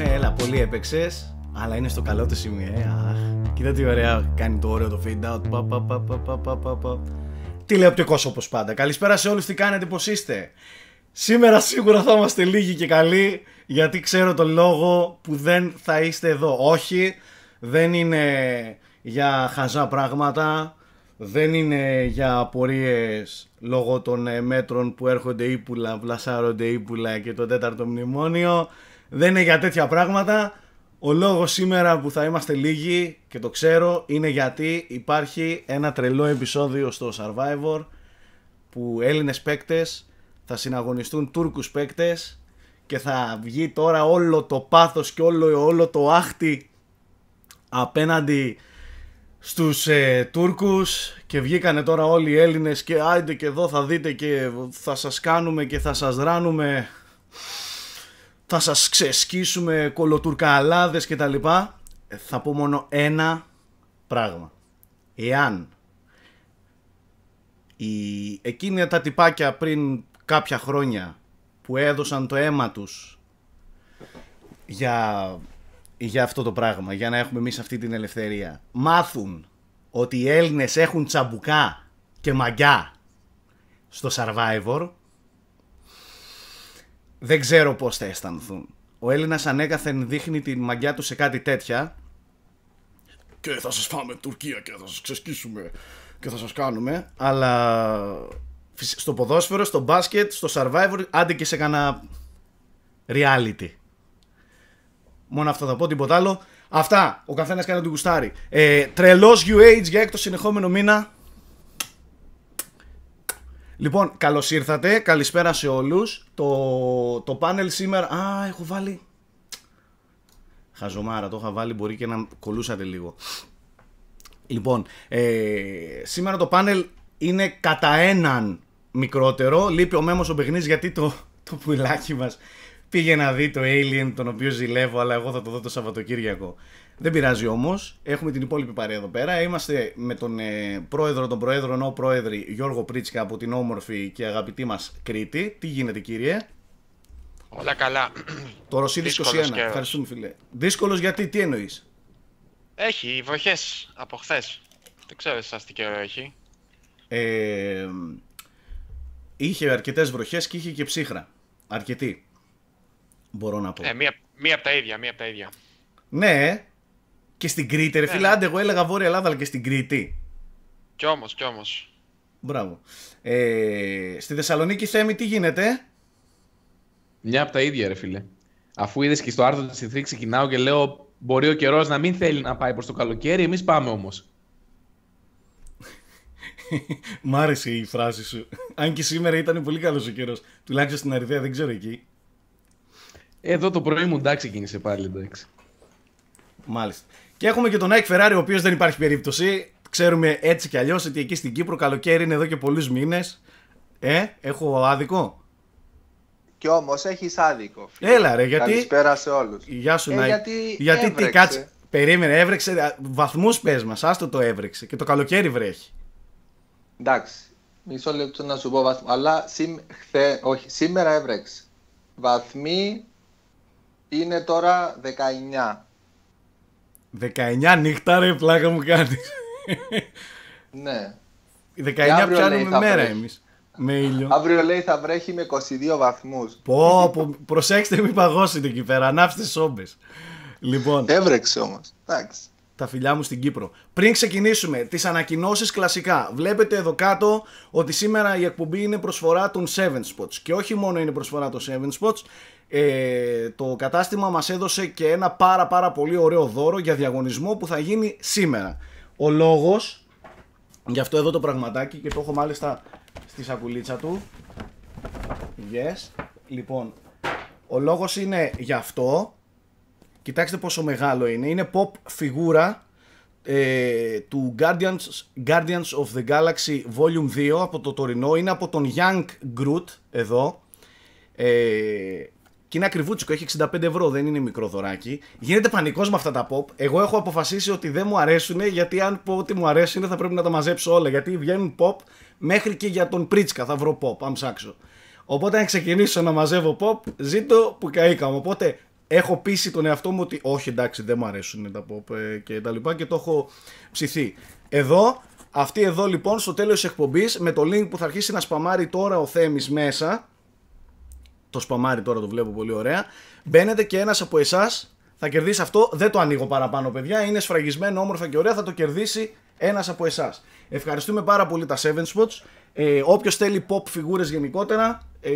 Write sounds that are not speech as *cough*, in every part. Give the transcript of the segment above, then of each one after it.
έλα, πολύ έπαιξες, αλλά είναι στο καλό του σημείο. Ε. Αχ, κοίτα τι ωραία κάνει το ωραίο το fade out. Πα, πα, πα, πα, πα, πα, πα, Τηλεοπτικός όπως πάντα. Καλησπέρα σε όλους, τι κάνετε, πώς είστε. Σήμερα σίγουρα θα είμαστε λίγοι και καλοί, γιατί ξέρω τον λόγο που δεν θα είστε εδώ. Όχι, δεν είναι για χαζά πράγματα, δεν είναι για απορίες λόγω των ε, μέτρων που έρχονται ύπουλα, βλασάρονται ύπουλα και το τέταρτο μνημόνιο δεν είναι για τέτοια πράγματα. Ο λόγος σήμερα που θα είμαστε λίγοι και το ξέρω είναι γιατί υπάρχει ένα τρελό επεισόδιο στο Survivor που Έλληνες παίκτες θα συναγωνιστούν Τούρκους παίκτες και θα βγει τώρα όλο το πάθος και όλο, όλο το άχτι απέναντι στους ε, Τούρκους και βγήκανε τώρα όλοι οι Έλληνες και άντε και εδώ θα δείτε και θα σας κάνουμε και θα σας δράνουμε θα σας ξεσκίσουμε κολοτουρκαλάδες και τα λοιπά, ε, θα πω μόνο ένα πράγμα. Εάν η... εκείνη τα τυπάκια πριν κάποια χρόνια που έδωσαν το αίμα τους για, για αυτό το πράγμα, για να έχουμε εμείς αυτή την ελευθερία, μάθουν ότι οι Έλληνες έχουν τσαμπουκά και μαγιά στο Survivor, δεν ξέρω πώς θα αισθανθούν. Ο Έλληνας ανέκαθεν δείχνει τη μαγιά του σε κάτι τέτοια και θα σας φάμε Τουρκία και θα σας ξεσκίσουμε και θα σας κάνουμε αλλά στο ποδόσφαιρο, στο μπάσκετ, στο survivor άντε και σε κανένα reality. Μόνο αυτό θα πω, τίποτα άλλο. Αυτά, ο καθένας κάνει τον κουστάρι. Ε, τρελός UH για έκτος συνεχόμενο μήνα. Λοιπόν, καλώς ήρθατε. Καλησπέρα σε όλους. Το, το πάνελ σήμερα. Α, έχω βάλει. Χαζομάρα, το είχα βάλει. Μπορεί και να κολούσατε λίγο. Λοιπόν, ε, σήμερα το πάνελ είναι κατά έναν μικρότερο. Λείπει ο ο Μπεγνής γιατί το, το πουλάκι μας πήγε να δει το Alien τον οποίο ζηλεύω αλλά εγώ θα το δω το Σαββατοκύριακο. Δεν πειράζει όμως. Έχουμε την υπόλοιπη παρέα εδώ πέρα. Είμαστε με τον ε, πρόεδρο των Προέδρων, ο Πρόεδρη Γιώργο Πρίτσκα από την όμορφη και αγαπητή μας Κρήτη. Τι γίνεται, κύριε. Όλα καλά. Το Ρωσίδης 21. Ευχαριστούμε, φίλε. Δύσκολος γιατί, τι εννοείς. Έχει βροχές από χθες. Δεν ξέρω εσάς τι καιρό έχει. Ε, είχε αρκετές βροχές και είχε και ψύχρα. Αρκετή. Μπορώ να πω. Ε, μία, μία από τα ίδια. Μία από τα Ναι, και στην Κρήτη, ρε ναι, φίλε, ναι. άντε εγώ έλεγα Βόρεια Ελλάδα, αλλά και στην Κρήτη. Κι όμως, κι όμως. Μπράβο. Ε, στη Θεσσαλονίκη, Θέμη, τι γίνεται. Μια από τα ίδια, ρε φίλε. Αφού είδες και στο άρθρο της συνθήκης, ξεκινάω και λέω: Μπορεί ο καιρός να μην θέλει να πάει προς το καλοκαίρι, εμείς πάμε όμως. *laughs* Μ' άρεσε η φράση σου. Αν και σήμερα ήταν πολύ καλός ο καιρός. Τουλάχιστον στην Αριδέα, δεν ξέρω εκεί. Εδώ το πρωί μου εντάξει ξεκίνησε πάλι εντάξει. Μάλιστα. Και έχουμε και τον Άικ Φεράρι, ο οποίος δεν υπάρχει περίπτωση. Ξέρουμε έτσι κι αλλιώς ότι εκεί στην Κύπρο καλοκαίρι είναι εδώ και πολλούς μήνες. Ε, έχω άδικο. Κι όμως έχεις άδικο. Φίλε. Έλα ρε, γιατί. Καλησπέρα σε όλους. Γεια σου, ε, Γιατί, γιατί τι κάτσε. Περίμενε, έβρεξε. Βαθμούς πες μας, άστο το έβρεξε. Και το καλοκαίρι βρέχει. Εντάξει. Μισό λεπτό να σου πω βαθμό. Αλλά χθε, όχι, σήμερα έβρεξε. Βαθμοί είναι τώρα 19. 19 νύχτα ρε, πλάκα μου κάνεις. Ναι. 19 πιάνουμε μέρα εμείς. Με ήλιο. Αύριο λέει θα βρέχει με 22 βαθμούς. Πω, πω, προσέξτε, μην παγώσετε εκεί πέρα. Ανάψτε σόμπες. Λοιπόν. Έβρεξε όμως. Εντάξει. Τα φιλιά μου στην Κύπρο. Πριν ξεκινήσουμε, τις ανακοινώσεις κλασικά. Βλέπετε εδώ κάτω ότι σήμερα η εκπομπή είναι προσφορά των 7 Spots. Και όχι μόνο είναι προσφορά των 7 Spots, ε, το κατάστημα μας έδωσε και ένα πάρα πάρα πολύ ωραίο δώρο για διαγωνισμό που θα γίνει σήμερα. Ο λόγος, γι' αυτό εδώ το πραγματάκι και το έχω μάλιστα στη σακουλίτσα του. Yes. Λοιπόν, ο λόγος είναι γι' αυτό. Κοιτάξτε πόσο μεγάλο είναι. Είναι pop φιγούρα ε, του Guardians, Guardians of the Galaxy Volume 2 από το τωρινό. Είναι από τον Young Groot εδώ. Ε, και είναι ακριβούτσικο, έχει 65 ευρώ, δεν είναι μικρό δωράκι. Γίνεται πανικός με αυτά τα pop. Εγώ έχω αποφασίσει ότι δεν μου αρέσουν γιατί αν πω ότι μου αρέσουν θα πρέπει να τα μαζέψω όλα. Γιατί βγαίνουν pop μέχρι και για τον Πρίτσκα θα βρω pop, αν ψάξω. Οπότε αν ξεκινήσω να μαζεύω pop, ζήτω που καήκαμε. Οπότε έχω πείσει τον εαυτό μου ότι όχι εντάξει δεν μου αρέσουν τα pop ε, και τα λοιπά και το έχω ψηθεί. Εδώ, αυτή εδώ λοιπόν στο τέλος της εκπομπής με το link που θα αρχίσει να σπαμάρει τώρα ο Θέμης μέσα το σπαμάρι τώρα το βλέπω πολύ ωραία. Μπαίνετε και ένας από εσάς. θα κερδίσει αυτό. Δεν το ανοίγω παραπάνω παιδιά, είναι σφραγισμένο όμορφα και ωραία, θα το κερδίσει ένας από εσάς. Ευχαριστούμε πάρα πολύ τα 7 spots. Ε, Όποιος θέλει pop figures γενικότερα, ε,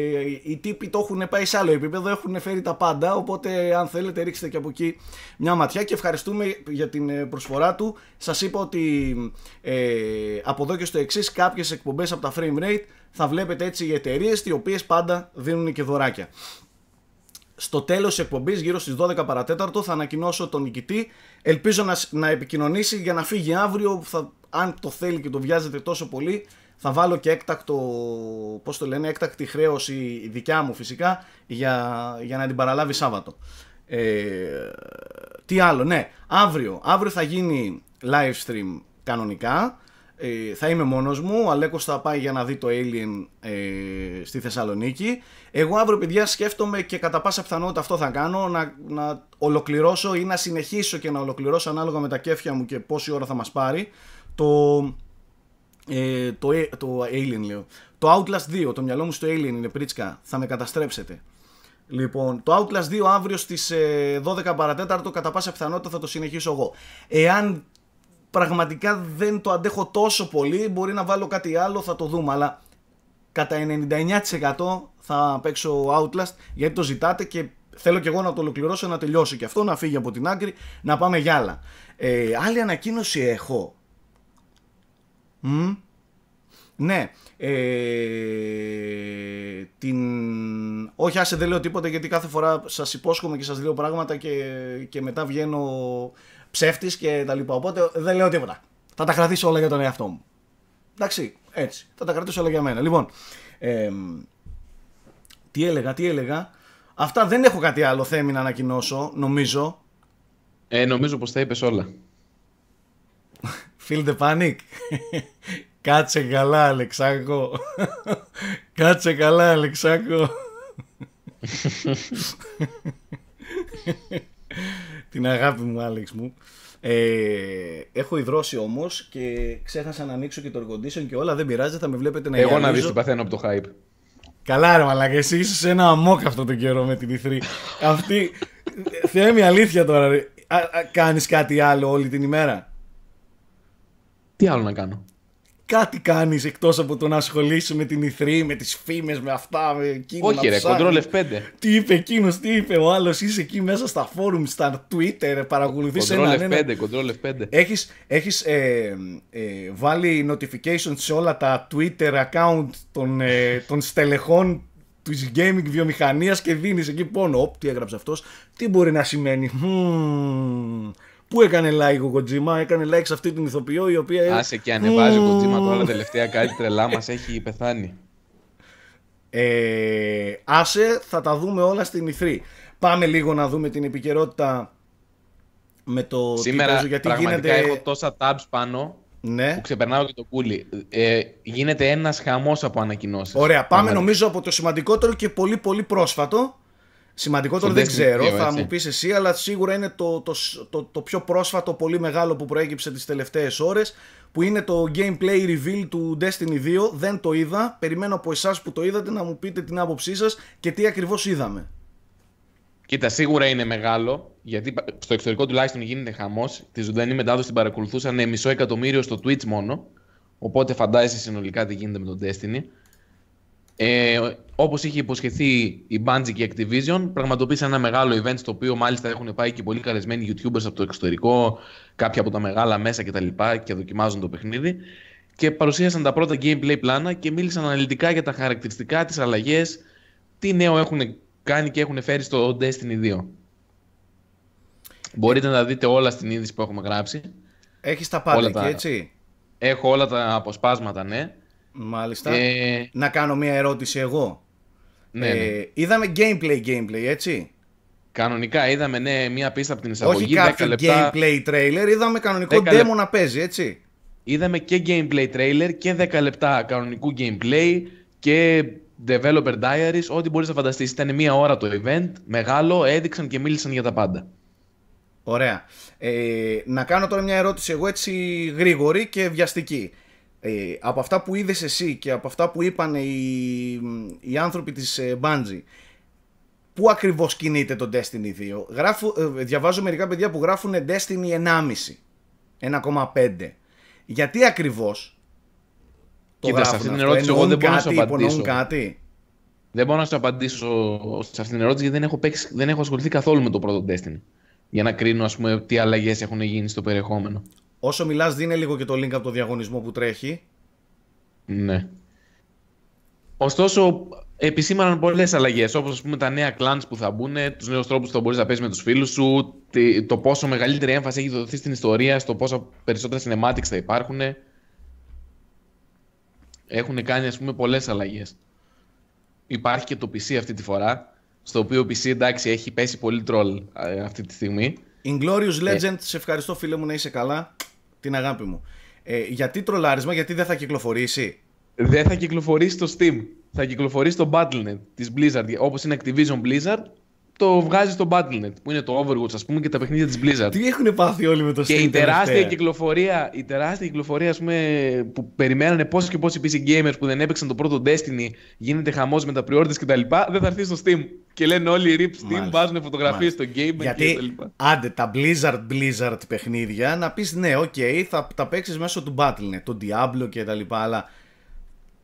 οι τύποι το έχουν πάει σε άλλο επίπεδο, έχουν φέρει τα πάντα, οπότε αν θέλετε ρίξτε και από εκεί μια ματιά και ευχαριστούμε για την ε, προσφορά του. Σας είπα ότι ε, από εδώ και στο εξής κάποιες εκπομπές από τα frame rate θα βλέπετε έτσι οι εταιρείες οι οποίες πάντα δίνουν και δωράκια. Στο τέλος της εκπομπής, γύρω στις 12 παρατέταρτο, θα ανακοινώσω τον νικητή. Ελπίζω να, να επικοινωνήσει για να φύγει αύριο. Θα, αν το θέλει και το βιάζεται τόσο πολύ, θα βάλω και έκτακτο, πώς το λένε, έκτακτη χρέωση δικιά μου φυσικά για, για να την παραλάβει Σάββατο. Ε, τι άλλο, ναι, αύριο, αύριο θα γίνει live stream κανονικά ε, θα είμαι μόνος μου, ο Αλέκος θα πάει για να δει το Alien ε, στη Θεσσαλονίκη. Εγώ αύριο παιδιά σκέφτομαι και κατά πάσα πιθανότητα αυτό θα κάνω, να, να ολοκληρώσω ή να συνεχίσω και να ολοκληρώσω ανάλογα με τα κέφια μου και πόση ώρα θα μας πάρει το, ε, το, ε, το Alien λέω. Το Outlast 2, το μυαλό μου στο Alien είναι πρίτσκα, θα με καταστρέψετε. Λοιπόν, το Outlast 2 αύριο στις 12 ε, παρατέταρτο κατά πάσα πιθανότητα θα το συνεχίσω εγώ. Εάν πραγματικά δεν το αντέχω τόσο πολύ, μπορεί να βάλω κάτι άλλο, θα το δούμε, αλλά κατά 99% θα παίξω Outlast γιατί το ζητάτε και θέλω και εγώ να το ολοκληρώσω, να τελειώσω και αυτό, να φύγει από την άκρη, να πάμε για άλλα. Ε, άλλη ανακοίνωση έχω. Μ? Ναι, ε, την... όχι άσε δεν λέω τίποτα γιατί κάθε φορά σας υπόσχομαι και σας λέω πράγματα και, και μετά βγαίνω ψεύτης και τα λοιπά. Οπότε δεν λέω τίποτα. Θα τα κρατήσω όλα για τον εαυτό μου. Εντάξει, έτσι. Θα τα κρατήσω όλα για μένα. Λοιπόν, τι έλεγα, τι έλεγα. Αυτά δεν έχω κάτι άλλο θέμη να ανακοινώσω, νομίζω. Ε, νομίζω πως τα είπες όλα. Feel the panic. Κάτσε καλά, Αλεξάκο. Κάτσε καλά, Αλεξάκο. *laughs* την αγάπη μου, Άλεξ μου. Ε, έχω υδρώσει όμως και ξέχασα να ανοίξω και το εργοντήσιο και όλα. Δεν πειράζει, θα με βλέπετε να Εγώ να δει τι παθαίνω από το hype. Καλά, ρε Μαλάκα, εσύ είσαι ένα αμόκ αυτό τον καιρό με την e Αυτή. Θεέ μου, αλήθεια τώρα. Κάνεις κάτι άλλο όλη την ημέρα. Τι άλλο να κάνω κάτι κάνεις εκτός από το να ασχολείσαι με την ηθρή, e με τις φήμες, με αυτά, με εκείνο. Όχι, ρε, Control F5. Τι είπε εκείνος, τι είπε ο άλλος, είσαι εκεί μέσα στα φόρουμ, στα Twitter, παρακολουθεί ένα. Control F5, Control F5. Έχεις έχεις, ε, ε, βάλει notifications σε όλα τα Twitter account των, ε, των στελεχών της gaming βιομηχανίας και δίνεις εκεί πόνο. Οπ, τι έγραψε αυτός, τι μπορεί να σημαίνει. Πού έκανε like ο Κοτζίμα, έκανε like σε αυτή την ηθοποιό η οποία. Άσε και ανεβάζει ο Κοτζίμα τώρα τελευταία κάτι τρελά μα έχει πεθάνει. Ε, άσε, θα τα δούμε όλα στην ηθρή. E πάμε λίγο να δούμε την επικαιρότητα με το Σήμερα, τι γιατί πραγματικά γίνεται... έχω τόσα tabs πάνω ναι. που ξεπερνάω και το κούλι. Ε, γίνεται ένας χαμός από ανακοινώσεις. Ωραία, πάμε νομίζω από το σημαντικότερο και πολύ πολύ πρόσφατο Σημαντικότερο δεν ξέρω, θα μου πεις εσύ, αλλά σίγουρα είναι το, το, το, το, πιο πρόσφατο πολύ μεγάλο που προέκυψε τις τελευταίες ώρες, που είναι το gameplay reveal του Destiny 2, δεν το είδα, περιμένω από εσάς που το είδατε να μου πείτε την άποψή σας και τι ακριβώς είδαμε. Κοίτα, σίγουρα είναι μεγάλο, γιατί στο εξωτερικό τουλάχιστον γίνεται χαμός. τη ζωντανή μετάδοση την παρακολουθούσαν μισό εκατομμύριο στο Twitch μόνο, οπότε φαντάζεσαι συνολικά τι γίνεται με τον Destiny. Ε, όπως είχε υποσχεθεί η Bungie και η Activision, πραγματοποίησαν ένα μεγάλο event στο οποίο μάλιστα έχουν πάει και πολύ καλεσμένοι YouTubers από το εξωτερικό, κάποια από τα μεγάλα μέσα κτλ. Και, τα λοιπά, και δοκιμάζουν το παιχνίδι. Και παρουσίασαν τα πρώτα gameplay πλάνα και μίλησαν αναλυτικά για τα χαρακτηριστικά, τις αλλαγές, τι νέο έχουν κάνει και έχουν φέρει στο Destiny 2. Μπορείτε να δείτε όλα στην είδηση που έχουμε γράψει. Έχεις τα πάντα και έτσι. Έχω όλα τα αποσπάσματα, ναι. Μάλιστα. Ε, να κάνω μια ερώτηση εγώ. Ναι, ναι. Ε, είδαμε gameplay, gameplay, έτσι. Κανονικά είδαμε ναι, μια πίστα από την εισαγωγή. Όχι κάποιο gameplay trailer, είδαμε κανονικό demo να παίζει, έτσι. Είδαμε και gameplay trailer και 10 λεπτά κανονικού gameplay και developer diaries, ό,τι μπορείς να φανταστείς. Ήταν μια ώρα το event, μεγάλο, έδειξαν και μίλησαν για τα πάντα. Ωραία. Ε, να κάνω τώρα μια ερώτηση εγώ έτσι γρήγορη και βιαστική. Ε, από αυτά που είδες εσύ και από αυτά που είπαν οι, οι άνθρωποι της ε, Bungie Πού ακριβώς κινείται το Destiny 2 Γράφω, ε, Διαβάζω μερικά παιδιά που γράφουν Destiny 1,5 1,5 Γιατί ακριβώς το Κοίτα, αυτή την ερώτηση εγώ δεν μπορώ να σου απαντήσω κάτι. Δεν μπορώ να σου απαντήσω σε αυτήν την ερώτηση γιατί δεν έχω, δεν έχω ασχοληθεί καθόλου με το πρώτο Destiny για να κρίνω ας πούμε, τι αλλαγές έχουν γίνει στο περιεχόμενο. Όσο μιλάς δίνε λίγο και το link από το διαγωνισμό που τρέχει. Ναι. Ωστόσο, επισήμαναν πολλές αλλαγές. Όπως τα νέα clans που θα μπουν, τους νέους τρόπους που θα μπορείς να παίζεις με τους φίλους σου, το πόσο μεγαλύτερη έμφαση έχει δοθεί στην ιστορία, στο πόσο περισσότερα cinematics θα υπάρχουν. Έχουν κάνει ας πούμε πολλές αλλαγές. Υπάρχει και το PC αυτή τη φορά, στο οποίο ο PC εντάξει έχει πέσει πολύ τρόλ ε, αυτή τη στιγμή. Inglorious ε. Legend, yeah. σε ευχαριστώ φίλε μου να είσαι καλά την αγάπη μου. Ε, γιατί τρολάρισμα, γιατί δεν θα κυκλοφορήσει. Δεν θα κυκλοφορήσει στο Steam. Θα κυκλοφορήσει στο Battle.net της Blizzard. Όπως είναι Activision Blizzard, το βγάζει στο Battle.net που είναι το Overwatch ας πούμε και τα παιχνίδια της Blizzard. Τι έχουν πάθει όλοι με το Steam. Και η τεράστια κυκλοφορία, η τεράστια κυκλοφορία ας πούμε, που περιμένανε πόσες και πόσοι PC gamers που δεν έπαιξαν το πρώτο Destiny γίνεται χαμός με τα pre-orders κτλ. Δεν θα έρθει στο Steam. Και λένε όλοι rip Steam, βάζουν φωτογραφίες στο game Γιατί, και άντε τα Blizzard Blizzard παιχνίδια να πεις ναι, ok, θα τα παίξεις μέσω του Battle.net, τον Diablo και τα λοιπά, αλλά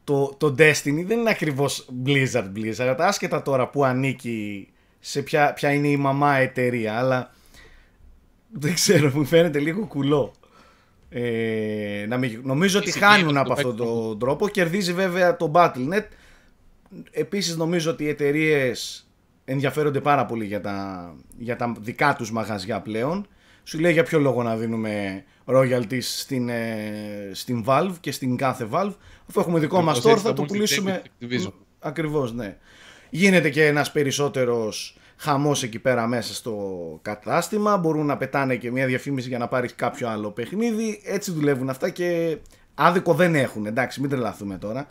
το, το Destiny δεν είναι ακριβώς Blizzard Blizzard, άσχετα τώρα που ανήκει σε ποια, ποια είναι η μαμά εταιρεία, αλλά δεν ξέρω, μου φαίνεται λίγο κουλό. Ε, να μην... Νομίζω ότι χάνουν από αυτόν τον τρόπο. Κερδίζει βέβαια το Battle.net. Επίσης νομίζω ότι οι εταιρείες ενδιαφέρονται πάρα πολύ για τα, για τα δικά τους μαγαζιά πλέον. Σου λέει για ποιο λόγο να δίνουμε royalties στην, ε, στην Valve και στην κάθε Valve. Αφού έχουμε δικό μας store θα το πουλήσουμε... Ακριβώς, ναι. Γίνεται και ένας περισσότερος χαμός εκεί πέρα μέσα στο κατάστημα. Μπορούν να πετάνε και μια διαφήμιση για να πάρει κάποιο άλλο παιχνίδι. Έτσι δουλεύουν αυτά και άδικο δεν έχουν. Εντάξει, μην τρελαθούμε τώρα.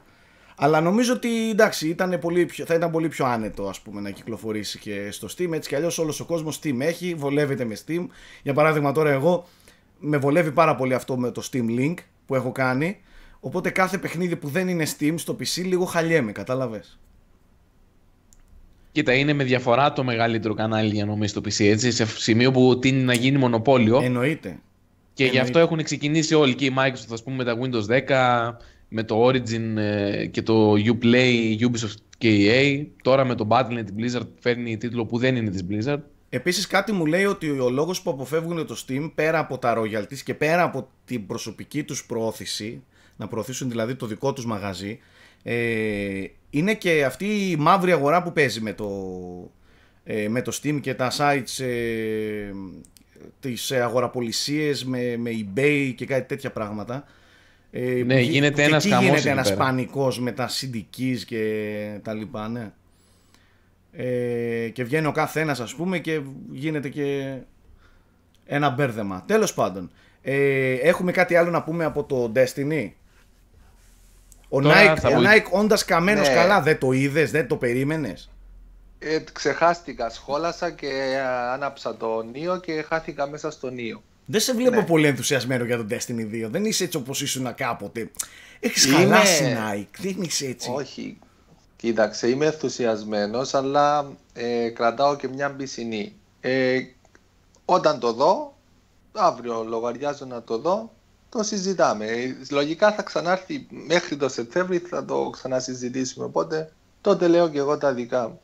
Αλλά νομίζω ότι εντάξει, ήταν πολύ πιο, θα ήταν πολύ πιο άνετο ας πούμε, να κυκλοφορήσει και στο Steam. Έτσι κι αλλιώς όλος ο κόσμος Steam έχει, βολεύεται με Steam. Για παράδειγμα, τώρα εγώ με βολεύει πάρα πολύ αυτό με το Steam Link που έχω κάνει. Οπότε κάθε παιχνίδι που δεν είναι Steam στο PC λίγο χαλιέμαι, κατάλαβες. Κοίτα, είναι με διαφορά το μεγαλύτερο κανάλι για διανομή στο PC, έτσι, σε σημείο που τίνει να γίνει μονοπόλιο. Εννοείται. Και Εννοείται. γι' αυτό έχουν ξεκινήσει όλοι και η Microsoft, ας πούμε, με τα Windows 10, με το Origin ε, και το Uplay, Ubisoft και EA. Τώρα με το Battle.net Blizzard φέρνει τίτλο που δεν είναι της Blizzard. Επίσης κάτι μου λέει ότι ο λόγος που αποφεύγουν το Steam πέρα από τα royalties και πέρα από την προσωπική τους προώθηση, να προωθήσουν δηλαδή το δικό τους μαγαζί, ε, είναι και αυτή η μαύρη αγορά που παίζει με το, ε, με το Steam και τα sites ε, τις αγοραπολισίες με, με eBay και κάτι τέτοια πράγματα. Ε, ναι, γίνεται ένας χαμός γίνεται ένας πανικός με τα συντικής και τα λοιπά, ναι. και βγαίνει ο καθένας ας πούμε και γίνεται και ένα μπέρδεμα. Τέλος πάντων, έχουμε κάτι άλλο να πούμε από το Destiny. Ο Νάικ, ο όντας καμένος ναι. καλά, δεν το είδες, δεν το περίμενες. Ε, ξεχάστηκα, σχόλασα και ε, άναψα το Νίο και χάθηκα μέσα στο Νίο. Δεν σε βλέπω ναι. πολύ ενθουσιασμένο για τον Destiny 2. Δεν είσαι έτσι όπως ήσουν κάποτε. Έχεις χαλάσει, Νάικ. Δεν είσαι έτσι. Όχι. Κοίταξε, είμαι ενθουσιασμένος, αλλά ε, κρατάω και μια μπισινή. Ε, όταν το δω, αύριο λογαριάζω να το δω, το συζητάμε. Λογικά θα ξανάρθει μέχρι το Σεπτέμβρη, θα το ξανασυζητήσουμε. Οπότε τότε λέω και εγώ τα δικά μου.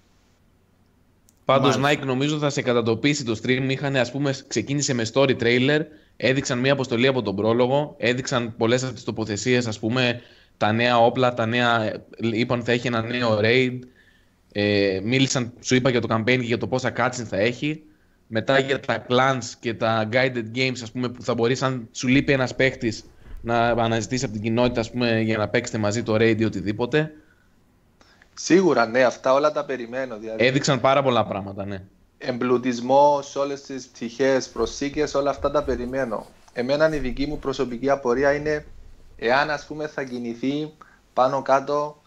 Πάντω, Nike νομίζω θα σε κατατοπίσει το stream. Είχαν, ας πούμε, ξεκίνησε με story trailer, έδειξαν μια αποστολή από τον πρόλογο, έδειξαν πολλές από τις τοποθεσίες, ας πούμε, τα νέα όπλα, τα νέα. Είπαν θα έχει ένα νέο raid. Ε, μίλησαν, σου είπα για το campaign και για το πόσα κάτσιν θα έχει μετά για τα Plans και τα guided games ας πούμε, που θα μπορείς αν σου λείπει ένας παίχτη να αναζητήσεις από την κοινότητα ας για να παίξετε μαζί το raid ή οτιδήποτε. Σίγουρα ναι, αυτά όλα τα περιμένω. Δηλαδή... Έδειξαν πάρα πολλά πράγματα, ναι. Εμπλουτισμό σε όλες τις πτυχέ, προσήκε, όλα αυτά τα περιμένω. Εμένα η δική μου προσωπική απορία είναι εάν ας πούμε θα κινηθεί πάνω κάτω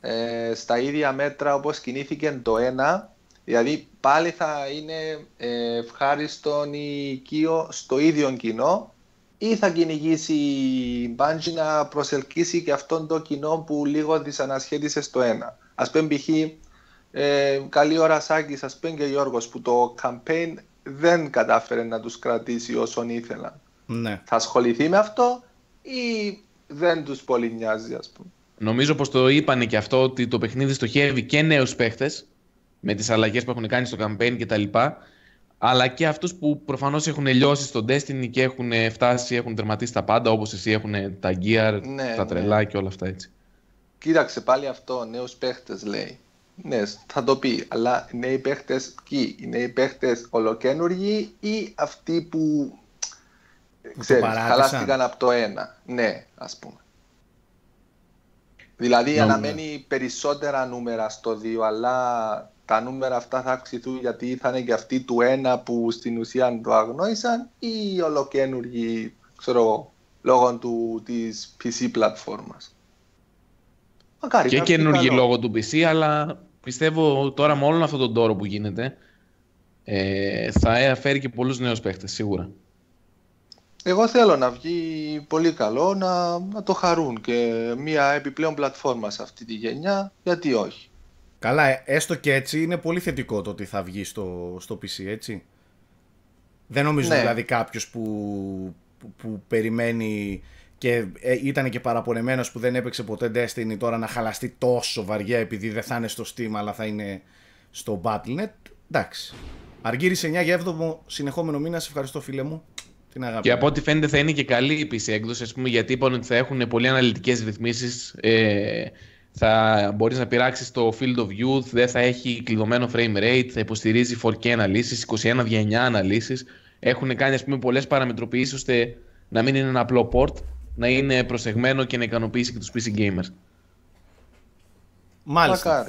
ε, στα ίδια μέτρα όπως κινήθηκε το ένα Δηλαδή πάλι θα είναι ε, ευχάριστο η οικείο στο ίδιο κοινό ή θα κυνηγήσει η Bungie να προσελκύσει και αυτόν το κοινό που λίγο δυσανασχέτησε στο ένα. Ας πούμε π.χ. Ε, καλή ώρα Σάκης, ας πούμε και Γιώργος που το campaign δεν κατάφερε να τους κρατήσει όσον ήθελαν. Ναι. Θα ασχοληθεί με αυτό ή δεν τους πολύ νοιάζει ας πούμε. Νομίζω πως το είπανε και αυτό ότι το παιχνίδι στοχεύει και νέους παίχτες με τις αλλαγές που έχουν κάνει στο campaign λοιπά. Αλλά και αυτούς που προφανώς έχουν λιώσει στο Destiny και έχουν ε, φτάσει, έχουν τερματίσει τα πάντα όπως εσύ έχουν ε, τα gear, ναι, τα ναι. τρελά και όλα αυτά έτσι. Κοίταξε πάλι αυτό, νέους παίχτες λέει. Ναι, θα το πει, αλλά οι νέοι παίχτες ποιοι, οι νέοι παίχτες ολοκένουργοι ή αυτοί που ε, ξέρεις, χαλάστηκαν από το ένα. Ναι, ας πούμε. Δηλαδή αναμένει περισσότερα νούμερα στο δύο, αλλά τα νούμερα αυτά θα αυξηθούν γιατί θα είναι και αυτοί του ένα που στην ουσία το αγνόησαν ή ολοκένουργοι, ξέρω, λόγω του, της PC πλατφόρμας. Μακάρι, και καινούργοι λόγω του PC, αλλά πιστεύω τώρα με όλον αυτόν τον τόρο που γίνεται ε, θα φέρει και πολλούς νέους παίχτες, σίγουρα. Εγώ θέλω να βγει πολύ καλό, να, να το χαρούν και μια επιπλέον πλατφόρμα σε αυτή τη γενιά, γιατί όχι. Καλά, ε, έστω και έτσι είναι πολύ θετικό το ότι θα βγει στο, στο PC, έτσι. Δεν νομίζω ναι. δηλαδή κάποιος που, που, περιμένει και ε, ήταν και παραπονεμένος που δεν έπαιξε ποτέ Destiny τώρα να χαλαστεί τόσο βαριά επειδή δεν θα είναι στο Steam αλλά θα είναι στο Battle.net. Εντάξει. Αργύρισε 9 για 7ο συνεχόμενο μήνα. Σε ευχαριστώ φίλε μου. Την αγάπη. Και από ό,τι φαίνεται θα είναι και καλή η PC έκδοση, πούμε, γιατί είπαν ότι θα έχουν πολύ αναλυτικές ρυθμίσεις ε, θα μπορείς να πειράξεις το field of youth, δεν θα έχει κλειδωμένο frame rate, θα υποστηρίζει 4K αναλύσεις, 21 9 αναλύσεις. Έχουν κάνει ας πούμε πολλές παραμετροποιήσεις ώστε να μην είναι ένα απλό port, να είναι προσεγμένο και να ικανοποιήσει και τους PC gamers. Μάλιστα.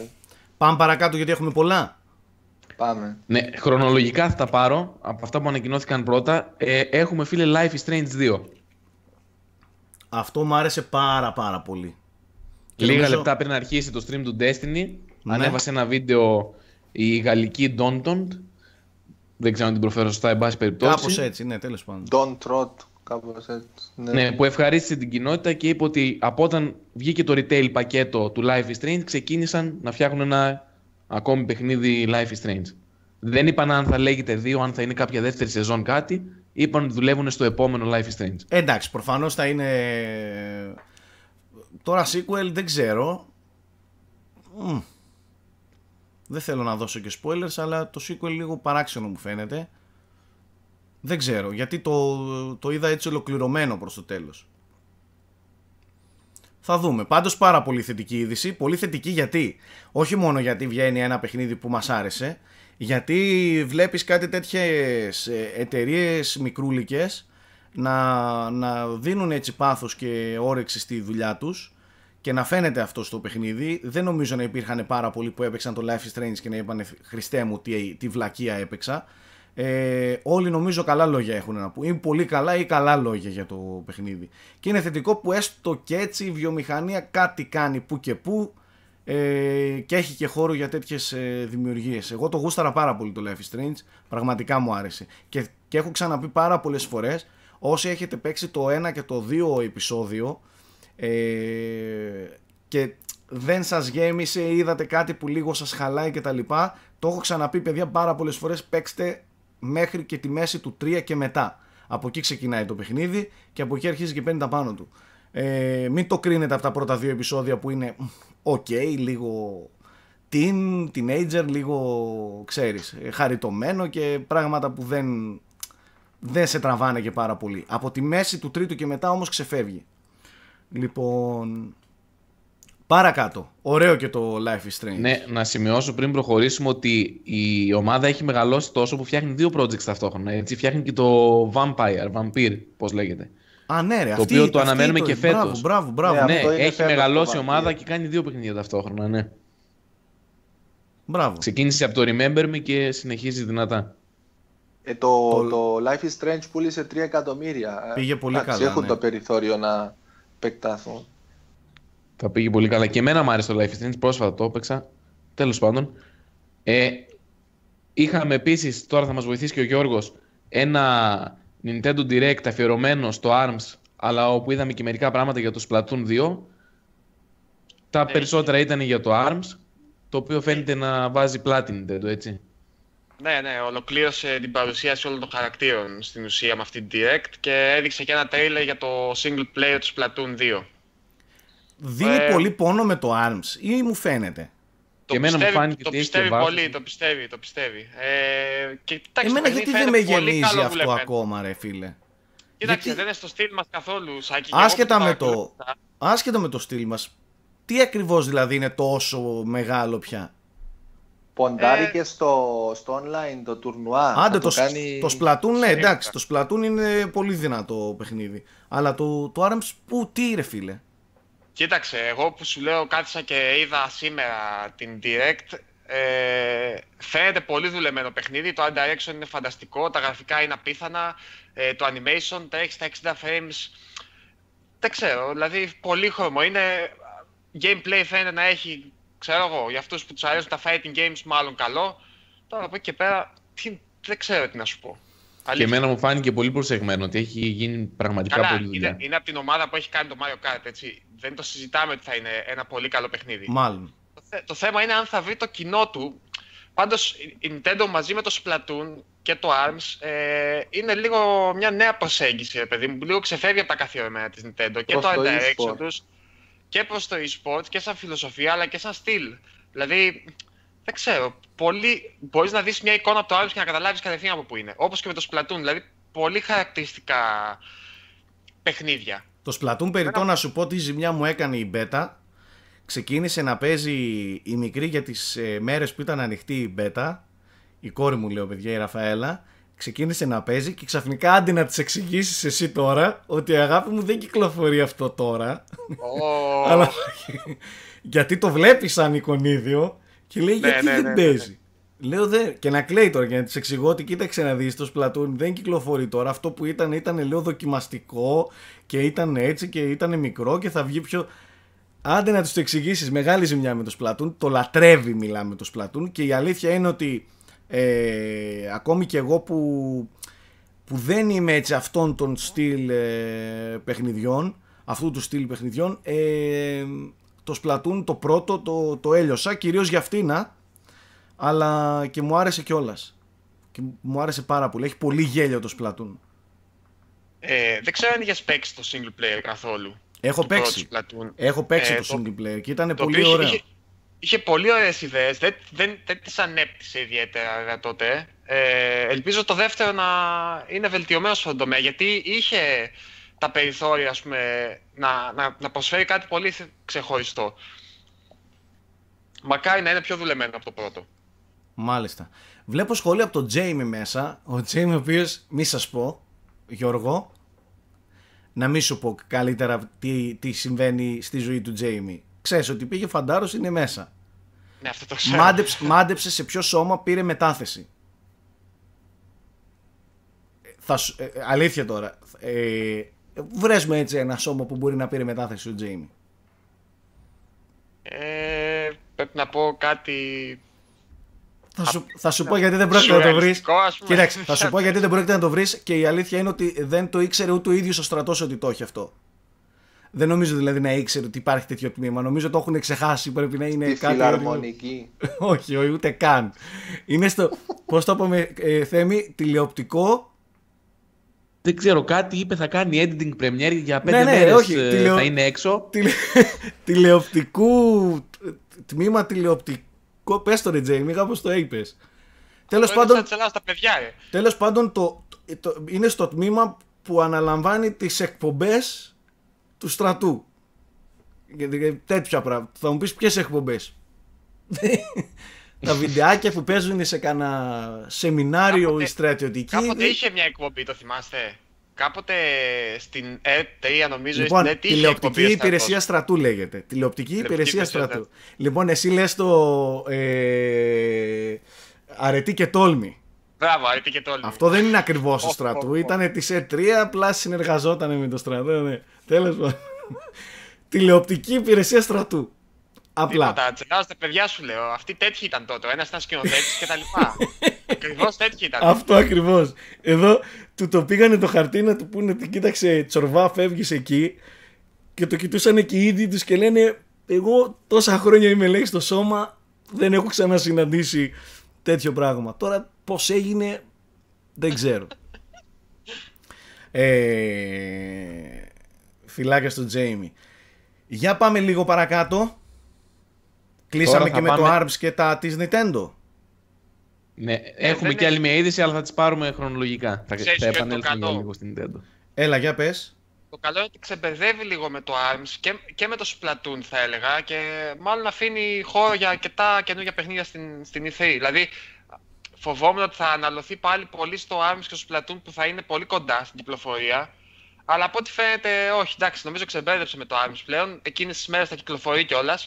Πάμε παρακάτω γιατί έχουμε πολλά. Πάμε. Ναι, χρονολογικά θα τα πάρω από αυτά που ανακοινώθηκαν πρώτα. Ε, έχουμε φίλε Life is Strange 2. Αυτό μου άρεσε πάρα πάρα πολύ. Λίγα λεπτά πριν αρχίσει το stream του Destiny, ναι. ανέβασε ένα βίντεο η γαλλική Don'tont. Δεν ξέρω αν την προφέρω σωστά, εν πάση περιπτώσει. Κάπως έτσι, ναι, τέλος πάντων. Don't trot, κάπως έτσι. Ναι. ναι. που ευχαρίστησε την κοινότητα και είπε ότι από όταν βγήκε το retail πακέτο του Life is Strange, ξεκίνησαν να φτιάχνουν ένα ακόμη παιχνίδι Life is Strange. Δεν είπαν αν θα λέγεται δύο, αν θα είναι κάποια δεύτερη σεζόν κάτι. Είπαν ότι δουλεύουν στο επόμενο Life is Strange. Εντάξει, προφανώς θα είναι Τώρα sequel δεν ξέρω. Δεν θέλω να δώσω και spoilers, αλλά το sequel λίγο παράξενο μου φαίνεται. Δεν ξέρω, γιατί το, το είδα έτσι ολοκληρωμένο προς το τέλος. Θα δούμε. Πάντως πάρα πολύ θετική είδηση. Πολύ θετική γιατί. Όχι μόνο γιατί βγαίνει ένα παιχνίδι που μας άρεσε. Γιατί βλέπεις κάτι τέτοιες ε, εταιρείες μικρούλικες να, να δίνουν έτσι πάθος και όρεξη στη δουλειά τους και να φαίνεται αυτό στο παιχνίδι. Δεν νομίζω να υπήρχαν πάρα πολλοί που έπαιξαν το Life is Strange και να είπαν «Ε, Χριστέ μου τι, τι βλακεία έπαιξα. Ε, όλοι νομίζω καλά λόγια έχουν να πούν. Ή πολύ καλά ή καλά λόγια για το παιχνίδι. Και είναι θετικό που έστω και έτσι η βιομηχανία κάτι κάνει που και που ε, και έχει και χώρο για τέτοιες ε, δημιουργίες. Εγώ το γούσταρα πάρα πολύ το Life is Strange. Πραγματικά μου άρεσε. Και, και έχω ξαναπεί πάρα πολλές φορές Όσοι έχετε παίξει το 1 και το 2 επεισόδιο ε, και δεν σας γέμισε, είδατε κάτι που λίγο σας χαλάει και τα λοιπά, το έχω ξαναπεί παιδιά πάρα πολλές φορές, παίξτε μέχρι και τη μέση του 3 και μετά. Από εκεί ξεκινάει το παιχνίδι και από εκεί αρχίζει και παίρνει τα πάνω του. Ε, μην το κρίνετε από τα πρώτα δύο επεισόδια που είναι ok, λίγο teen, teenager, λίγο ξέρεις, χαριτωμένο και πράγματα που δεν δεν σε τραβάνε και πάρα πολύ. Από τη μέση του τρίτου και μετά όμως ξεφεύγει. Λοιπόν, παρακάτω. Ωραίο και το Life is Strange. Ναι, να σημειώσω πριν προχωρήσουμε ότι η ομάδα έχει μεγαλώσει τόσο που φτιάχνει δύο projects ταυτόχρονα. Έτσι φτιάχνει και το Vampire, Vampire, πώς λέγεται. Α, ναι, ρε, το οποίο το αναμένουμε το... και φέτος. Μπράβο, μπράβο, μπράβο. Ναι, ναι έχει μεγαλώσει η ομάδα και κάνει δύο παιχνίδια ταυτόχρονα, ναι. Μπράβο. Ξεκίνησε από το Remember Me και συνεχίζει δυνατά. Ε, το, το... Life is Strange πούλησε 3 εκατομμύρια. Ε, πήγε πολύ Άξι, καλά. Έχουν ναι. το περιθώριο να επεκταθούν. Θα πήγε πολύ καλά. Και εμένα μου άρεσε το Life is Strange, πρόσφατα το έπαιξα. Τέλος πάντων. Ε, είχαμε επίσης, τώρα θα μας βοηθήσει και ο Γιώργος, ένα Nintendo Direct αφιερωμένο στο ARMS, αλλά όπου είδαμε και μερικά πράγματα για το Splatoon 2. Τα ναι. περισσότερα ήταν για το ARMS, το οποίο φαίνεται να βάζει πλάτη Nintendo, έτσι. Ναι, ναι, ολοκλήρωσε την παρουσίαση όλων των χαρακτήρων στην ουσία με αυτή την direct και έδειξε και ένα trailer για το single player του Splatoon 2. Δίνει ε, πολύ πόνο με το ARMS ή μου φαίνεται. Το πιστεύει, το πιστεύει πολύ, το πιστεύει, το πιστεύει. Ε, και, εμένα γιατί δεν με γεμίζει αυτό ακόμα ρε φίλε. Κοίταξε, γιατί... δεν είναι στο στυλ μας καθόλου, Σάκη. Άσχετα με, το... Άσχετα με το στυλ μας, τι ακριβώς δηλαδή είναι τόσο μεγάλο πια. Ποντάρει ε, και στο, στο online το τουρνουά. Άντε, το, το, κάνει... το Splatoon, ναι, εντάξει, το Splatoon είναι πολύ δυνατό παιχνίδι. Αλλά το, το Arms, που, τι ρε φίλε. Κοίταξε, εγώ που σου λέω κάθισα και είδα σήμερα την Direct, ε, φαίνεται πολύ δουλεμένο παιχνίδι, το Direction είναι φανταστικό, τα γραφικά είναι απίθανα, ε, το animation έχεις στα 60 frames, δεν ξέρω, δηλαδή πολύ χρώμο, είναι gameplay φαίνεται να έχει ξέρω εγώ, για αυτούς που τους αρέσουν τα fighting games, μάλλον καλό. Τώρα από εκεί και πέρα, τι, δεν ξέρω τι να σου πω. Αλήθεια. Και εμένα μου φάνηκε πολύ προσεγμένο ότι έχει γίνει πραγματικά πολύ δουλειά. Είναι, είναι από την ομάδα που έχει κάνει το Mario Kart, έτσι. Δεν το συζητάμε ότι θα είναι ένα πολύ καλό παιχνίδι. Μάλλον. Το, θέμα είναι αν θα βρει το κοινό του. Πάντως η Nintendo μαζί με το Splatoon και το ARMS ε, είναι λίγο μια νέα προσέγγιση, επειδή παιδί μου, λίγο ξεφεύγει από τα καθιερωμένα της Nintendo και το, το τους και προς το e-sport και σαν φιλοσοφία αλλά και σαν στυλ. Δηλαδή, δεν ξέρω. Πολύ... Μπορείς να δεις μια εικόνα από το άλλο και να καταλάβεις κατευθείαν από πού είναι. Όπως και με το Splatoon. Δηλαδή, πολύ χαρακτηριστικά παιχνίδια. Το Splatoon περιττό να σου πω τι ζημιά μου έκανε η Beta. Ξεκίνησε να παίζει η μικρή για τις ε, μέρες που ήταν ανοιχτή η Beta. Η κόρη μου λέω παιδιά η Ραφαέλα ξεκίνησε να παίζει και ξαφνικά αντί να της εξηγήσεις εσύ τώρα ότι η αγάπη μου δεν κυκλοφορεί αυτό τώρα. Oh. γιατί το βλέπεις σαν εικονίδιο και λέει ναι, γιατί ναι, δεν ναι, ναι, παίζει. Ναι. Λέω δε, Και να κλαίει τώρα για να της εξηγώ ότι κοίταξε να δεις το Splatoon δεν κυκλοφορεί τώρα. Αυτό που ήταν ήταν λέω δοκιμαστικό και ήταν έτσι και ήταν μικρό και θα βγει πιο. Άντε να του το εξηγήσεις, μεγάλη ζημιά με το Splatoon. Το λατρεύει, μιλάμε το Splatoon. Και η αλήθεια είναι ότι ε, ακόμη και εγώ που, που δεν είμαι έτσι αυτόν τον στυλ ε, παιχνιδιών, αυτού του στυλ παιχνιδιών, ε, το Splatoon το πρώτο το, το έλειωσα, κυρίως για αυτήν αλλά και μου άρεσε κιόλας. Και μου άρεσε πάρα πολύ. Έχει πολύ γέλιο το Splatoon. Ε, δεν ξέρω αν είχες παίξει το single player καθόλου. Έχω παίξει. Έχω παίξει ε, το, το single player και ήταν πολύ ωραίο είχε πολύ ωραίες ιδέες, δεν, δεν, δεν τις ανέπτυσε ιδιαίτερα τότε. Ε, ελπίζω το δεύτερο να είναι βελτιωμένο στον τομέα, γιατί είχε τα περιθώρια ας να, να, να προσφέρει κάτι πολύ ξεχωριστό. Μακάρι να είναι πιο δουλεμένο από το πρώτο. Μάλιστα. Βλέπω σχόλια από τον Τζέιμι μέσα. Ο Τζέιμι, ο οποίος, μη σας πω, Γιώργο, να μη σου πω καλύτερα τι, τι συμβαίνει στη ζωή του Τζέιμι. Ξέρεις ότι πήγε φαντάρος είναι μέσα. Ναι, Μάντεψε, σε ποιο σώμα πήρε μετάθεση. Θα, ε, ε, αλήθεια τώρα. Ε, βρες με έτσι ένα σώμα που μπορεί να πήρε μετάθεση ο Τζέιμι. Ε, πρέπει να πω κάτι Θα σου, θα σου πω γιατί δεν πρόκειται να το βρεις. θα σου πω *laughs* γιατί δεν πρόκειται να το βρεις και η αλήθεια είναι ότι δεν το ήξερε ούτε ο ίδιος ο στρατός ότι το έχει αυτό. Δεν νομίζω δηλαδή να ήξερε ότι υπάρχει τέτοιο τμήμα. Νομίζω το έχουν ξεχάσει. Πρέπει να είναι Τη κάτι. Φιλαρμονική. *laughs* Όχι, όχι, ούτε καν. Είναι στο. Πώς το είπαμε, ε, Θέμη, τηλεοπτικό. Δεν ξέρω, κάτι είπε θα κάνει editing premiere για πέντε ναι, ναι, μέρες όχι, ε, θα είναι έξω. *laughs* τηλεοπτικού, τμήμα τηλεοπτικό, πες το ρε Τζέιμι, κάπως το είπες. Τέλος πάντων, τέλο τα παιδιά, ε. τέλος πάντων είναι στο τμήμα που αναλαμβάνει τις εκπομπές του στρατού. Τέτοια πράγματα. Θα μου πεις ποιες εκπομπές. *laughs* τα βιντεάκια που παίζουν σε κανένα σεμινάριο ή στρατιωτική. Κάποτε είχε μια εκπομπή, το θυμάστε. Κάποτε στην ΕΤ3, νομίζω, λοιπόν, στην ΕΤ, νομιζω είχε υπηρεσία στρατού υπηρεσια Τηλεοπτική υπηρεσία στρατού. Λοιπόν, εσύ λες το ε, αρετή και τόλμη. Μπράβο, και το Αυτό δεν είναι ακριβώς ο στρατού. Ήταν τη E3, απλά συνεργαζόταν με το στρατό. Ναι. Τέλος πάντων. Τηλεοπτική υπηρεσία στρατού. Απλά. Τα παιδιά σου λέω. αυτή τέτοιοι ήταν τότε. Ένας ήταν σκηνοθέτης και τα λοιπά. *laughs* ακριβώς τέτοιοι ήταν. Αυτό ακριβώς. Εδώ του το πήγανε το χαρτί να του πούνε ότι κοίταξε τσορβά, φεύγεις εκεί. Και το κοιτούσαν και οι ίδιοι τους και λένε Εγώ τόσα χρόνια είμαι λέει στο σώμα. Δεν έχω ξανασυναντήσει τέτοιο πράγμα. Τώρα Πώς έγινε δεν ξέρω. ε, φυλάκια στον Τζέιμι. Για πάμε λίγο παρακάτω. Κλείσαμε και με το ARMS και τα της Nintendo. Ναι, ε, έχουμε και άλλη μια είδηση, αλλά θα τις πάρουμε χρονολογικά. θα επανέλθουμε λίγο στην Nintendo. Έλα, για πες. Το καλό είναι ότι ξεμπερδεύει λίγο με το ARMS και, και με το Splatoon θα έλεγα και μάλλον αφήνει χώρο για αρκετά καινούργια παιχνίδια στην, στην E3. Δηλαδή φοβόμουν ότι θα αναλωθεί πάλι πολύ στο ARMS και στο Splatoon που θα είναι πολύ κοντά στην κυκλοφορία. Αλλά από ό,τι φαίνεται, όχι, εντάξει, νομίζω ξεμπέρδεψε με το ARMS πλέον. Εκείνες τις μέρες θα κυκλοφορεί κιόλας.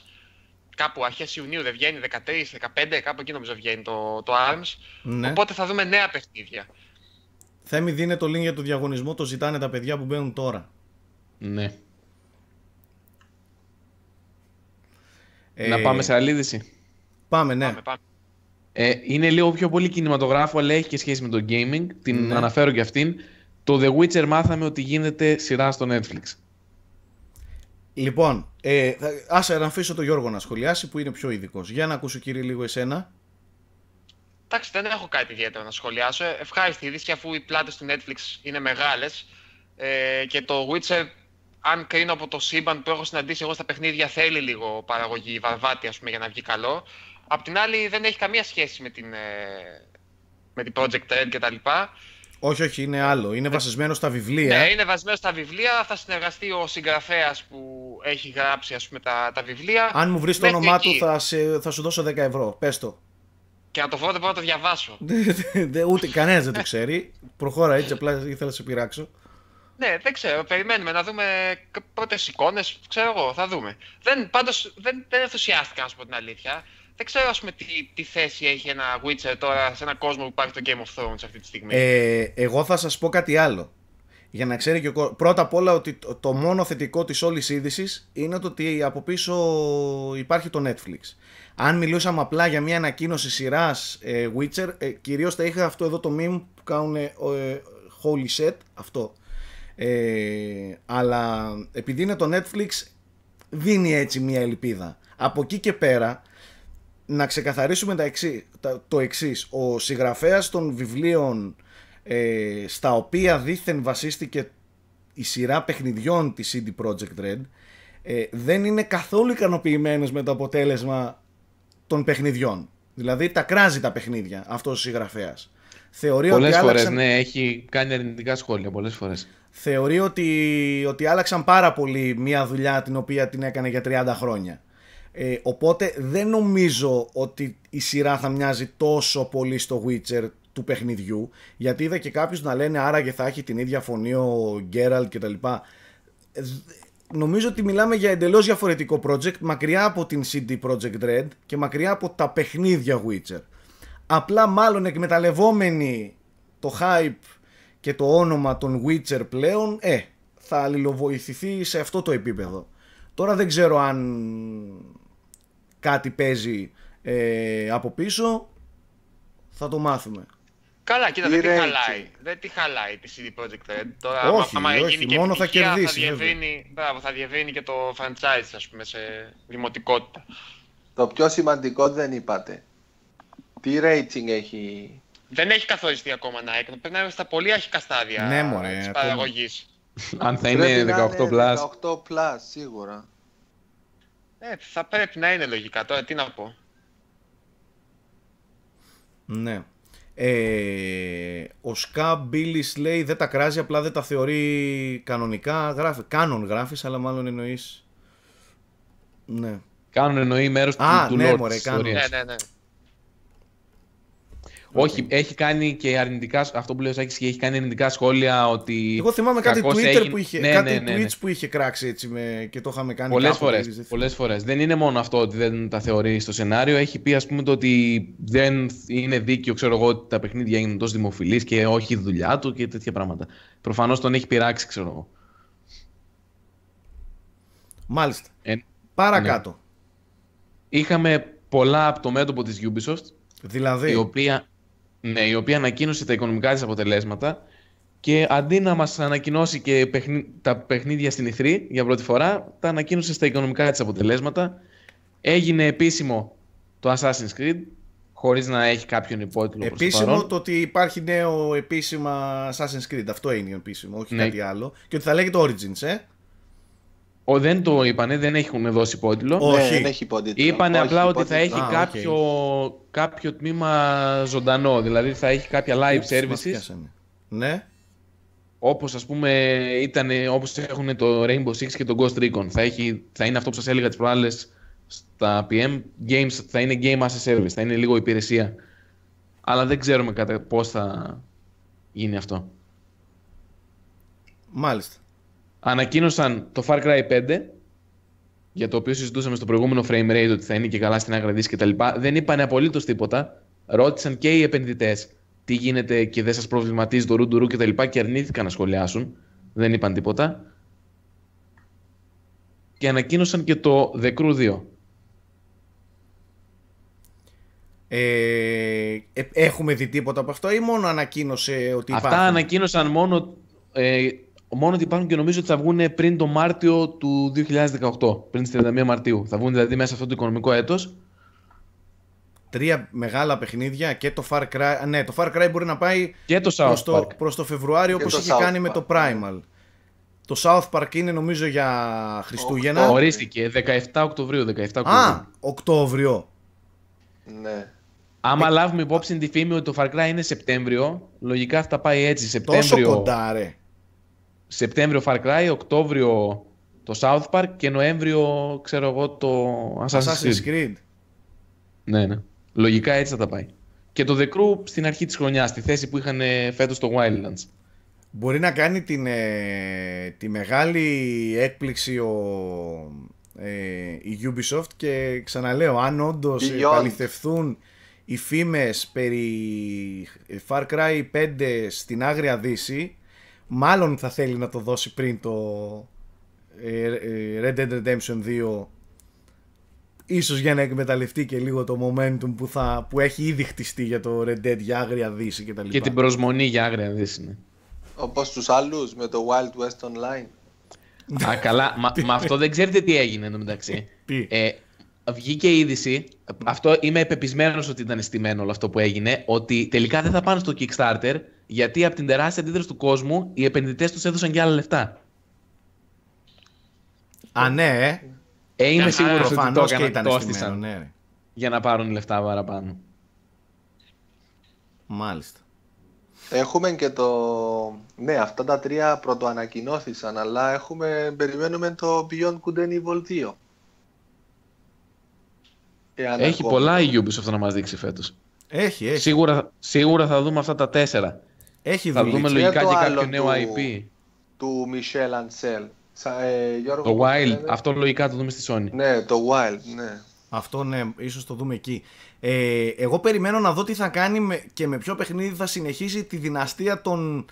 Κάπου αρχές Ιουνίου δεν βγαίνει, 13, 15, κάπου εκεί νομίζω βγαίνει το, το ARMS. Ναι. Οπότε θα δούμε νέα παιχνίδια. Θέμη, δίνε το link για το διαγωνισμό, το ζητάνε τα παιδιά που μπαίνουν τώρα. Ναι. Ε... Να πάμε σε αλίδηση. Πάμε, ναι. Πάμε, πάμε. Ε, είναι λίγο πιο πολύ κινηματογράφο, αλλά έχει και σχέση με το gaming. Την ναι. αναφέρω και αυτήν. Το The Witcher μάθαμε ότι γίνεται σειρά στο Netflix. Λοιπόν, ε, ας αφήσω τον Γιώργο να σχολιάσει που είναι πιο ειδικός. Για να ακούσω κύριε λίγο εσένα. Εντάξει, δεν έχω κάτι ιδιαίτερο να σχολιάσω. Ε, ευχάριστη είδηση, αφού οι πλάτες του Netflix είναι μεγάλες ε, και το Witcher, αν κρίνω από το σύμπαν που έχω συναντήσει εγώ στα παιχνίδια, θέλει λίγο παραγωγή βαρβάτη, ας πούμε, για να βγει καλό. Απ' την άλλη δεν έχει καμία σχέση με την, ε, με την Project τα λοιπά. Όχι, όχι, είναι άλλο. Είναι ε, βασισμένο στα βιβλία. Ναι, είναι βασισμένο στα βιβλία. Θα συνεργαστεί ο συγγραφέας που έχει γράψει ας τα, τα βιβλία. Αν μου βρεις το όνομά του, θα, σε, θα σου δώσω 10 ευρώ. Πες το. Και να το βρω, δεν μπορώ να το διαβάσω. *laughs* Ούτε κανένας δεν το ξέρει. Προχώρα έτσι, απλά ήθελα να σε πειράξω. Ναι, δεν ξέρω. Περιμένουμε να δούμε πρώτες εικόνες. Ξέρω εγώ, θα δούμε. Δεν, δεν, δεν ενθουσιάστηκα, να σου πω την αλήθεια δεν ξέρω ας πούμε, τι, θέση έχει ένα Witcher τώρα σε ένα κόσμο που υπάρχει το Game of Thrones αυτή τη στιγμή. Ε, εγώ θα σας πω κάτι άλλο. Για να ξέρει και ο Πρώτα απ' όλα ότι το μόνο θετικό της όλης είδησης είναι το ότι από πίσω υπάρχει το Netflix. Αν μιλούσαμε απλά για μια ανακοίνωση σειράς ε, Witcher, ε, κυρίως θα είχα αυτό εδώ το meme που κάνουν ε, holy set, αυτό. Ε, αλλά επειδή είναι το Netflix δίνει έτσι μια ελπίδα. Από εκεί και πέρα να ξεκαθαρίσουμε τα το εξής. Ο συγγραφέας των βιβλίων ε, στα οποία δήθεν βασίστηκε η σειρά παιχνιδιών της CD Projekt Red ε, δεν είναι καθόλου ικανοποιημένος με το αποτέλεσμα των παιχνιδιών. Δηλαδή τα κράζει τα παιχνίδια αυτός ο συγγραφέας. Θεωρεί πολλές ότι άλλαξαν... φορές, ναι, έχει κάνει αρνητικά σχόλια πολλές φορές. Θεωρεί ότι, ότι άλλαξαν πάρα πολύ μια δουλειά την οποία την έκανε για 30 χρόνια. Ε, οπότε δεν νομίζω ότι η σειρά θα μοιάζει τόσο πολύ στο Witcher του παιχνιδιού γιατί είδα και κάποιους να λένε άραγε θα έχει την ίδια φωνή ο Γκέραλτ και νομίζω ότι μιλάμε για εντελώς διαφορετικό project μακριά από την CD Projekt Red και μακριά από τα παιχνίδια Witcher. Απλά μάλλον εκμεταλλευόμενοι το hype και το όνομα των Witcher πλέον ε, θα αλληλοβοηθηθεί σε αυτό το επίπεδο. Τώρα δεν ξέρω αν κάτι παίζει ε, από πίσω, θα το μάθουμε. Καλά, κοίτα, δεν τη χαλάει. Δεν τη χαλάει τη CD Projekt Red. Τώρα, όχι, άμα όχι, μόνο θα κερδίσει. Θα μπράβο, θα διευρύνει και το franchise, ας πούμε, σε δημοτικότητα. Το πιο σημαντικό δεν είπατε. Τι rating έχει... Δεν έχει καθοριστεί ακόμα να έκανε. είμαστε στα πολύ αρχικά στάδια ναι, μωρέ, της παραγωγής. Αν θα είναι 18+. 18+, σίγουρα. Ε, θα πρέπει να είναι λογικά τώρα, τι να πω. Ναι. Ε, ο Σκα λέει δεν τα κράζει, απλά δεν τα θεωρεί κανονικά. Γράφει, κάνον γράφεις, αλλά μάλλον εννοείς. Ναι. Κάνον εννοεί μέρος του, Α, του ναι, ναι, ναι, ναι. Όχι, έχει κάνει και αρνητικά. Αυτό που λέω, Σάκη, έχει κάνει αρνητικά σχόλια ότι. Εγώ θυμάμαι κάτι Twitter που είχε, ναι, κάτι ναι, ναι, Twitch που είχε κράξει έτσι με, και το είχαμε κάνει πολλές φορέ. Πολλές φορές. Δεν είναι μόνο αυτό ότι δεν τα θεωρεί στο σενάριο. Έχει πει, ας πούμε, ότι δεν είναι δίκαιο, ξέρω εγώ, ότι τα παιχνίδια είναι τόσο δημοφιλή και όχι η δουλειά του και τέτοια πράγματα. Προφανώς τον έχει πειράξει, ξέρω εγώ. Μάλιστα. Ε, Παρακάτω. Είχαμε πολλά από το μέτωπο της Ubisoft Δηλαδή. Η οποία ναι, η οποία ανακοίνωσε τα οικονομικά της αποτελέσματα και αντί να μας ανακοινώσει και τα παιχνίδια στην Ιθρή για πρώτη φορά, τα ανακοίνωσε στα οικονομικά της αποτελέσματα. Έγινε επίσημο το Assassin's Creed, χωρίς να έχει κάποιον υπότιτλο Επίσημο το, το ότι υπάρχει νέο επίσημα Assassin's Creed, αυτό είναι επίσημο, όχι ναι. κάτι άλλο. Και ότι θα λέγεται Origins, ε. Ο, δεν το είπανε, δεν έχουν δώσει πόντιλο. Όχι, ναι, δεν έχει πόντιλο. Είπανε απλά ότι θα έχει κάποιο, κάποιο τμήμα ζωντανό. Δηλαδή θα έχει κάποια live services. Ναι. Όπως ας πούμε ήταν, όπως έχουν το Rainbow Six και το Ghost Recon. Θα, έχει, θα είναι αυτό που σας έλεγα τις προάλλες στα PM. Games θα είναι game as a service, θα είναι λίγο υπηρεσία. Αλλά δεν ξέρουμε κατά πώς θα γίνει αυτό. Μάλιστα. Ανακοίνωσαν το Far Cry 5, για το οποίο συζητούσαμε στο προηγούμενο frame rate ότι θα είναι και καλά στην και κτλ. Δεν είπαν απολύτως τίποτα. Ρώτησαν και οι επενδυτές τι γίνεται και δεν σας προβληματίζει το ρουντουρού κτλ. Και, και αρνήθηκαν να σχολιάσουν. Δεν είπαν τίποτα. Και ανακοίνωσαν και το The Crew 2. Ε, ε, έχουμε δει τίποτα από αυτό ή μόνο ανακοίνωσε ότι Αυτά υπάρχει. Αυτά ανακοίνωσαν μόνο ε, Μόνο ότι υπάρχουν και νομίζω ότι θα βγουν πριν το Μάρτιο του 2018, πριν τι 31 Μαρτίου. Θα βγουν δηλαδή μέσα σε αυτό το οικονομικό έτος. Τρία μεγάλα παιχνίδια και το Far Cry. Ναι, το Far Cry μπορεί να πάει και το προς, προς Φεβρουάριο όπω είχε κάνει με το ναι. Primal. Το South Park είναι νομίζω για Χριστούγεννα. Ορίστηκε 17 Οκτωβρίου. 17 Οκτωβρίου. Α, Οκτώβριο. Ναι. Άμα λάβουμε υπόψη τη φήμη ότι το Far Cry είναι Σεπτέμβριο, λογικά θα πάει έτσι Σεπτέμβριο. Τόσο κοντά, ρε. Σεπτέμβριο Far Cry, Οκτώβριο το South Park και Νοέμβριο, ξέρω εγώ, το Assassin's, Creed. Ναι, ναι. Λογικά έτσι θα τα πάει. Και το The Crew στην αρχή της χρονιάς, στη θέση που είχαν φέτος το Wildlands. Μπορεί να κάνει την, ε, τη μεγάλη έκπληξη ο, ε, η Ubisoft και ξαναλέω, αν όντως επαληθευτούν οι φήμες περί Far Cry 5 στην Άγρια Δύση, μάλλον θα θέλει να το δώσει πριν το ε, ε, Red Dead Redemption 2 ίσως για να εκμεταλλευτεί και λίγο το momentum που, θα, που έχει ήδη χτιστεί για το Red Dead για άγρια δύση και τα λοιπά. Και την προσμονή για άγρια δύση, ναι. Όπως τους άλλους με το Wild West Online. Α, καλά. μα, αυτό δεν ξέρετε τι έγινε εν μεταξύ. τι. Ε, βγήκε η είδηση, αυτό είμαι επεπισμένος ότι ήταν στημένο όλο αυτό που έγινε, ότι τελικά δεν θα πάνε στο Kickstarter, γιατί από την τεράστια αντίδραση του κόσμου οι επενδυτές τους έδωσαν και άλλα λεφτά. Α, ναι. Ε, ε είμαι σίγουρος ότι το έκανα. Ναι, για να πάρουν λεφτά παραπάνω. Μάλιστα. Έχουμε και το. Ναι, αυτά τα τρία πρωτοανακοινώθησαν, αλλά έχουμε... περιμένουμε το Beyond Good and Evil 2. έχει πολλά η Ubisoft να μας δείξει φέτος. Έχει, έχει. Σίγουρα, σίγουρα θα δούμε αυτά τα τέσσερα. Έχει Θα δούμε λογικά και κάποιο νέο IP. Του Michel Ancel. Ε, το Wild, Αυτό αυτό λογικά το δούμε στη Sony. Ναι, το Wild, ναι. Αυτό ναι, ίσως το δούμε εκεί. Ε, εγώ περιμένω να δω τι θα κάνει με, και με ποιο παιχνίδι θα συνεχίσει τη δυναστεία των,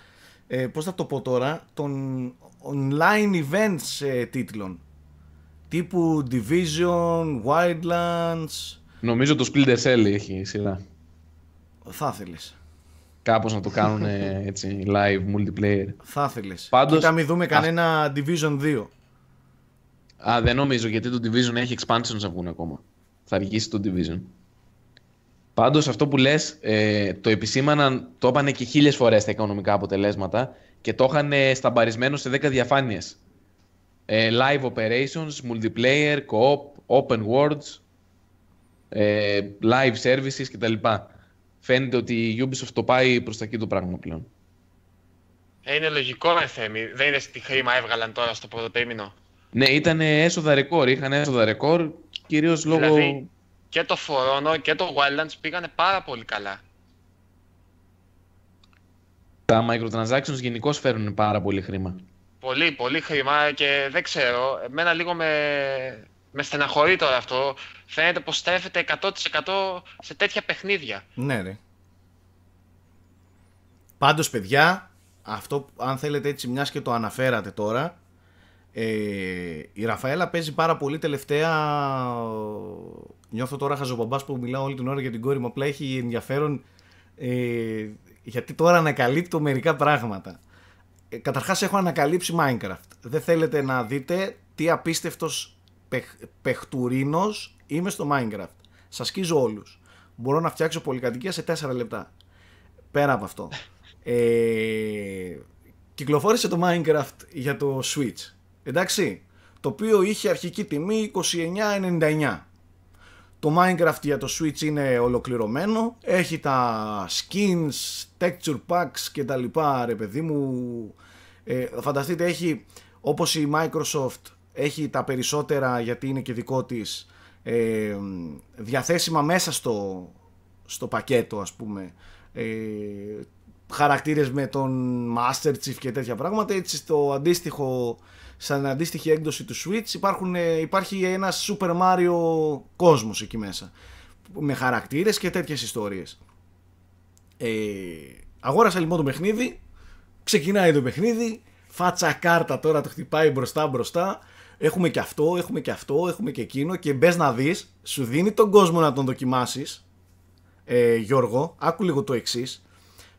ε, πώς θα το πω τώρα, των online events ε, τίτλων. Τύπου Division, Wildlands... Νομίζω το Splinter Cell έχει σειρά. Θα θέλεις κάπως να το κάνουν ε, έτσι live multiplayer. Θα ήθελες. Πάντως, Κοίτα μην δούμε κανένα Division 2. Α, δεν νομίζω γιατί το Division έχει expansion να βγουν ακόμα. Θα αργήσει το Division. Πάντως αυτό που λες, ε, το επισήμαναν, το έπανε και χίλιες φορές τα οικονομικά αποτελέσματα και το είχαν ε, σταμπαρισμένο σε 10 διαφάνειες. live operations, multiplayer, co-op, open worlds, live services κτλ φαίνεται ότι η Ubisoft το πάει προς τα εκεί το πράγμα πλέον. Ε, είναι λογικό ρε Θέμη. Δεν είναι τι χρήμα έβγαλαν τώρα στο πρώτο Ναι, ήταν έσοδα ρεκόρ. Είχαν έσοδα ρεκόρ, κυρίως λόγω... Δηλαδή, και το φορόνο και το Wildlands πήγανε πάρα πολύ καλά. Τα microtransactions γενικώ φέρνουν πάρα πολύ χρήμα. Πολύ, πολύ χρήμα και δεν ξέρω. Εμένα λίγο με, με στεναχωρεί τώρα αυτό. Φαίνεται πως στρέφεται 100% σε τέτοια παιχνίδια. Ναι, ναι. Πάντως, παιδιά, αυτό αν θέλετε έτσι, μιας και το αναφέρατε τώρα. Ε, η Ραφαέλα παίζει πάρα πολύ τελευταία. Νιώθω τώρα χαζοπομπά που μιλάω όλη την ώρα για την κόρη μου. Απλά έχει ενδιαφέρον ε, γιατί τώρα ανακαλύπτω μερικά πράγματα. Ε, Καταρχάς, έχω ανακαλύψει Minecraft. Δεν θέλετε να δείτε τι απίστευτος παιχ, παιχτουρίνος είμαι στο Minecraft. Σα σκίζω όλους. Μπορώ να φτιάξω πολυκατοικία σε 4 λεπτά. Πέρα από αυτό. *laughs* Ε, κυκλοφόρησε το Minecraft για το Switch. Εντάξει. Το οποίο είχε αρχική τιμή 29,99. Το Minecraft για το Switch είναι ολοκληρωμένο. Έχει τα skins, texture packs και τα λοιπά ρε παιδί μου. Ε, φανταστείτε έχει όπως η Microsoft έχει τα περισσότερα γιατί είναι και δικό της ε, διαθέσιμα μέσα στο, στο πακέτο ας πούμε ε, χαρακτήρες με τον Master Chief και τέτοια πράγματα έτσι στο αντίστοιχο σαν αντίστοιχη έκδοση του Switch υπάρχουν, ε, υπάρχει ένα Super Mario κόσμος εκεί μέσα με χαρακτήρες και τέτοιες ιστορίες ε, αγόρασα λοιπόν το παιχνίδι ξεκινάει το παιχνίδι φάτσα κάρτα τώρα το χτυπάει μπροστά μπροστά έχουμε και αυτό, έχουμε και αυτό, έχουμε και εκείνο και μπες να δεις, σου δίνει τον κόσμο να τον δοκιμάσεις. Ε, Γιώργο, άκου λίγο το εξής.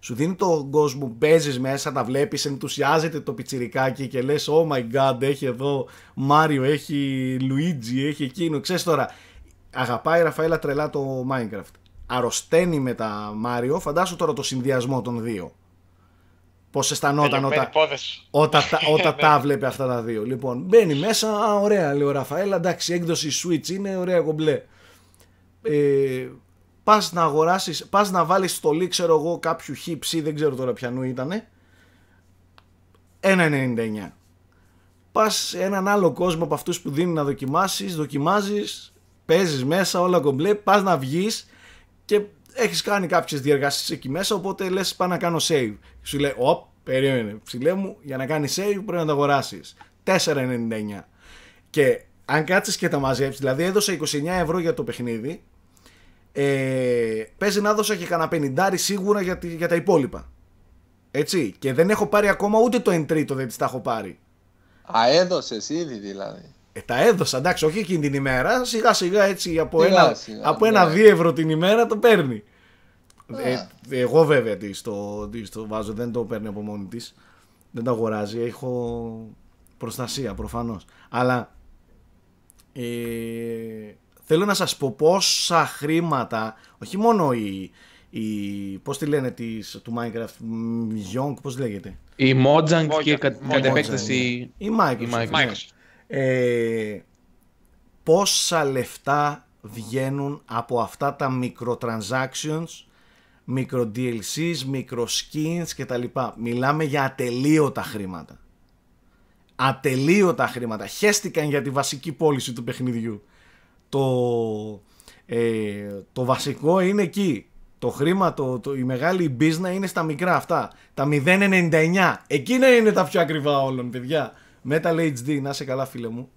Σου δίνει τον κόσμο, παίζεις μέσα, τα βλέπεις, ενθουσιάζεται το πιτσιρικάκι και λες: Oh my god, έχει εδώ Μάριο, έχει Λουίτζι, έχει εκείνο. ξέρεις τώρα, αγαπάει η Ραφαέλα τρελά το Minecraft. Αρρωσταίνει με τα Μάριο, φαντάσου τώρα το συνδυασμό των δύο. Πώς αισθανόταν όταν, όταν, *laughs* ναι. τα βλέπει αυτά τα δύο. Λοιπόν, μπαίνει μέσα. ωραία, λέει ο Ραφαέλα, Εντάξει, έκδοση Switch είναι ωραία κομπλέ. Ε, πας να αγοράσεις, πας να βάλεις στολή, ξέρω εγώ, κάποιου χύψη, δεν ξέρω τώρα ποιανού ήτανε. 1,99. Πας σε έναν άλλο κόσμο από αυτούς που δίνει να δοκιμάσεις, δοκιμάζεις, παίζεις μέσα, όλα κομπλέ. Πας να βγεις και Έχεις κάνει κάποιες διεργασίες εκεί μέσα. Οπότε λες πάω να κάνω save. Σου λέει, Οπ, περίμενε. Ψηλέ μου, για να κάνει save πρέπει να το αγοράσεις. 4,99. Και αν κάτσεις και τα μαζέψεις, δηλαδή έδωσα 29 ευρώ για το παιχνίδι. Ε, παίζει να δώσα και κανένα 50 σίγουρα για, για τα υπόλοιπα. Έτσι. Και δεν έχω πάρει ακόμα ούτε το εντρίτο δεν τις τα έχω πάρει. Α, έδωσες ήδη δηλαδή τα έδωσα, εντάξει, όχι εκείνη την ημέρα. Σιγά σιγά έτσι από ένα, σιγά, από ναι. δύο ευρω την ημέρα το παίρνει. Ε, εγώ βέβαια τη στο, το βάζω, δεν το παίρνει από μόνη της. Δεν το αγοράζει. Έχω προστασία προφανώς. Αλλά ε, θέλω να σας πω πόσα χρήματα, όχι μόνο η, η πώς τη λένε της, του Minecraft, Young, πώς λέγεται. Η Mojang, Mojang και κα, κατ' επέκταση η Microsoft. Η Microsoft. Ναι. Ε, πόσα λεφτά βγαίνουν από αυτά τα microtransactions, μικρο DLCs, μικρο skins κτλ. Μιλάμε για ατελείωτα χρήματα. Ατελείωτα χρήματα. Χέστηκαν για τη βασική πώληση του παιχνιδιού. Το, ε, το βασικό είναι εκεί. Το χρήμα, το, το, η μεγάλη business είναι στα μικρά αυτά. Τα 0,99. Εκείνα είναι τα πιο ακριβά όλων, παιδιά. Metal HD, να είσαι καλά φίλε μου.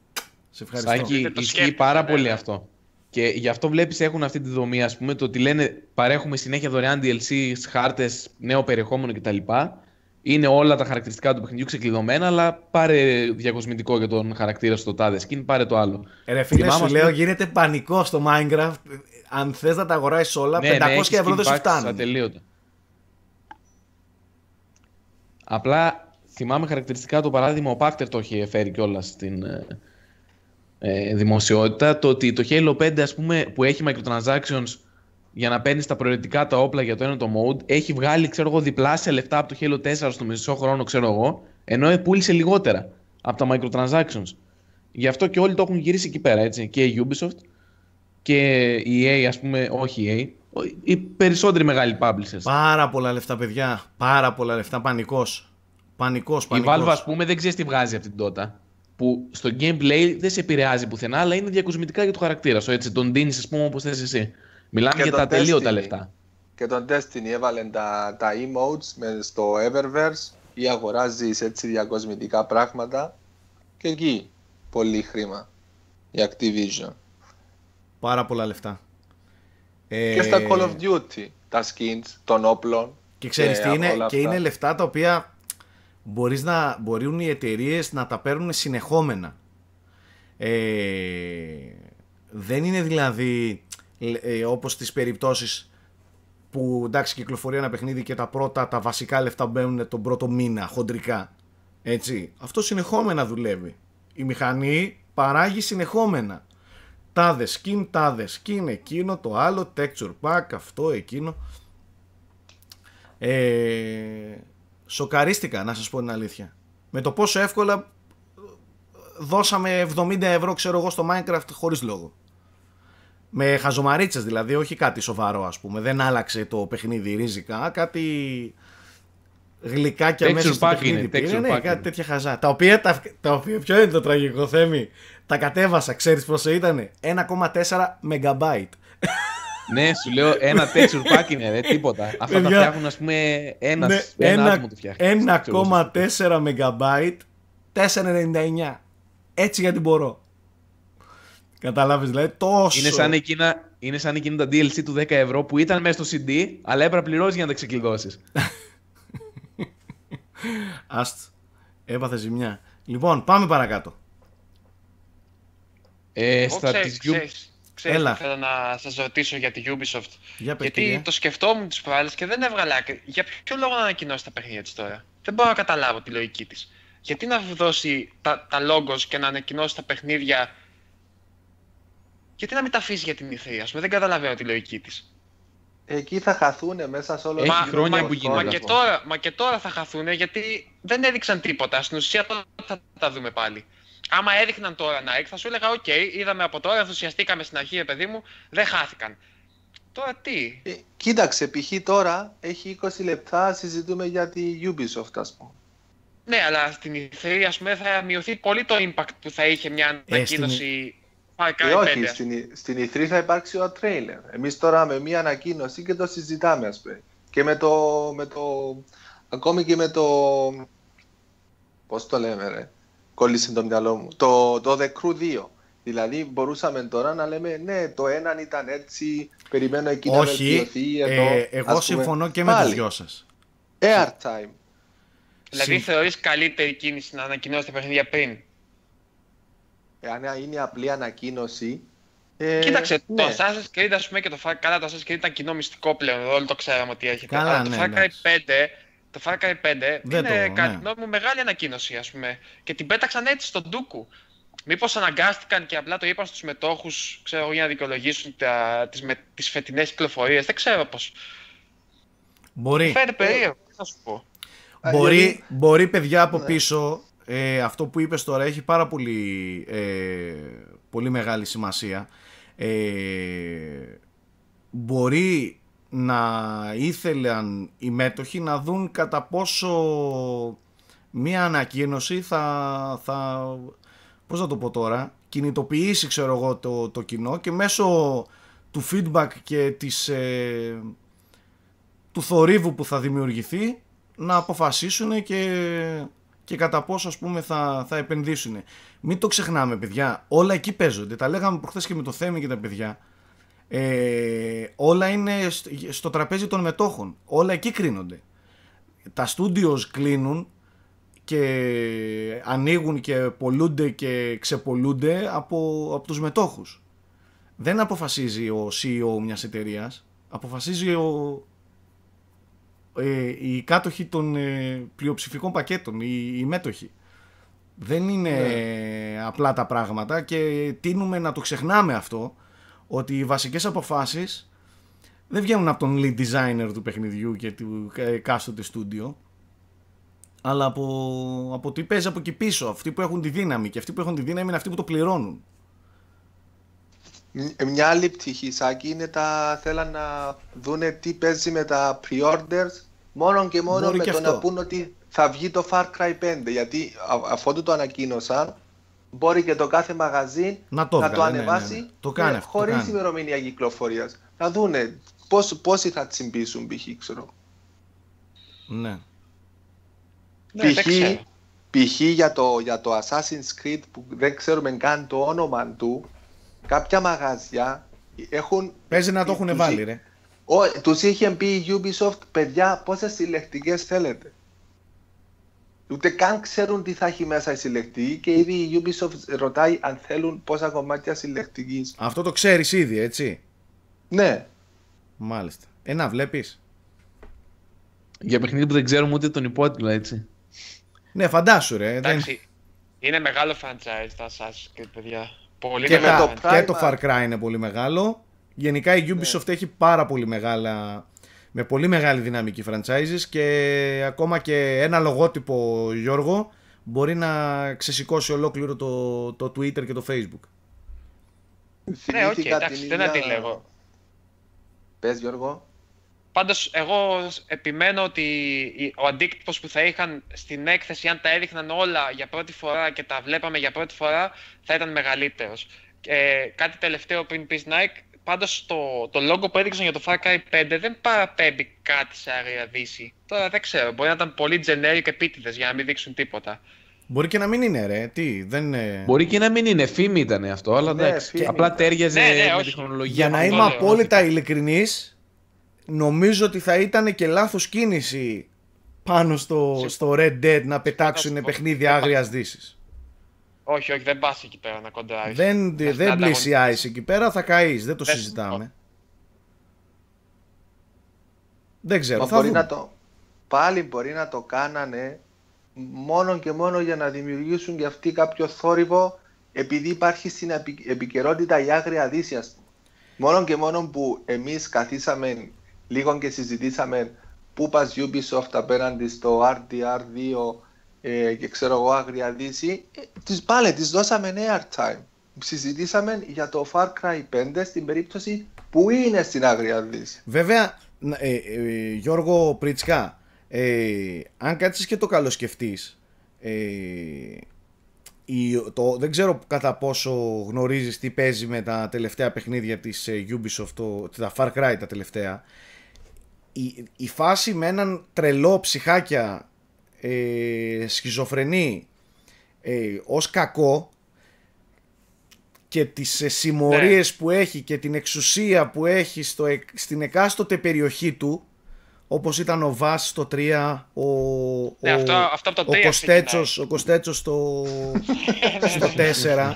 Σε ευχαριστώ. Σάκη, ισχύει πάρα ναι, πολύ ναι. αυτό. Και γι' αυτό βλέπεις έχουν αυτή τη δομή, ας πούμε, το ότι λένε παρέχουμε συνέχεια δωρεάν DLC, χάρτες, νέο περιεχόμενο κτλ. Είναι όλα τα χαρακτηριστικά του παιχνιδιού ξεκλειδωμένα, αλλά πάρε διακοσμητικό για τον χαρακτήρα στο τάδε skin, πάρε το άλλο. Ε, ρε φίλε, σου λέω, γίνεται πανικό στο Minecraft. Αν θες να τα αγοράσεις όλα, ναι, 500 ναι, ευρώ δεν σου φτάνουν. Ατελείωτα. Απλά θυμάμαι χαρακτηριστικά το παράδειγμα, ο Πάκτερ το έχει φέρει κιόλας στην ε, ε, δημοσιότητα, το ότι το Halo 5 ας πούμε, που έχει microtransactions για να παίρνεις τα προαιρετικά τα όπλα για το ένα το mode, έχει βγάλει ξέρω εγώ, διπλάσια λεφτά από το Halo 4 στο μισό χρόνο, ξέρω εγώ, ενώ πούλησε λιγότερα από τα microtransactions. Γι' αυτό και όλοι το έχουν γυρίσει εκεί πέρα, έτσι. Και η Ubisoft και η EA, ας πούμε, όχι η EA, οι περισσότεροι μεγάλοι publishers. Πάρα πολλά λεφτά, παιδιά. Πάρα πολλά λεφτά, πανικός. Πανικός, πανικό. Η Valve, ας πούμε, δεν ξέρεις τι βγάζει από την Dota. Που στο gameplay δεν σε επηρεάζει πουθενά, αλλά είναι διακοσμητικά για το χαρακτήρα σου. Έτσι, τον δίνει, ας πούμε, όπως θες εσύ. Μιλάμε για τα τελείωτα λεφτά. Και τον Destiny έβαλε τα, τα emotes στο Eververse ή αγοράζεις έτσι διακοσμητικά πράγματα. Και εκεί πολύ χρήμα η Activision. Πάρα πολλά λεφτά. Ε, και στα Call of Duty τα skins των όπλων. Και ξέρεις τι είναι, και είναι λεφτά τα οποία μπορείς να, μπορούν οι εταιρείες να τα παίρνουν συνεχόμενα. Ε, δεν είναι δηλαδή ε, όπως τις περιπτώσεις που εντάξει κυκλοφορεί ένα παιχνίδι και τα πρώτα τα βασικά λεφτά μπαίνουν τον πρώτο μήνα χοντρικά. Έτσι. Αυτό συνεχόμενα δουλεύει. Η μηχανή παράγει συνεχόμενα. Τάδες skin, τάδε skin, εκείνο, το άλλο, texture pack, αυτό, εκείνο. Ε, Σοκαρίστηκα να σας πω την αλήθεια. Με το πόσο εύκολα ε, δώσαμε 70 ευρώ ξέρω εγώ στο Minecraft χωρίς λόγο. Με χαζομαρίτσες δηλαδή, όχι κάτι σοβαρό ας πούμε. Δεν άλλαξε το παιχνίδι ρίζικα, κάτι γλυκάκια και μέσα στο παιχνίδι. Είναι, κάτι τέτοια χαζά. Τα οποία, τα, τα οποία, ποιο είναι το τραγικό θέμη. Τα κατέβασα, ξέρεις πόσο ήτανε. 1,4 MB ναι, σου λέω ένα texture pack είναι, τίποτα. Αυτά τα φτιάχνουν, ας πούμε, ναι, ένα, ένα άτομο το φτιάχνει. 1,4 MB, 4,99. Έτσι γιατί μπορώ. Κατάλάβει, δηλαδή τόσο. Είναι σαν, εκείνα, είναι σαν εκείνα τα DLC του 10 ευρώ που ήταν μέσα στο CD, αλλά έπρεπε να πληρώσεις για να τα ξεκλειδώσεις. *laughs* Άστ. Έπαθε ζημιά. Λοιπόν, πάμε παρακάτω. Ε, στα, της Ξέρεις Έλα. θέλω να σας ρωτήσω για τη Ubisoft. Γιατί το σκεφτόμουν τις προάλλες και δεν έβγαλα άκρη. Για ποιο λόγο να ανακοινώσει τα παιχνίδια της τώρα. Δεν μπορώ να καταλάβω τη λογική της. Γιατί να δώσει τα, τα και να ανακοινώσει τα παιχνίδια. Γιατί να μην τα αφήσει για την ηθεία, ας Δεν καταλαβαίνω τη λογική της. Εκεί θα χαθούν μέσα σε όλο Έχει χρόνια μα, που γίνονται. Μα, και τώρα, μα και τώρα θα χαθούν γιατί δεν έδειξαν τίποτα. Στην ουσία τώρα θα τα δούμε πάλι άμα έδειχναν τώρα να έρθει, θα σου έλεγα: Οκ, είδαμε από τώρα, ενθουσιαστήκαμε στην αρχή, παιδί μου, δεν χάθηκαν. Τώρα τι. Ε, κοίταξε, π.χ. τώρα έχει 20 λεπτά, συζητούμε για τη Ubisoft, ας πούμε. Ναι, αλλά στην E3 ας πούμε, θα μειωθεί πολύ το impact που θα είχε μια ανακοίνωση. Ε, στην... E- ε, όχι, στην, e- στην E3 θα υπάρξει ο Trailer. Εμείς τώρα με μια ανακοίνωση και το συζητάμε, ας πούμε. Και με το, με το... Ακόμη και με το... Πώς το λέμε, ρε κόλλησε το μυαλό μου. Το, το The Crew 2. Δηλαδή μπορούσαμε τώρα να λέμε ναι, το έναν ήταν έτσι, περιμένω εκεί Όχι, να βελτιωθεί. όχι, ε, εγώ συμφωνώ και με τους δυο σας. Airtime. Δηλαδή Συμ... θεωρείς καλύτερη κίνηση να ανακοινώσεις τα παιχνίδια πριν. Εάν είναι απλή ανακοίνωση, ε, Κοίταξε, ναι. το Assassin's Creed ας πούμε και το Far Cry, το Assassin's Creed ήταν κοινό μυστικό πλέον, όλοι το ξέραμε ότι έρχεται. Καλά, Αλλά ναι, το Far Cry 5 το Far Cry 5 δεν είναι το, ναι. μου μεγάλη ανακοίνωση, ας πούμε. Και την πέταξαν έτσι στον Τούκου. Μήπως αναγκάστηκαν και απλά το είπαν στους μετόχου για να δικαιολογήσουν τι τις φετινές κυκλοφορίες. Δεν ξέρω πώς. Μπορεί. Φαίνεται περίεργο, θα σου πω. Μπορεί, μπορεί παιδιά από ναι. πίσω ε, αυτό που είπες τώρα έχει πάρα πολύ, ε, πολύ μεγάλη σημασία. Ε, μπορεί να ήθελαν οι μέτοχοι να δουν κατά πόσο μία ανακοίνωση θα, θα πώς να το πω τώρα, κινητοποιήσει ξέρω εγώ το, το κοινό και μέσω του feedback και ε, του θορύβου που θα δημιουργηθεί να αποφασίσουν και, και κατά πόσο ας πούμε θα, θα επενδύσουν. Μην το ξεχνάμε παιδιά, όλα εκεί παίζονται. Τα λέγαμε προχθές και με το Θέμη και τα παιδιά. Ε, όλα είναι στο τραπέζι των μετόχων. Όλα εκεί κρίνονται. Τα studios κλείνουν και ανοίγουν και πολλούνται και ξεπολούνται από, από τους μετόχους. Δεν αποφασίζει ο CEO μιας εταιρείας, αποφασίζει ο, ε, οι κάτοχοι των ε, πλειοψηφικών πακέτων, οι, μέτοχοι. Δεν είναι ναι. απλά τα πράγματα και τίνουμε να το ξεχνάμε αυτό ότι οι βασικές αποφάσεις δεν βγαίνουν από τον lead designer του παιχνιδιού και του εκάστοτε στούντιο αλλά από, από τι παίζει από εκεί πίσω, αυτοί που έχουν τη δύναμη και αυτοί που έχουν τη δύναμη είναι αυτοί που το πληρώνουν. Ε, μια άλλη πτυχή, Σάκη, είναι τα θέλαν να δούνε τι παίζει με τα pre-orders μόνο και μόνο με και το να πούν ότι θα βγει το Far Cry 5 γιατί αφού το ανακοίνωσαν μπορεί και το κάθε μαγαζί να το, ναι, ναι, ανεβάσει ναι, ναι, ναι. χωρίς ημερομηνία κυκλοφορίας. Να δούνε πώς, πόσοι θα τσιμπήσουν π.χ. ξέρω. Ναι. ναι π.χ. Για, το, Assassin's Creed που δεν ξέρουμε καν το όνομα του, κάποια μαγαζιά έχουν... Παίζει να το έχουν βάλει ρε. Τους είχε πει η Ubisoft, παιδιά πόσες συλλεκτικές θέλετε. Ούτε καν ξέρουν τι θα έχει μέσα η συλλεκτική και ήδη η Ubisoft ρωτάει αν θέλουν πόσα κομμάτια συλλεκτικής. Αυτό το ξέρεις ήδη, έτσι. Ναι. Μάλιστα. Ένα ε, βλέπεις. Για παιχνίδι που δεν ξέρουμε ούτε τον υπότιτλο, έτσι. Ναι, φαντάσου, ρε. Εντάξει. Είναι μεγάλο franchise, τα σα και παιδιά. Πολύ και, μεγάλο. Το, και το Far Cry είναι πολύ μεγάλο. Γενικά η ναι. Ubisoft έχει πάρα πολύ μεγάλα με πολύ μεγάλη δυναμική franchises και ακόμα και ένα λογότυπο Γιώργο μπορεί να ξεσηκώσει ολόκληρο το, το Twitter και το Facebook. Ναι, οκ, okay, εντάξει, δεν αντιλέγω. Πες Γιώργο. Πάντως εγώ επιμένω ότι ο αντίκτυπος που θα είχαν στην έκθεση αν τα έδειχναν όλα για πρώτη φορά και τα βλέπαμε για πρώτη φορά θα ήταν μεγαλύτερος. Ε, κάτι τελευταίο πριν πεις Nike, Πάντως το, το logo που έδειξαν για το Far Cry 5 δεν παραπέμπει κάτι σε Άγρια Δύση. Τώρα δεν ξέρω. Μπορεί να ήταν πολύ generic επίτηδες για να μην δείξουν τίποτα. Μπορεί και να μην είναι, ρε. Τι, δεν είναι... Μπορεί και να μην είναι. Φήμη ήταν αυτό, αλλά ναι, Απλά τέριαζε ναι, ναι, με τη χρονολογία. Για να είμαι απόλυτα ειλικρινής, νομίζω ότι θα ήταν και λάθος κίνηση πάνω στο, στο Red Dead να πετάξουν παιχνίδι Άγριας Δύσης. Όχι, όχι, δεν πας εκεί πέρα να κοντράει. Δεν, δεν, δεν πλησιάζει εκεί πέρα, θα καείς. Δεν το συζητάμε. Δεν ξέρω. θα μπορεί να το... Πάλι μπορεί να το κάνανε μόνο και μόνο για να δημιουργήσουν και αυτοί κάποιο θόρυβο επειδή υπάρχει στην επικαιρότητα η άγρια δύση, Μόνο και μόνο που εμείς καθίσαμε λίγο και συζητήσαμε πού πας Ubisoft απέναντι στο RDR2 ε, και ξέρω εγώ Άγρια Δύση, ε, τις πάλι τις δώσαμε time. Συζητήσαμε για το Far Cry 5 στην περίπτωση που είναι στην Άγρια Δύση. Βέβαια, ε, ε, Γιώργο Πρίτσκα, αν κάτσεις και το καλοσκεφτείς, η, το, δεν ξέρω κατά πόσο γνωρίζεις τι παίζει με τα τελευταία παιχνίδια της Ubisoft, το, τα Far Cry τα τελευταία. Η, η φάση με έναν τρελό ψυχάκια ε, Ω ε, ως κακό και τις ε, συμμορίες ναι. που έχει και την εξουσία που έχει στο, στην εκάστοτε περιοχή του όπως ήταν ο Βάς στο 3, ο, ναι, ο, ο, Κοστέτσος, ο Κοστέτσος στο, *laughs* στο 4.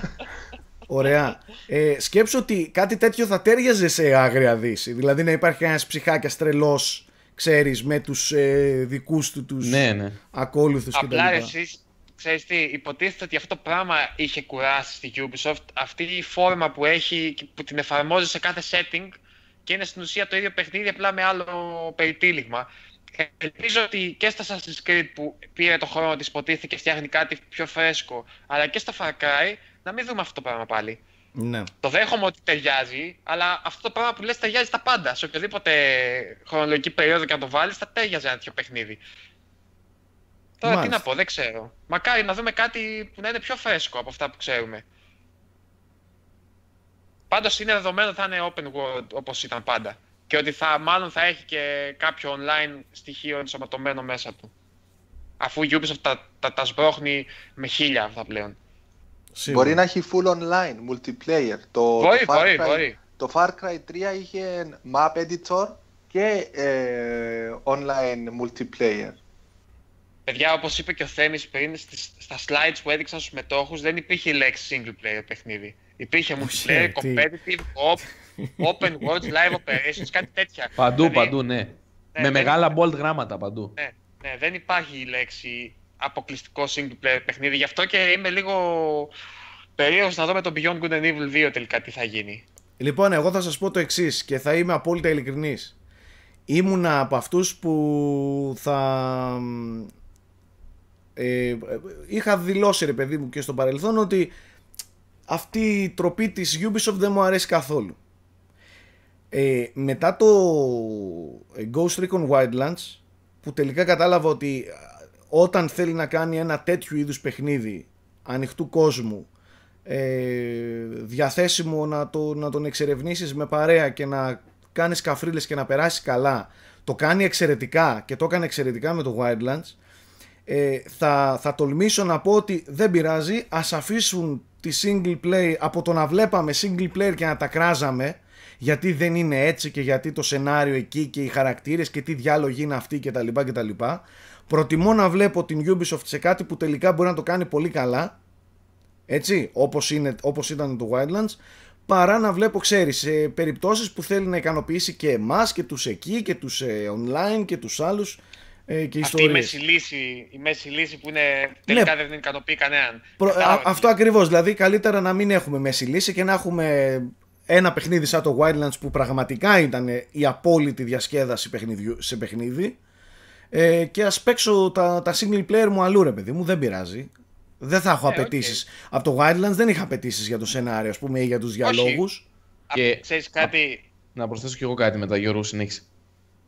Ωραία. Ε, σκέψω ότι κάτι τέτοιο θα τέριαζε σε άγρια δύση. Δηλαδή να υπάρχει ένας ψυχάκιας τρελός ξέρεις, με τους ε, δικούς του τους ναι, ναι. ακόλουθους κτλ. Απλά εσείς, ξέρεις τι, υποτίθεται ότι αυτό το πράγμα είχε κουράσει στη Ubisoft, αυτή η φόρμα που έχει, που την εφαρμόζει σε κάθε setting και είναι στην ουσία το ίδιο παιχνίδι, απλά με άλλο περιτύλιγμα. Ελπίζω ότι και στα Assassin's Creed που πήρε το χρόνο της ποτίθεται και φτιάχνει κάτι πιο φρέσκο, αλλά και στα Far Cry, να μην δούμε αυτό το πράγμα πάλι. Ναι. Το δέχομαι ότι ταιριάζει, αλλά αυτό το πράγμα που λες ταιριάζει τα πάντα. Σε οποιαδήποτε χρονολογική περίοδο και να το βάλεις, θα ταιριάζει ένα τέτοιο παιχνίδι. Τώρα τι να πω, δεν ξέρω. Μακάρι να δούμε κάτι που να είναι πιο φρέσκο από αυτά που ξέρουμε. Πάντως είναι δεδομένο ότι θα είναι open world όπως ήταν πάντα. Και ότι θα, μάλλον θα έχει και κάποιο online στοιχείο ενσωματωμένο μέσα του. Αφού η Ubisoft τα, τα, τα με χίλια αυτά πλέον. Μπορεί να έχει full online, multiplayer. Το, μπορεί, Far μπορεί, Cry, μπορεί. το Far 3 είχε map editor και ε, online multiplayer. Παιδιά, όπως είπε και ο Θέμης πριν, στις, στα slides που έδειξαν στους μετόχους δεν υπήρχε η λέξη single player παιχνίδι. Υπήρχε multiplayer, competitive, op, *laughs* open world, live operations, κάτι τέτοια. Παντού, δηλαδή, παντού, ναι. ναι Με μεγάλα bold γράμματα παντού. Ναι, ναι, δεν υπάρχει η λέξη αποκλειστικό single player παιχνίδι. Γι' αυτό και είμαι λίγο περίεργος να δω με το Beyond Good and Evil 2 τελικά τι θα γίνει. Λοιπόν, εγώ θα σας πω το εξής και θα είμαι απόλυτα ειλικρινής. Ήμουνα από αυτούς που θα... Ε, είχα δηλώσει ρε παιδί μου και στο παρελθόν ότι αυτή η τροπή της Ubisoft δεν μου αρέσει καθόλου. Ε, μετά το Ghost Recon Wildlands που τελικά κατάλαβα ότι όταν θέλει να κάνει ένα τέτοιου είδους παιχνίδι ανοιχτού κόσμου ε, διαθέσιμο να, το, να τον εξερευνήσεις με παρέα και να κάνεις καφρίλες και να περάσεις καλά το κάνει εξαιρετικά και το έκανε εξαιρετικά με το Wildlands ε, θα, θα τολμήσω να πω ότι δεν πειράζει ας αφήσουν τη single play από το να βλέπαμε single player και να τα κράζαμε γιατί δεν είναι έτσι και γιατί το σενάριο εκεί και οι χαρακτήρες και τι διάλογοι είναι αυτοί κτλ Προτιμώ να βλέπω την Ubisoft σε κάτι που τελικά μπορεί να το κάνει πολύ καλά, έτσι, όπως, είναι, όπως ήταν το Wildlands, παρά να βλέπω, ξέρεις, σε περιπτώσεις που θέλει να ικανοποιήσει και εμάς και τους εκεί και τους ε, online και τους άλλους ε, και Αυτή η μέση, λύση, η μέση λύση που είναι τελικά ναι. δεν ικανοποιεί κανέναν. αυτό ακριβώς, δηλαδή καλύτερα να μην έχουμε μέση λύση και να έχουμε ένα παιχνίδι σαν το Wildlands που πραγματικά ήταν η απόλυτη διασκέδαση σε παιχνίδι ε, και ας παίξω τα, τα single player μου αλλού, ρε παιδί μου, δεν πειράζει. Δεν θα έχω ε, απαιτήσεις. Από το Wildlands δεν είχα απαιτήσεις για το σενάριο, ας πούμε, ή για τους διαλόγου. Και... Ξέρεις κάτι. Να προσθέσω κι εγώ κάτι μετά, Γιώργο, συνέχισε.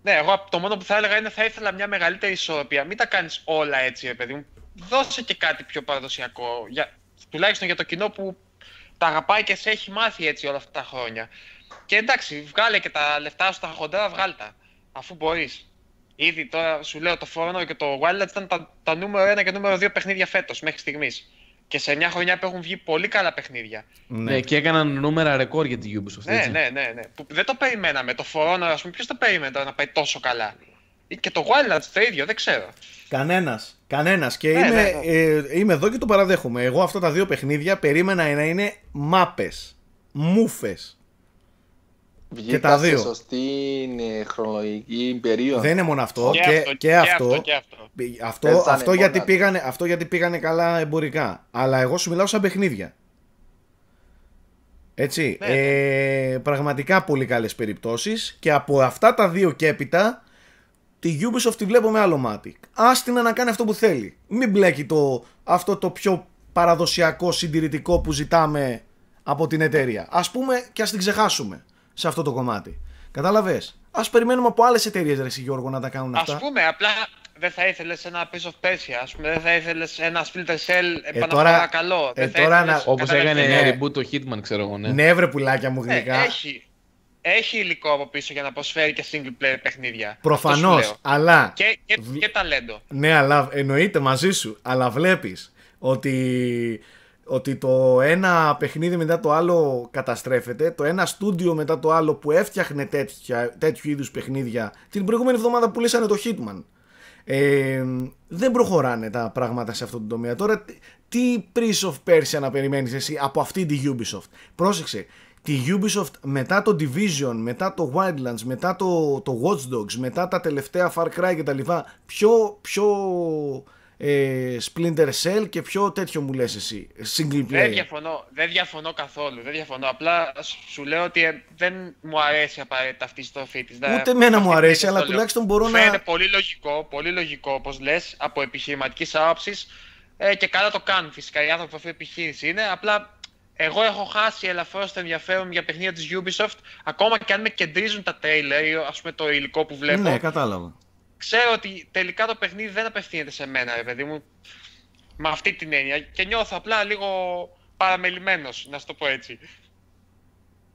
Ναι, εγώ το μόνο που θα έλεγα είναι θα ήθελα μια μεγαλύτερη ισορροπία. Μην τα κάνεις όλα έτσι, ρε παιδί μου. Δώσε και κάτι πιο παραδοσιακό. Για... Τουλάχιστον για το κοινό που τα αγαπάει και σε έχει μάθει έτσι όλα αυτά τα χρόνια. Και εντάξει, βγάλε και τα λεφτά σου τα χοντρά, βγάλτα. Αφού μπορείς. Ήδη τώρα σου λέω το φόρνο και το Wildlands ήταν τα, τα νούμερο 1 και νούμερο 2 παιχνίδια φέτος μέχρι στιγμής. Και σε 9 χρονιά που έχουν βγει πολύ καλά παιχνίδια. Ναι, ναι και έκαναν νούμερα ρεκόρ για την Ubisoft. Ναι, ναι, ναι, ναι. Που δεν το περιμέναμε. Το Honor, ας πούμε, ποιος το περίμενε να πάει τόσο καλά. Και το Wildlands το ίδιο, δεν ξέρω. Κανένας. Κανένας. Και ναι, είμαι, ναι, ναι. Ε, είμαι εδώ και το παραδέχομαι. Εγώ αυτά τα δύο παιχνίδια περίμενα να είναι μάπες. Μούφες. Βγήκα και τα δύο. σωστή ε, χρονολογική περίοδο. Δεν είναι μόνο αυτό. Και, και, αυτό. αυτό, αυτό, γιατί πήγανε, αυτό γιατί πήγανε καλά εμπορικά. Αλλά εγώ σου μιλάω σαν παιχνίδια. Έτσι. Ναι, ναι. ε, πραγματικά πολύ καλές περιπτώσεις. Και από αυτά τα δύο και έπειτα, τη Ubisoft τη βλέπω με άλλο μάτι. Άστινα να κάνει αυτό που θέλει. Μην μπλέκει το, αυτό το πιο παραδοσιακό συντηρητικό που ζητάμε από την εταιρεία. Ας πούμε και ας την ξεχάσουμε σε αυτό το κομμάτι. Κατάλαβες. Ας περιμένουμε από άλλες εταιρείες, Ρε Γιώργο, να τα κάνουν αυτά. Α πούμε, απλά δεν θα ήθελες ένα piece of Persia, ας πούμε, δεν θα ήθελες ένα split cell ε, επαναπαρακαλώ. καλό. ε, τώρα να... Όπως έκανε ένα reboot το Hitman, ξέρω εγώ. Ναι, ναι βρε πουλάκια μου ναι, γλυκά. Ναι, έχει, έχει υλικό από πίσω για να προσφέρει και single player παιχνίδια. Προφανώ, αλλά. Και, και, και ταλέντο. Ναι, αλλά εννοείται μαζί σου, αλλά βλέπεις ότι ότι το ένα παιχνίδι μετά το άλλο καταστρέφεται, το ένα στούντιο μετά το άλλο που έφτιαχνε τέτοια, τέτοιου είδους παιχνίδια την προηγούμενη εβδομάδα που λύσανε το Hitman ε, δεν προχωράνε τα πράγματα σε αυτό το τομέα τώρα τι Prince of Persia να περιμένεις εσύ από αυτή τη Ubisoft πρόσεξε τη Ubisoft μετά το Division, μετά το Wildlands, μετά το, το Watch Dogs, μετά τα τελευταία Far Cry κτλ. Ποιο, πιο ε, Splinter Cell και πιο τέτοιο μου λες εσύ, single player. Δεν διαφωνώ, δεν διαφωνώ καθόλου, δεν διαφωνώ. Απλά σου λέω ότι ε, δεν μου αρέσει απαραίτητα αυτή η στροφή της. Ούτε εμένα μου αρέσει, αλλά τουλάχιστον μπορώ να... Είναι πολύ λογικό, πολύ λογικό, όπως λες, από επιχειρηματικής άποψης. ε, και καλά το κάνουν φυσικά, οι άνθρωποι αυτή η επιχείρηση είναι, απλά... Εγώ έχω χάσει ελαφρώς το ενδιαφέρον για παιχνίδια της Ubisoft, ακόμα και αν με κεντρίζουν τα τρέιλερ ή ας πούμε, το υλικό που βλέπω. Ναι, κατάλαβα ξέρω ότι τελικά το παιχνίδι δεν απευθύνεται σε μένα, ρε παιδί μου. Με αυτή την έννοια. Και νιώθω απλά λίγο παραμελημένος, να σου το πω έτσι.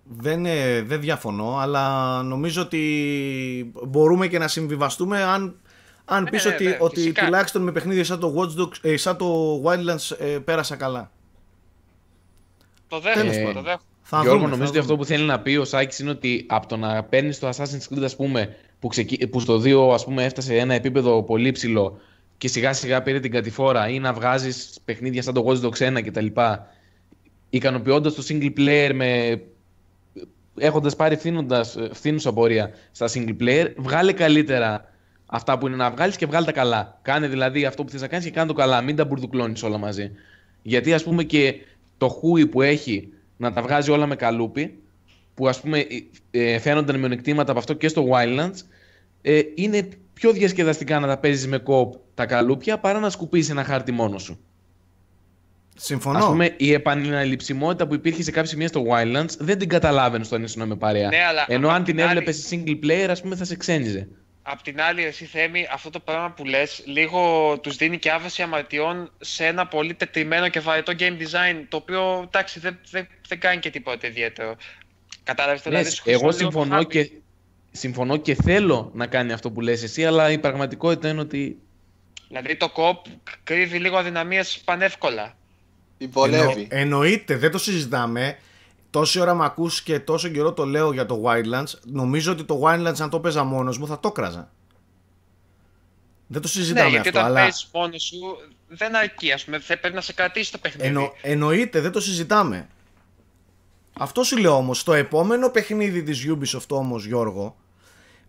Δεν, ε, δεν διαφωνώ, αλλά νομίζω ότι μπορούμε και να συμβιβαστούμε αν, αν ναι, πεις ναι, ότι, ναι, ότι τουλάχιστον με παιχνίδια σαν το, Watch Dogs, ε, το Wildlands ε, πέρασα καλά. Το δέχομαι, ε, το δέχομαι. Θα Γιώργο, νομίζω ότι αυτό που θέλει να πει ο Σάκης είναι ότι από το να παίρνεις το Assassin's Creed, ας πούμε, που, ξεκι... που στο 2 ας πούμε, έφτασε ένα επίπεδο πολύ ψηλό και σιγά σιγά πήρε την κατηφόρα ή να βγάζεις παιχνίδια σαν το Watch Dogs 1 κτλ. Ικανοποιώντας το single player με έχοντας πάρει φθήνουσα πορεία στα single player, βγάλε καλύτερα αυτά που είναι να βγάλεις και βγάλε τα καλά. Κάνε δηλαδή αυτό που θες να κάνεις και κάνε το καλά. Μην τα μπουρδουκλώνεις όλα μαζί. Γιατί ας πούμε και το χούι που έχει να τα βγάζει όλα με καλούπι, που ας πούμε ε, ε, φαίνονταν μειονεκτήματα από αυτό και στο Wildlands, ε, είναι πιο διασκεδαστικά να τα παίζεις με κόπ τα καλούπια παρά να σκουπίσεις ένα χάρτη μόνο σου. Συμφωνώ. Ας πούμε, η επαναληψιμότητα που υπήρχε σε κάποια σημεία στο Wildlands δεν την καταλάβαινε στο αν ήσουν με παρέα. Ναι, Ενώ αν την έβλεπε σε single player, ας πούμε, θα σε ξένιζε. Απ' την άλλη, εσύ Θέμη, αυτό το πράγμα που λες, λίγο τους δίνει και άβαση αμαρτιών σε ένα πολύ τετριμένο και βαρετό game design, το οποίο, εντάξει, δεν, δεν, δεν κάνει και τίποτα ιδιαίτερο. Κατάλαβες το, δηλαδή, εγώ συμφωνώ και, συμφωνώ και θέλω να κάνει αυτό που λες εσύ, αλλά η πραγματικότητα είναι ότι... Δηλαδή το κοπ κρύβει λίγο αδυναμίες πανεύκολα. Υπολεύει. εννοείται, δεν το συζητάμε τόση ώρα με ακούς και τόσο καιρό το λέω για το Wildlands, νομίζω ότι το Wildlands αν το παίζα μόνος μου θα το κράζα. Δεν το συζητάμε ναι, γιατί αυτό. Όταν αλλά... παίζεις μόνος σου, δεν αρκεί. Ας πούμε, θα πρέπει να σε κρατήσει το παιχνίδι. Εννο, εννοείται, δεν το συζητάμε. Αυτό σου λέω όμως. Το επόμενο παιχνίδι της Ubisoft όμως, Γιώργο,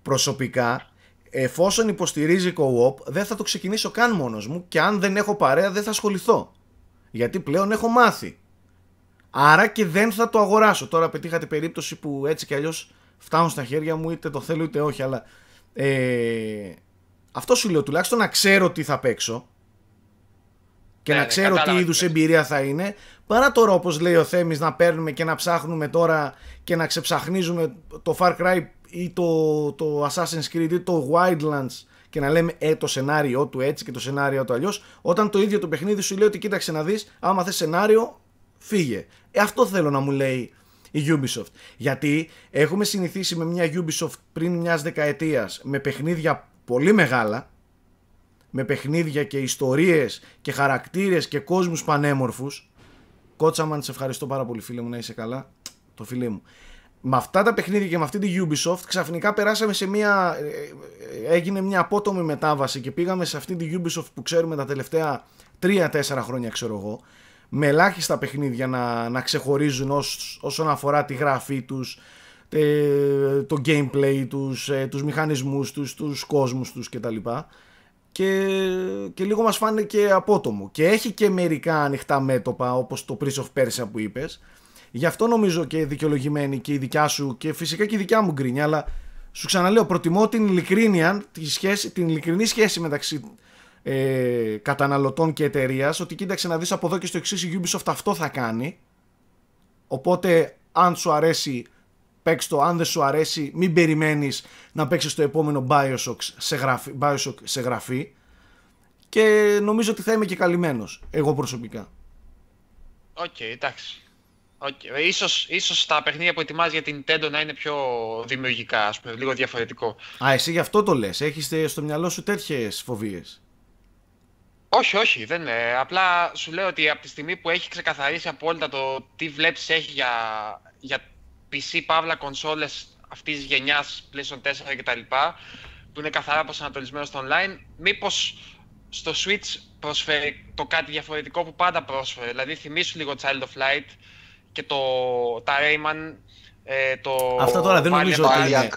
προσωπικά, εφόσον υποστηρίζει co-op, δεν θα το ξεκινήσω καν μόνος μου και αν δεν έχω παρέα, δεν θα ασχοληθώ. Γιατί πλέον έχω μάθει. Άρα και δεν θα το αγοράσω. Τώρα πετύχατε περίπτωση που έτσι κι αλλιώς φτάνουν στα χέρια μου, είτε το θέλω είτε όχι, αλλά. Ε, αυτό σου λέω, τουλάχιστον να ξέρω τι θα παίξω και ναι, να ναι, ξέρω τι είδου εμπειρία θα είναι, παρά τώρα όπως λέει ο Θέμης, να παίρνουμε και να ψάχνουμε τώρα και να ξεψαχνίζουμε το Far Cry ή το, το Assassin's Creed ή το Wildlands και να λέμε ε, το σενάριό του έτσι και το σενάριό του αλλιώς. Όταν το ίδιο το παιχνίδι σου λέει ότι κοίταξε να δεις, άμα θες σενάριο, φύγε. Ε, αυτό θέλω να μου λέει η Ubisoft. Γιατί έχουμε συνηθίσει με μια Ubisoft πριν μιας δεκαετίας με παιχνίδια πολύ μεγάλα, με παιχνίδια και ιστορίες και χαρακτήρες και κόσμους πανέμορφους. Κότσαμαν, σε ευχαριστώ πάρα πολύ φίλε μου να είσαι καλά, το φίλε μου. Με αυτά τα παιχνίδια και με αυτή τη Ubisoft ξαφνικά περάσαμε σε μια, ε, ε, έγινε μια απότομη μετάβαση και πήγαμε σε αυτή τη Ubisoft που ξέρουμε τα τελευταία 3-4 χρόνια ξέρω εγώ με ελάχιστα παιχνίδια να, να ξεχωρίζουν ως, όσον αφορά τη γραφή τους, το gameplay τους, ε, τους μηχανισμούς τους, τους κόσμους τους κτλ. Και, και λίγο μας φάνηκε απότομο. Και έχει και μερικά ανοιχτά μέτωπα όπως το Prince of Persia που είπες. Γι' αυτό νομίζω και δικαιολογημένη και η δικιά σου και φυσικά και η δικιά μου γκρίνια, αλλά σου ξαναλέω, προτιμώ την ειλικρίνεια, την ειλικρινή σχέση μεταξύ ε, καταναλωτών και εταιρείας ότι κοίταξε να δεις από εδώ και στο εξής η Ubisoft αυτό θα κάνει οπότε αν σου αρέσει παίξ το, αν δεν σου αρέσει μην περιμένεις να παίξεις το επόμενο Bioshock σε γραφή, Bioshock σε γραφή. και νομίζω ότι θα είμαι και καλυμμένος εγώ προσωπικά Οκ, okay, εντάξει. Okay. Ίσως, ίσως τα παιχνίδια που ετοιμάζει για την Nintendo να είναι πιο δημιουργικά, ας πούμε, λίγο διαφορετικό. Α, εσύ γι' αυτό το λες. Έχεις στο μυαλό σου τέτοιες φοβίες. Όχι, όχι, δεν είναι. Απλά σου λέω ότι από τη στιγμή που έχει ξεκαθαρίσει απόλυτα το τι βλέπεις έχει για, για PC, παύλα, κονσόλες αυτής της γενιάς, PlayStation 4 κτλ, που είναι καθαρά προσανατολισμένος στο online, μήπως στο Switch προσφέρει το κάτι διαφορετικό που πάντα πρόσφερε. Δηλαδή θυμίσου λίγο Child of Light και το, τα Rayman, ε, το... Αυτά τώρα δεν νομίζω ότι είναι...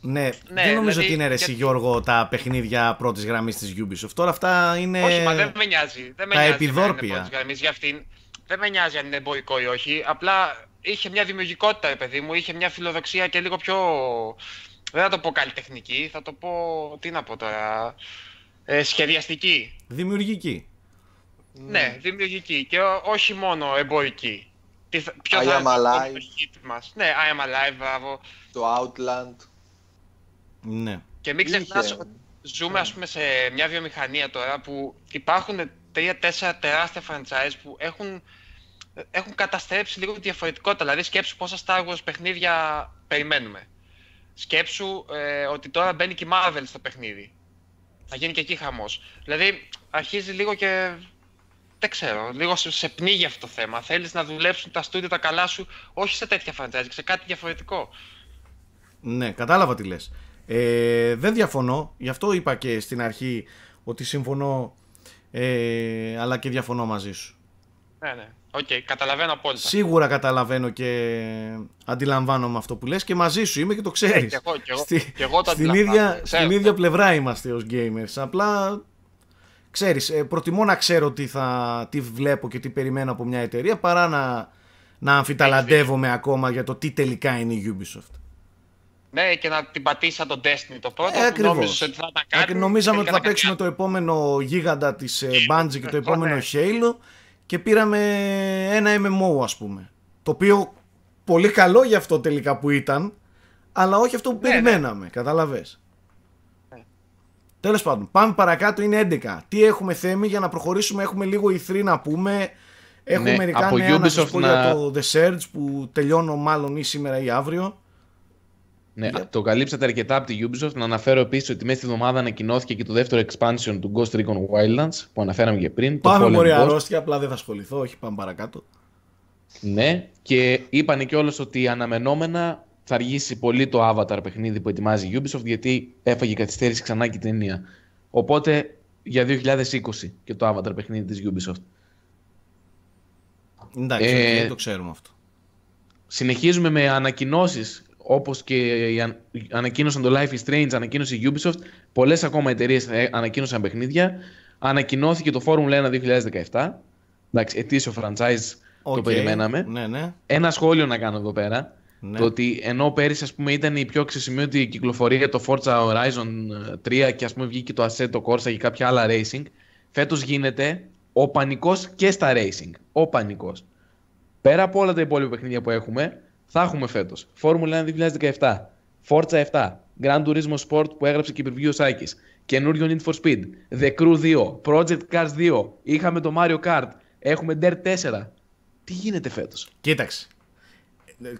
Ναι, ναι, δεν νομίζω δηλαδή ότι είναι ρε Γιώργο τα παιχνίδια πρώτης γραμμής της Ubisoft. Τώρα αυτά είναι. Όχι, μα δεν με νοιάζει. Δεν με τα επιδόρπια. για αυτήν. Δεν με νοιάζει αν είναι εμπορικό ή όχι. Απλά είχε μια δημιουργικότητα, παιδί μου, είχε μια φιλοδοξία και λίγο πιο. Δεν θα το πω καλλιτεχνική, θα το πω. Τι να πω τώρα. Ε, σχεδιαστική. Δημιουργική. Ναι, δημιουργική και όχι μόνο εμπορική. Ποιο είναι το μας. Ναι, I am alive, bravo. Το Outland. Ναι. Και μην ξεχνάς ότι ζούμε, ας πούμε, σε μια βιομηχανία τώρα που υπάρχουν τρία-τέσσερα τεράστια franchise που έχουν, έχουν καταστρέψει λίγο τη διαφορετικότητα. Δηλαδή, σκέψου πόσα Star Wars παιχνίδια περιμένουμε. Σκέψου ε, ότι τώρα μπαίνει και η Marvel στο παιχνίδι. Θα γίνει και εκεί χαμός. Δηλαδή, αρχίζει λίγο και. Δεν ξέρω, λίγο σε πνίγει αυτό το θέμα. Θέλεις να δουλέψουν τα στούντια τα καλά σου, όχι σε τέτοια franchise, σε κάτι διαφορετικό. Ναι, κατάλαβα τι λες. Ε, δεν διαφωνώ, γι' αυτό είπα και στην αρχή ότι συμφωνώ ε, αλλά και διαφωνώ μαζί σου. Ναι, ναι. Οκ, okay, καταλαβαίνω απόλυτα. Σίγουρα καταλαβαίνω και αντιλαμβάνομαι αυτό που λες και μαζί σου είμαι και το ξέρεις. Ε, και εγώ, και εγώ, εγώ το στην, ίδια, στην ίδια πλευρά είμαστε ως gamers. Απλά ξέρεις, προτιμώ να ξέρω τι, θα, τι βλέπω και τι περιμένω από μια εταιρεία παρά να, να αμφιταλαντεύομαι ακόμα για το τι τελικά είναι η Ubisoft. Ναι, και να την πατήσει σαν τον Destiny το πρώτο. Ε, που ότι θα τα ε, κάνει. νομίζαμε ότι θα παίξουμε το επόμενο γίγαντα της ε, Bungie και το ε, επόμενο Halo και πήραμε ένα MMO, ας πούμε. Το οποίο πολύ καλό για αυτό τελικά που ήταν, αλλά όχι αυτό που ναι, ναι. περιμέναμε. Ναι. Κατάλαβε. Τέλος πάντων, πάμε παρακάτω. Είναι 11. Τι έχουμε θέμη για να προχωρήσουμε. Έχουμε ηθρή E3 να πούμε. Έχουμε ναι, μερικά νέα να σας πω για το The Surge που τελειώνω μάλλον ή σήμερα ή αύριο. Ναι, το καλύψατε αρκετά από τη Ubisoft. Να αναφέρω επίσης ότι μέσα στη εβδομάδα ανακοινώθηκε και το δεύτερο expansion του Ghost Recon Wildlands που αναφέραμε και πριν. Πάμε μωρή αρρώστια, απλά δεν θα ασχοληθώ, όχι πάμε παρακάτω. Ναι, και είπανε κιόλας ότι αναμενόμενα θα αργήσει πολύ το Avatar παιχνίδι που ετοιμάζει η Ubisoft γιατί έφαγε καθυστέρηση ξανά και η ταινία. Οπότε για 2020 και το Avatar παιχνίδι της Ubisoft. Εντάξει, ε, το ξέρουμε αυτό. Συνεχίζουμε με ανακοινώσεις. Όπως και ανακοίνωσαν το Life is Strange, ανακοίνωσε η Ubisoft. Πολλές ακόμα εταιρείες ε, ανακοίνωσαν παιχνίδια. Ανακοινώθηκε το Formula 1 2017. Εντάξει, ετήσιο franchise okay. το περιμέναμε. Ναι, ναι. Ένα σχόλιο να κάνω εδώ πέρα. Ναι. Το ότι ενώ πέρυσι ας πούμε, ήταν η πιο αξιοσημείωτη κυκλοφορία για το Forza Horizon 3 ε, και ας πούμε βγήκε το Assetto Corsa και κάποια άλλα racing, φέτος γίνεται ο πανικός και στα racing. Ο πανικός. Πέρα από όλα τα υπόλοιπα παιχνίδια που έχουμε, θα έχουμε φέτος. Φόρμουλα 1 2017, Forza 7, Grand Turismo Sport που έγραψε και η ο Σάκης, καινούριο Need for Speed, The Crew 2, Project Cars 2, είχαμε το Mario Kart, έχουμε Dirt 4. Τι γίνεται φέτος. Κοίταξε.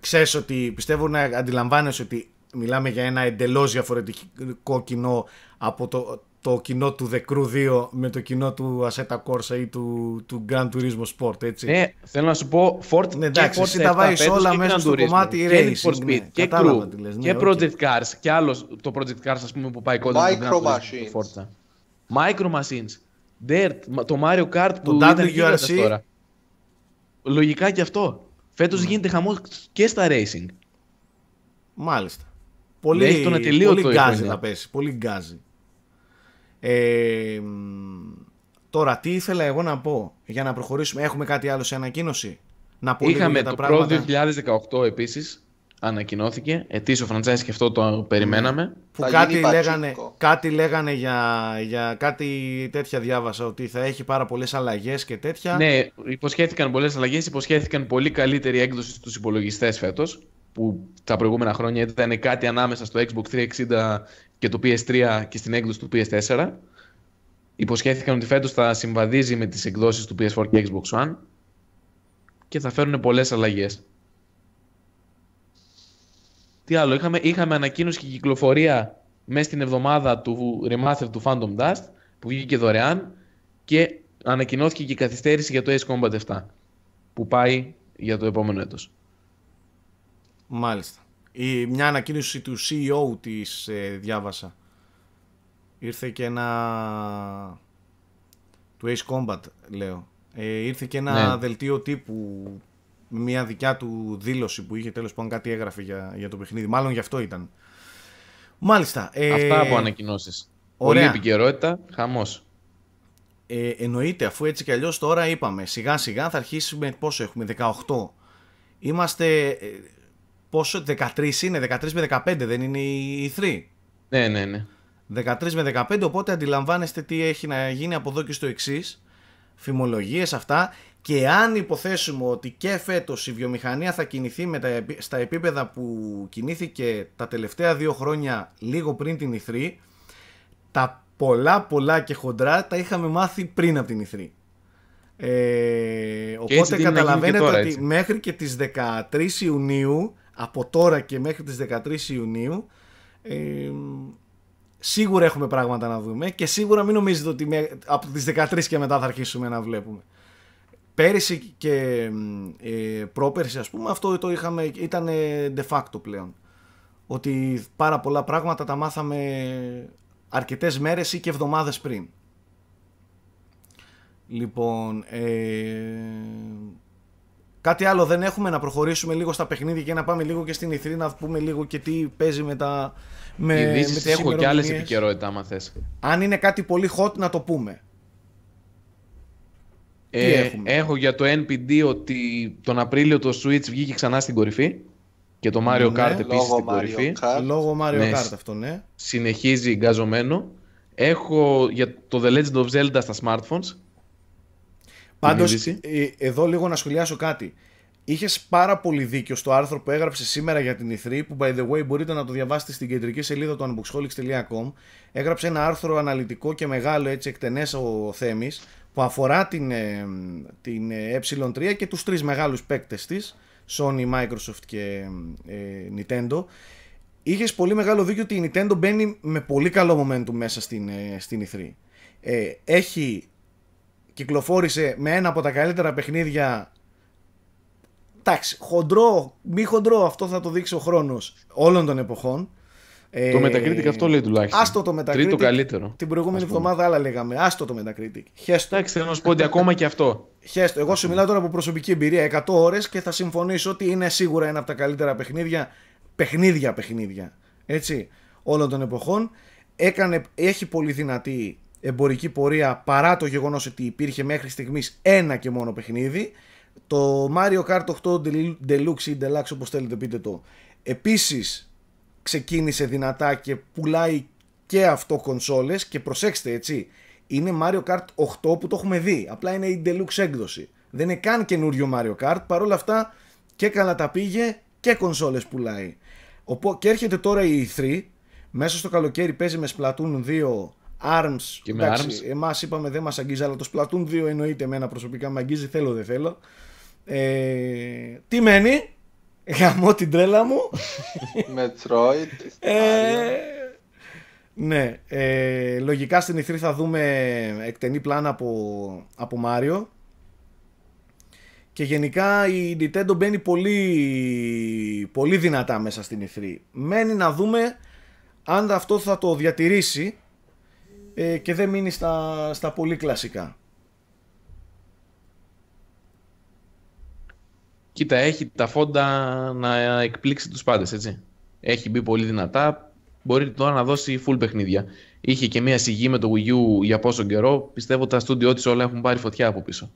Ξέρεις ότι πιστεύω να αντιλαμβάνεσαι ότι μιλάμε για ένα εντελώς διαφορετικό κοινό από το, το κοινό του The Crew 2 με το κοινό του Assetto Corsa ή του, του Gran Turismo Sport, έτσι. Ναι, θέλω να σου πω, Ford ναι, εντάξει, και Ford τα βάζεις όλα μέσα στο κομμάτι και racing, Speed, ναι, ναι, και Crew, ναι, και Project okay. Cars, και άλλος το Project Cars, ας πούμε, που πάει κοντά Micro Machines. Micro Machines, Dirt, το Mario Kart που το ήταν WRC. τώρα. Λογικά και αυτό. Φέτος ναι. γίνεται χαμός και στα racing. Μάλιστα. Πολύ, πολύ γκάζι να πέσει. Πολύ γκάζι. Ε, τώρα, τι ήθελα εγώ να πω για να προχωρήσουμε. Έχουμε κάτι άλλο σε ανακοίνωση. Να πω Είχαμε τα το πράγματα. Pro 2018 επίσης, ανακοινώθηκε. Ετήσιο franchise και αυτό το περιμέναμε. Ναι. Που κάτι λέγανε, κάτι λέγανε για, για κάτι τέτοια διάβασα ότι θα έχει πάρα πολλές αλλαγές και τέτοια. Ναι, υποσχέθηκαν πολλές αλλαγές, υποσχέθηκαν πολύ καλύτερη έκδοση στους υπολογιστές. φέτος που τα προηγούμενα χρόνια ήταν κάτι ανάμεσα στο Xbox 360 και το PS3 και στην έκδοση του PS4. Υποσχέθηκαν ότι φέτος θα συμβαδίζει με τις εκδόσεις του PS4 και Xbox One και θα φέρουν πολλές αλλαγές. Τι άλλο, είχαμε, είχαμε ανακοίνωση και κυκλοφορία μέσα στην εβδομάδα του Remastered του Phantom Dust που βγήκε δωρεάν και ανακοινώθηκε και η καθυστέρηση για το Ace Combat 7 που πάει για το επόμενο έτος. Μάλιστα. Η, μια ανακοίνωση του CEO της ε, διάβασα. Ήρθε και ένα... του Ace Combat λέω. Ε, ήρθε και ένα ναι. δελτίο τύπου μια δικιά του δήλωση που είχε τέλος πάντων κάτι έγραφε για, για το παιχνίδι. Μάλλον γι' αυτό ήταν. Μάλιστα. Ε, Αυτά από ανακοινώσεις. Πολύ επικαιρότητα, χαμός. Ε, εννοείται, αφού έτσι κι αλλιώς τώρα είπαμε, σιγά σιγά θα αρχίσουμε, πόσο έχουμε, 18. Είμαστε, ε, πόσο, 13 είναι, 13 με 15 δεν είναι η 3. Ναι, ναι, ναι. 13 με 15, οπότε αντιλαμβάνεστε τι έχει να γίνει από εδώ και στο εξής. Φημολογίες αυτά και αν υποθέσουμε ότι και φέτος η βιομηχανία θα κινηθεί με τα, στα επίπεδα που κινήθηκε τα τελευταία δύο χρόνια λίγο πριν την e τα πολλά πολλά και χοντρά τα είχαμε μάθει πριν από την e ε, οπότε καταλαβαίνετε τώρα, ότι μέχρι και τις 13 Ιουνίου από τώρα και μέχρι τις 13 Ιουνίου ε, σίγουρα έχουμε πράγματα να δούμε και σίγουρα μην νομίζετε ότι από τις 13 και μετά θα αρχίσουμε να βλέπουμε. Πέρυσι και ε, πρόπερσι ας πούμε αυτό το είχαμε, ήταν de facto πλέον. Ότι πάρα πολλά πράγματα τα μάθαμε αρκετές μέρες ή και εβδομάδες πριν. Λοιπόν, ε, Κάτι άλλο δεν έχουμε να προχωρήσουμε λίγο στα παιχνίδια και να πάμε λίγο και στην Ιθρή να πούμε λίγο και τι παίζει με τα. Με, Ειδήσεις έχω και άλλε επικαιρότητα, άμα Αν είναι κάτι πολύ hot, να το πούμε. Ε, έχω για το NPD ότι τον Απρίλιο το Switch βγήκε ξανά στην κορυφή και το Mario ναι. Kart επίσης στην κορυφή. Kart. Λόγω Mario ναι, Kart αυτό, ναι. Συνεχίζει εγκαζωμένο. Έχω για το The Legend of Zelda στα smartphones Πάντως, ε, εδώ λίγο να σχολιάσω κάτι. Είχες πάρα πολύ δίκιο στο άρθρο που έγραψε σήμερα για την E3, που by the way μπορείτε να το διαβάσετε στην κεντρική σελίδα του unboxholics.com. Έγραψε ένα άρθρο αναλυτικό και μεγάλο, έτσι εκτενές ο Θέμης, που αφορά την, ε, την ε3 ε, και τους τρεις μεγάλους παίκτες της, Sony, Microsoft και Nintendo. Είχες πολύ μεγάλο δίκιο ότι η Nintendo μπαίνει με πολύ καλό momentum μέσα στην, στην E3. Ε, έχει κυκλοφόρησε με ένα από τα καλύτερα παιχνίδια εντάξει, χοντρό, μη χοντρό, αυτό θα το δείξει ο χρόνος όλων των εποχών. Ε, το Metacritic αυτό λέει τουλάχιστον. Άστο το Metacritic. Τρίτο καλύτερο. Την προηγούμενη εβδομάδα άλλα λέγαμε. Άστο το Metacritic. Χέστο. Εντάξει, θέλω να σου πω ότι ακόμα και αυτό. Χέστο. Εγώ σου μιλάω τώρα από προσωπική εμπειρία 100 ώρες και θα συμφωνήσω ότι είναι σίγουρα ένα από τα καλύτερα παιχνίδια. Παιχνίδια, παιχνίδια. Έτσι. Όλων των εποχών. Έκανε, έχει πολύ δυνατή εμπορική πορεία παρά το γεγονός ότι υπήρχε μέχρι στιγμής ένα και μόνο παιχνίδι. Το Mario Kart 8 Deluxe ή Deluxe όπως θέλετε πείτε το επίσης ξεκίνησε δυνατά και πουλάει και αυτό κονσόλες και προσέξτε έτσι είναι Mario Kart 8 που το έχουμε δει απλά είναι η Deluxe έκδοση δεν είναι καν καινούριο Mario Kart παρόλα αυτά και καλά τα πήγε και κονσόλες πουλάει Οπό, και έρχεται τώρα η E3 μέσα στο καλοκαίρι παίζει με Splatoon 2 Arms, και εντάξει, εμάς είπαμε δεν μας αγγίζει, αλλά το Splatoon 2 εννοείται εμένα προσωπικά με αγγίζει, θέλω δεν θέλω. Ε, τι μένει, γαμώ την τρέλα μου. Metroid. *laughs* ε, ναι, ε, λογικά στην E3 θα δούμε εκτενή πλάνα από, από Mario. Και γενικά η Nintendo μπαίνει πολύ, πολύ δυνατά μέσα στην E3. Μένει να δούμε αν αυτό θα το διατηρήσει ε, και δεν μείνει στα, στα πολύ κλασικά. Κοίτα, έχει τα φόντα να εκπλήξει τους πάντες, έτσι. Έχει μπει πολύ δυνατά, μπορεί τώρα να δώσει full παιχνίδια. Είχε και μία σιγή με το Wii U για πόσο καιρό, πιστεύω τα στούντιό της όλα έχουν πάρει φωτιά από πίσω.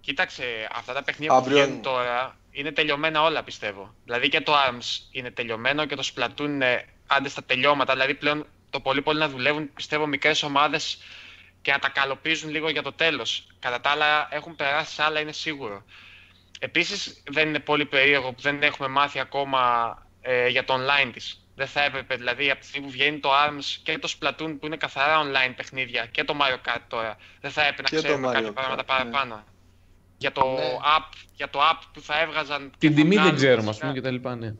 Κοίταξε, αυτά τα παιχνίδια που βγαίνουν τώρα είναι τελειωμένα όλα πιστεύω. Δηλαδή και το ARMS είναι τελειωμένο και το Splatoon είναι άντε στα τελειώματα, δηλαδή πλέον το πολύ πολύ να δουλεύουν, πιστεύω, μικρές ομάδες και να τα καλοποιήσουν λίγο για το τέλος. Κατά τα άλλα έχουν περάσει άλλα, είναι σίγουρο. Επίσης, δεν είναι πολύ περίεργο που δεν έχουμε μάθει ακόμα ε, για το online της. Δεν θα έπρεπε, δηλαδή από τη στιγμή που βγαίνει το ARMS και το Splatoon που είναι καθαρά online παιχνίδια και το Mario Kart τώρα, δεν θα έπρεπε να ξέρουμε κάποια πράγματα ναι. παραπάνω. Για το, ναι. app, για το app που θα έβγαζαν... Την τιμή δεν ξέρουμε, ας πούμε, και τα λοιπά, ναι.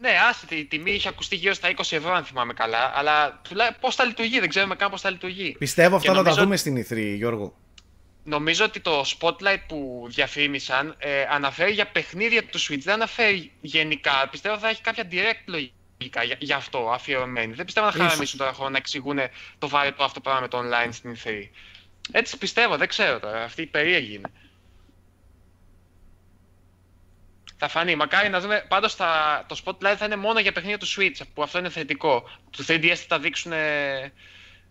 Ναι, άσχετη. Η τιμή είχε ακουστεί γύρω στα 20 ευρώ, αν θυμάμαι καλά. Αλλά πώς θα λειτουργεί, δεν ξέρουμε καν πώς θα λειτουργεί. Πιστεύω αυτά να τα δούμε στην E3, Γιώργο. Νομίζω ότι το spotlight που διαφήμισαν ε, αναφέρει για παιχνίδια του Switch, δεν αναφέρει γενικά. Πιστεύω θα έχει κάποια direct λογικά γι' αυτό αφιερωμένη. Δεν πιστεύω να χαραμίσουν τώρα χρόνο να εξηγούν το βάρο του αυτό πράγμα με το online στην e Έτσι πιστεύω, δεν ξέρω τώρα. Αυτή η περίεργη είναι. Θα φανεί. Μακάρι να δούμε. Πάντως το spotlight θα είναι μόνο για παιχνίδια του Switch, που αυτό είναι θετικό. Του 3DS θα τα δείξουν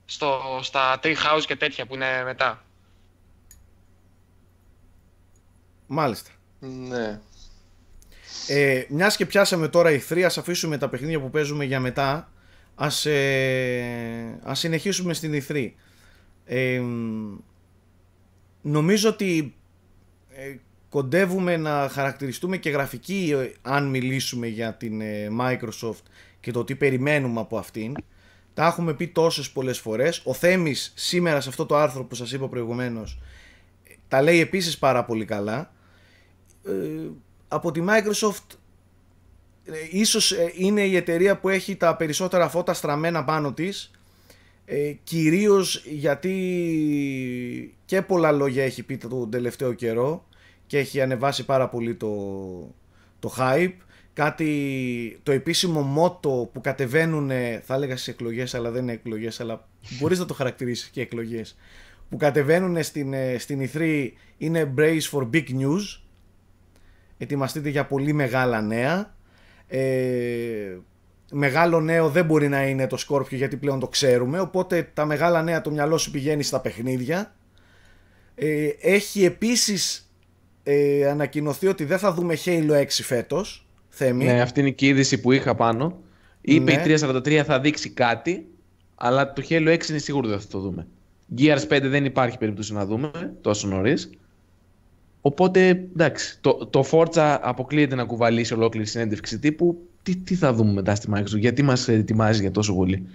στο, στα Tree House και τέτοια που είναι μετά. Μάλιστα. Ναι. Ε, και πιάσαμε τώρα η 3, ας αφήσουμε τα παιχνίδια που παίζουμε για μετά. Ας ε, ας συνεχίσουμε στην E3. Ε, νομίζω ότι ε, κοντεύουμε να χαρακτηριστούμε και γραφική αν μιλήσουμε για την ε, Microsoft και το τι περιμένουμε από αυτήν. Τα έχουμε πει τόσες πολλές φορές. Ο Θέμης σήμερα σε αυτό το άρθρο που σας είπα προηγουμένως ε, τα λέει επίσης πάρα πολύ καλά. Ε, από τη Microsoft ε, ίσως είναι η εταιρεία που έχει τα περισσότερα φώτα στραμμένα πάνω της ε, κυρίως γιατί και πολλά λόγια έχει πει τον τελευταίο καιρό και έχει ανεβάσει πάρα πολύ το, το hype. Κάτι, το επίσημο μότο που κατεβαίνουν, θα έλεγα στις εκλογές, αλλά δεν είναι εκλογές, αλλά μπορείς να το χαρακτηρίσεις και εκλογές, που κατεβαίνουν στην, ε, στην e είναι Brace for Big News. Ετοιμαστείτε για πολύ μεγάλα νέα. Ε, μεγάλο νέο δεν μπορεί να είναι το Σκόρπιο γιατί πλέον το ξέρουμε, οπότε τα μεγάλα νέα το μυαλό σου πηγαίνει στα παιχνίδια. Ε, έχει επίσης ε, ανακοινωθεί ότι δεν θα δούμε Halo 6 φέτος, Θέμη. Ναι, αυτή είναι η είδηση που είχα πάνω. Είπε η 343 ναι. θα δείξει κάτι, αλλά το Halo 6 είναι σίγουρο δεν θα το δούμε. Gears 5 δεν υπάρχει περίπτωση να δούμε τόσο νωρίς. Οπότε εντάξει, το, το Forza αποκλείεται να κουβαλήσει ολόκληρη συνέντευξη τύπου. Τι, τι θα δούμε μετά στη Microsoft, γιατί μας ετοιμάζει για τόσο πολύ.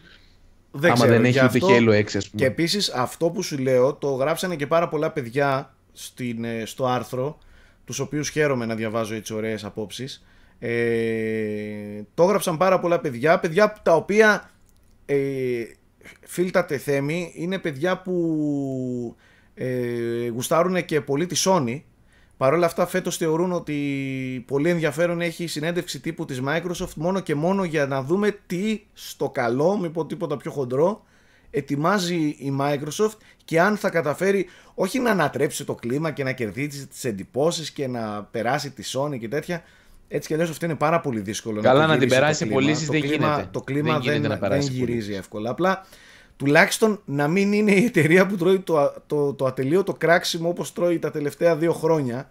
Δεν Άμα ξέρω, δεν έχει ούτε Halo 6, ας πούμε. Και επίσης αυτό που σου λέω το γράψανε και πάρα πολλά παιδιά στην, ε, στο άρθρο τους οποίους χαίρομαι να διαβάζω έτσι ωραίες απόψεις. Ε, το έγραψαν πάρα πολλά παιδιά, παιδιά τα οποία ε, φίλτατε θέμη, είναι παιδιά που ε, γουστάρουν και πολύ τη Sony. Παρ' όλα αυτά φέτος θεωρούν ότι πολύ ενδιαφέρον έχει η συνέντευξη τύπου της Microsoft μόνο και μόνο για να δούμε τι στο καλό, μήπως τίποτα πιο χοντρό, ετοιμάζει η Microsoft και αν θα καταφέρει όχι να ανατρέψει το κλίμα και να κερδίσει τις εντυπώσεις και να περάσει τη Sony και τέτοια έτσι κι αλλιώς αυτό είναι πάρα πολύ δύσκολο. Καλά να, την περάσει πωλήσει δεν Το κλίμα δεν, δεν, γυρίζει εύκολα. Απλά τουλάχιστον να μην είναι η εταιρεία που τρώει το, το, το, ατελείωτο κράξιμο όπως τρώει τα τελευταία δύο χρόνια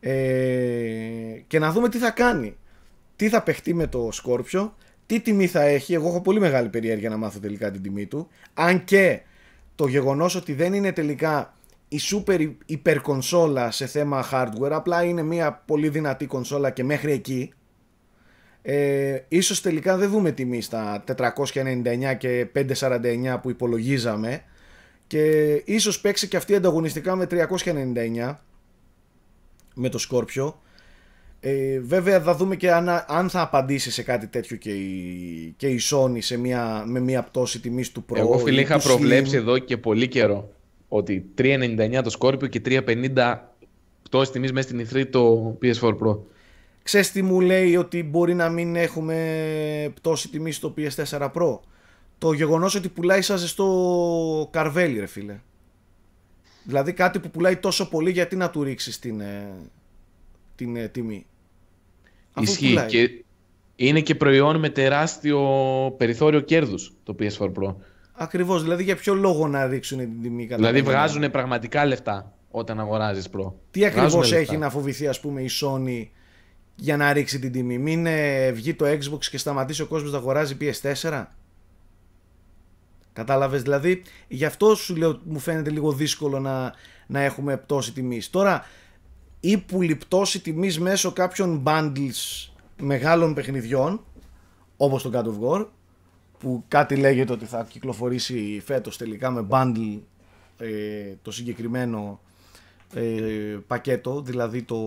ε, και να δούμε τι θα κάνει. Τι θα παιχτεί με το Σκόρπιο τι τιμή θα έχει. Εγώ έχω πολύ μεγάλη περιέργεια να μάθω τελικά την τιμή του. Αν και το γεγονός ότι δεν είναι τελικά η super υπερκονσόλα σε θέμα hardware, απλά είναι μια πολύ δυνατή κονσόλα και μέχρι εκεί. Ε, ίσως τελικά δεν δούμε τιμή στα 499 και 549 που υπολογίζαμε και ίσως παίξει και αυτή ανταγωνιστικά με 399 με το Σκόρπιο ε, βέβαια θα δούμε και αν, αν, θα απαντήσει σε κάτι τέτοιο και η, και η Sony σε μια, με μια πτώση τιμής του Pro. Εγώ φίλε είχα προβλέψει εδώ και πολύ καιρό ότι 3.99 το Scorpio και 3.50 πτώση τιμής μέσα στην ηθρή e το PS4 Pro. Ξέρεις τι μου λέει ότι μπορεί να μην έχουμε πτώση τιμής στο PS4 Pro. Το γεγονός ότι πουλάει σαν ζεστό καρβέλι ρε φίλε. Δηλαδή κάτι που πουλάει τόσο πολύ γιατί να του ρίξεις την, ε, την ε, τιμή. Ισχύει. Και είναι και προϊόν με τεράστιο περιθώριο κέρδους το PS4 Pro. Ακριβώς. Δηλαδή, για ποιο λόγο να ρίξουν την τιμή κατά Δηλαδή, βγάζουν πραγματικά λεφτά όταν αγοράζεις Pro. Τι ακριβώ έχει λεφτά. να φοβηθεί, ας πούμε, η Sony για να ρίξει την τιμή. Μην ε, βγει το Xbox και σταματήσει ο κόσμος να αγοράζει PS4. Κατάλαβες. Δηλαδή, γι' αυτό σου λέω μου φαίνεται λίγο δύσκολο να, να έχουμε πτώση τιμής. Τώρα, ή που λιπτώσει τιμής μέσω κάποιων bundles μεγάλων παιχνιδιών όπως το God of War που κάτι λέγεται ότι θα κυκλοφορήσει φέτος τελικά με bundle ε, το συγκεκριμένο ε, πακέτο δηλαδή το,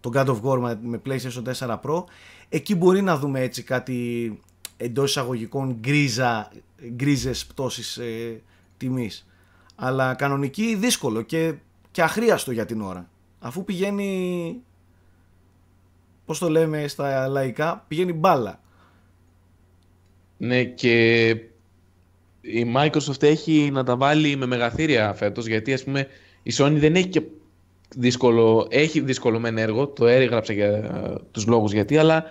το God of War με, PlayStation 4 Pro εκεί μπορεί να δούμε έτσι κάτι εντός εισαγωγικών γκρίζα, γκρίζες πτώσεις ε, τιμής αλλά κανονική δύσκολο και, και αχρίαστο για την ώρα αφού πηγαίνει πώς το λέμε στα λαϊκά, πηγαίνει μπάλα. Ναι και η Microsoft έχει να τα βάλει με μεγαθύρια φέτος γιατί ας πούμε η Sony δεν έχει και δύσκολο, έχει δύσκολο έργο, το έγραψα για ε, τους λόγους γιατί, αλλά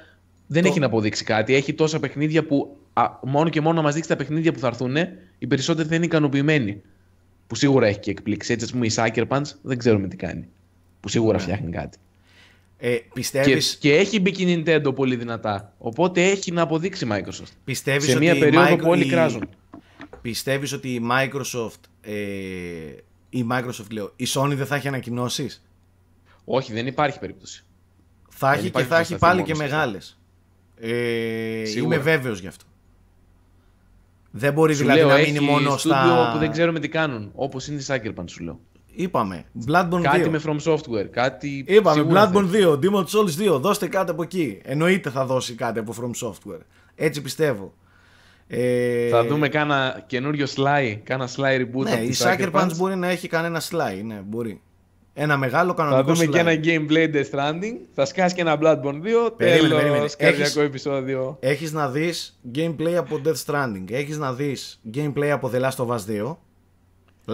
δεν έχει να αποδείξει κάτι. Έχει τόσα παιχνίδια που μόνο και μόνο να μας δείξει τα παιχνίδια που θα έρθουν, οι περισσότεροι θα είναι ικανοποιημένοι. Που σίγουρα έχει και εκπλήξει. Έτσι, ας πούμε, η Sucker Punch δεν ξέρουμε τι κάνει που σίγουρα ναι. φτιάχνει κάτι. Ε, πιστεύεις... και, και έχει μπει και η Nintendo πολύ δυνατά. Οπότε έχει να αποδείξει η Microsoft. Πιστεύεις σε μια ότι περίοδο που όλοι κράζουν. Πιστεύεις ότι η Microsoft, ε... η Microsoft λέω, η Sony δεν θα έχει ανακοινώσει. Όχι, δεν υπάρχει περίπτωση. Θα έχει και θα έχει πάλι και μεγάλες. Ε... Είμαι βέβαιος γι' αυτό. Δεν μπορεί δηλαδή να μείνει μόνο στα... που δεν ξέρουμε τι κάνουν, Όπως είναι η Σάκερπαν σου λέω. Είπαμε. Bloodborne κάτι 2. με From Software. Κάτι Είπαμε. Bloodborne 2. Demon's Souls 2. Δώστε κάτι από εκεί. Εννοείται θα δώσει κάτι από From Software. Έτσι πιστεύω. Ε... Θα δούμε κάνα καινούριο Sly. Κάνα Sly reboot. Ναι, η Sucker Punch μπορεί να έχει κανένα Sly. Ναι, μπορεί. Ένα μεγάλο κανονικό Θα δούμε και ένα gameplay Death Stranding. Θα σκάσει και ένα Bloodborne 2. Περίμενε, τέλος, έχεις, επεισόδιο. Έχεις να δεις gameplay από Death Stranding. Έχεις να δεις gameplay από The Last of Us 2.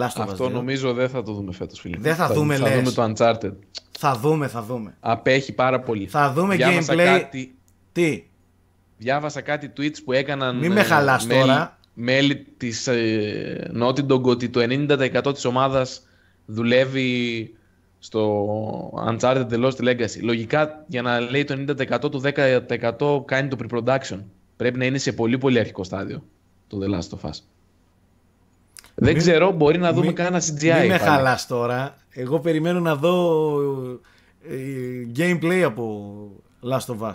Αυτό νομίζω δεν θα το δούμε φέτος φίλε. Δεν θα, δούμε θα δούμε το Uncharted. Θα δούμε, θα δούμε. Απέχει πάρα πολύ. Θα δούμε Διάβασα gameplay. Κάτι... Τι. Διάβασα κάτι tweets που έκαναν Μην με ε, χαλάς μέλη, τώρα. μέλη της ε, Naughty Dog ότι το 90% της ομάδας δουλεύει στο Uncharted The Lost Legacy. Λογικά για να λέει το 90% το 10% κάνει το pre-production. Πρέπει να είναι σε πολύ πολύ αρχικό στάδιο το The Last of Us. Δεν ξέρω, μπορεί να δούμε κανένα CGI. Δεν με χαλάς τώρα. Εγώ περιμένω να δω ε, gameplay από Last of Us.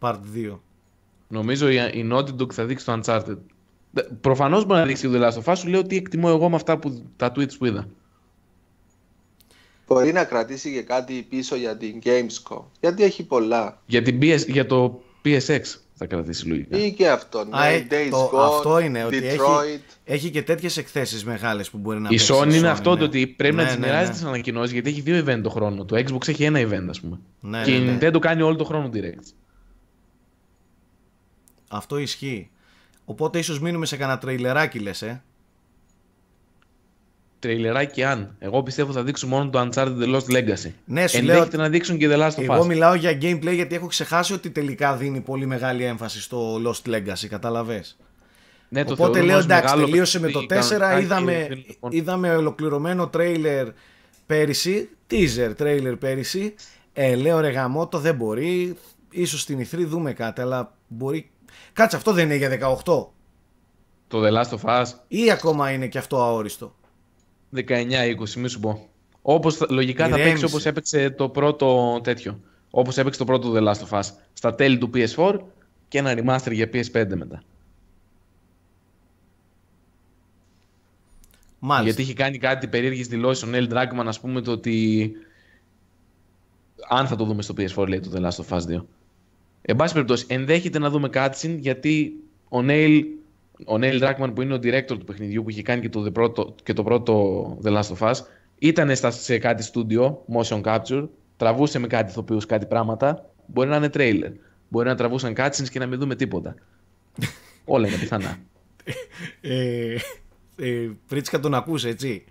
Part 2. Νομίζω η, η Naughty Dog θα δείξει το Uncharted. Προφανώς μπορεί να δείξει το Last of Us. Σου λέω τι εκτιμώ εγώ με αυτά που, τα tweets που είδα. Μπορεί να κρατήσει και κάτι πίσω για την Gamescom. Γιατί έχει πολλά. Για, την PS, για το PSX θα Ή και αυτό. Ναι. Α, ε, Days το, αυτό είναι. Ότι έχει, έχει και τέτοιες εκθέσεις μεγάλες που μπορεί να πει. Η Sony είναι αυτό ναι. το ότι πρέπει να ναι, τις ναι, μοιράζει τι ανακοινώσεις γιατί έχει δύο event το χρόνο. Το Xbox έχει ένα event, ας πούμε. Ναι, και η Nintendo κάνει όλο το χρόνο direct. Αυτό ισχύει. Οπότε ίσως μείνουμε σε κανένα τρελεράκι, λες, ε τρελεράκι αν. Εγώ πιστεύω θα δείξουν μόνο το Uncharted The Lost Legacy. Ναι, σου λέω. να δείξουν και The Last of Us. Εγώ μιλάω για gameplay γιατί έχω ξεχάσει ότι τελικά δίνει πολύ μεγάλη έμφαση στο Lost Legacy, κατάλαβε. Ναι, το Οπότε λέω εντάξει, τελείωσε με το 4. είδαμε, είδαμε ολοκληρωμένο τρέιλερ πέρυσι, teaser τρέιλερ πέρυσι. Ε, λέω ρε το δεν μπορεί. Ίσως στην E3 δούμε κάτι, αλλά μπορεί. Κάτσε, αυτό δεν είναι για 18. Το The Last of Us. Ή ακόμα είναι και αυτό αόριστο. 19-20, μη σου πω. Όπως, λογικά Ηρέμισε. θα παίξει όπως έπαιξε το πρώτο τέτοιο. Όπως έπαιξε το πρώτο The Last of Us. Στα τέλη του PS4 και ένα remaster για PS5 μετά. Μάλιστα. Γιατί είχε κάνει κάτι περίεργες δηλώσεις ο Νέλ Ντράγκμαν, ας πούμε, το ότι αν θα το δούμε στο PS4, λέει το The Last of Us 2. Εν πάση περιπτώσει, ενδέχεται να δούμε cutscene γιατί ο Νέιλ ο Νέιλ Ντράκμαν που είναι ο director του παιχνιδιού που είχε κάνει και το, πρώτο, και το πρώτο The Last of Us ήταν σε κάτι στούντιο, motion capture, τραβούσε με κάτι ηθοποιούς κάτι πράγματα, μπορεί να είναι trailer. μπορεί να τραβούσαν cutscenes και να μην δούμε τίποτα. *laughs* Όλα είναι πιθανά. ε, ε, Πρίτσκα τον ακούσε έτσι.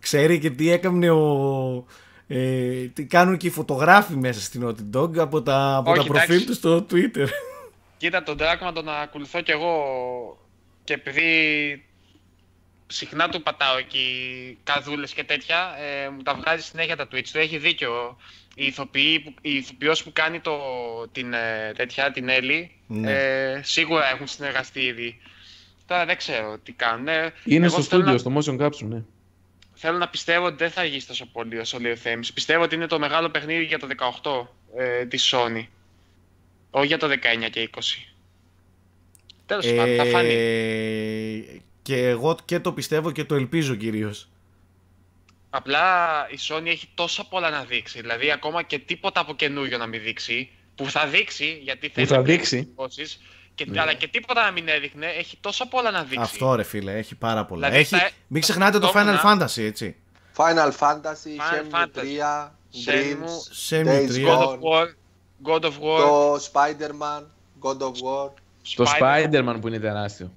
Ξέρει και τι έκανε ο, ε, τι κάνουν και οι φωτογράφοι μέσα στην Naughty Dog από τα, από Όχι, τα προφίλ τους στο Twitter. Κοίτα τον Dragman τον ακολουθώ κι εγώ και επειδή συχνά του πατάω εκεί καδούλες και τέτοια, ε, μου τα βγάζει συνέχεια τα Twitch του, έχει δίκιο. Η, ηθοποιή, η ηθοποιός που κάνει το, την ε, τέτοια, την Έλλη, ναι. Ε, σίγουρα έχουν συνεργαστεί ήδη. Τώρα δεν ξέρω τι κάνουν. Ε, είναι στο στούντιο, να... στο motion capture, ναι. Θέλω να πιστεύω ότι δεν θα αργήσει τόσο πολύ όσο λέει ο Θέμης. Πιστεύω ότι είναι το μεγάλο παιχνίδι για το 18 ε, της Sony. Όχι για το 19 και 20. Ε, και εγώ και το πιστεύω και το ελπίζω κυρίως. Απλά η Sony έχει τόσα πολλά να δείξει. Δηλαδή, ακόμα και τίποτα από καινούριο να μην δείξει. Που θα δείξει, γιατί θέλει θα δείξει. και, ναι. Αλλά και τίποτα να μην έδειχνε. Έχει τόσα πολλά να δείξει. Αυτό ρε φίλε, έχει πάρα πολλά. Δηλαδή, έχει... Μην ξεχνάτε το Final Fantasy, έτσι. Final Fantasy, Shenmue 3, Dreams, Days of War, God of War, το Spider-Man, God of War. Το Spider-Man που είναι τεράστιο.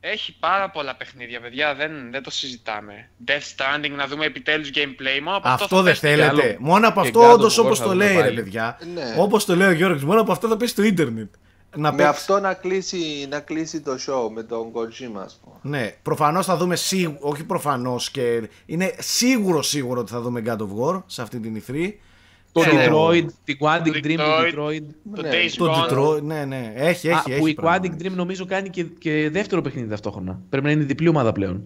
Έχει πάρα πολλά παιχνίδια, παιδιά. Δεν, δεν το συζητάμε. Death Stranding, να δούμε επιτέλους gameplay. Μόνο από αυτό, δεν θέλετε. Μόνο από αυτό, όντω όπω το λέει, ρε παιδιά. Ναι. Όπως το λέει ο Γιώργος, μόνο από αυτό θα πει στο ίντερνετ. Να με αυτό να κλείσει, να κλείσει το show με τον Kojima, ας πούμε. Ναι, προφανώς θα δούμε σίγουρο. Όχι προφανώς και. Είναι σίγουρο σίγουρο ότι θα δούμε God of War σε αυτή την ηθρή. E το ναι, ναι. Detroit, την Quantic Dream, του Detroit. Το ναι. Detroit, ναι, ναι. Έχει, έχει. Που η Quantic Dream νομίζω κάνει και δεύτερο παιχνίδι ταυτόχρονα. Πρέπει να είναι διπλή ομάδα πλέον.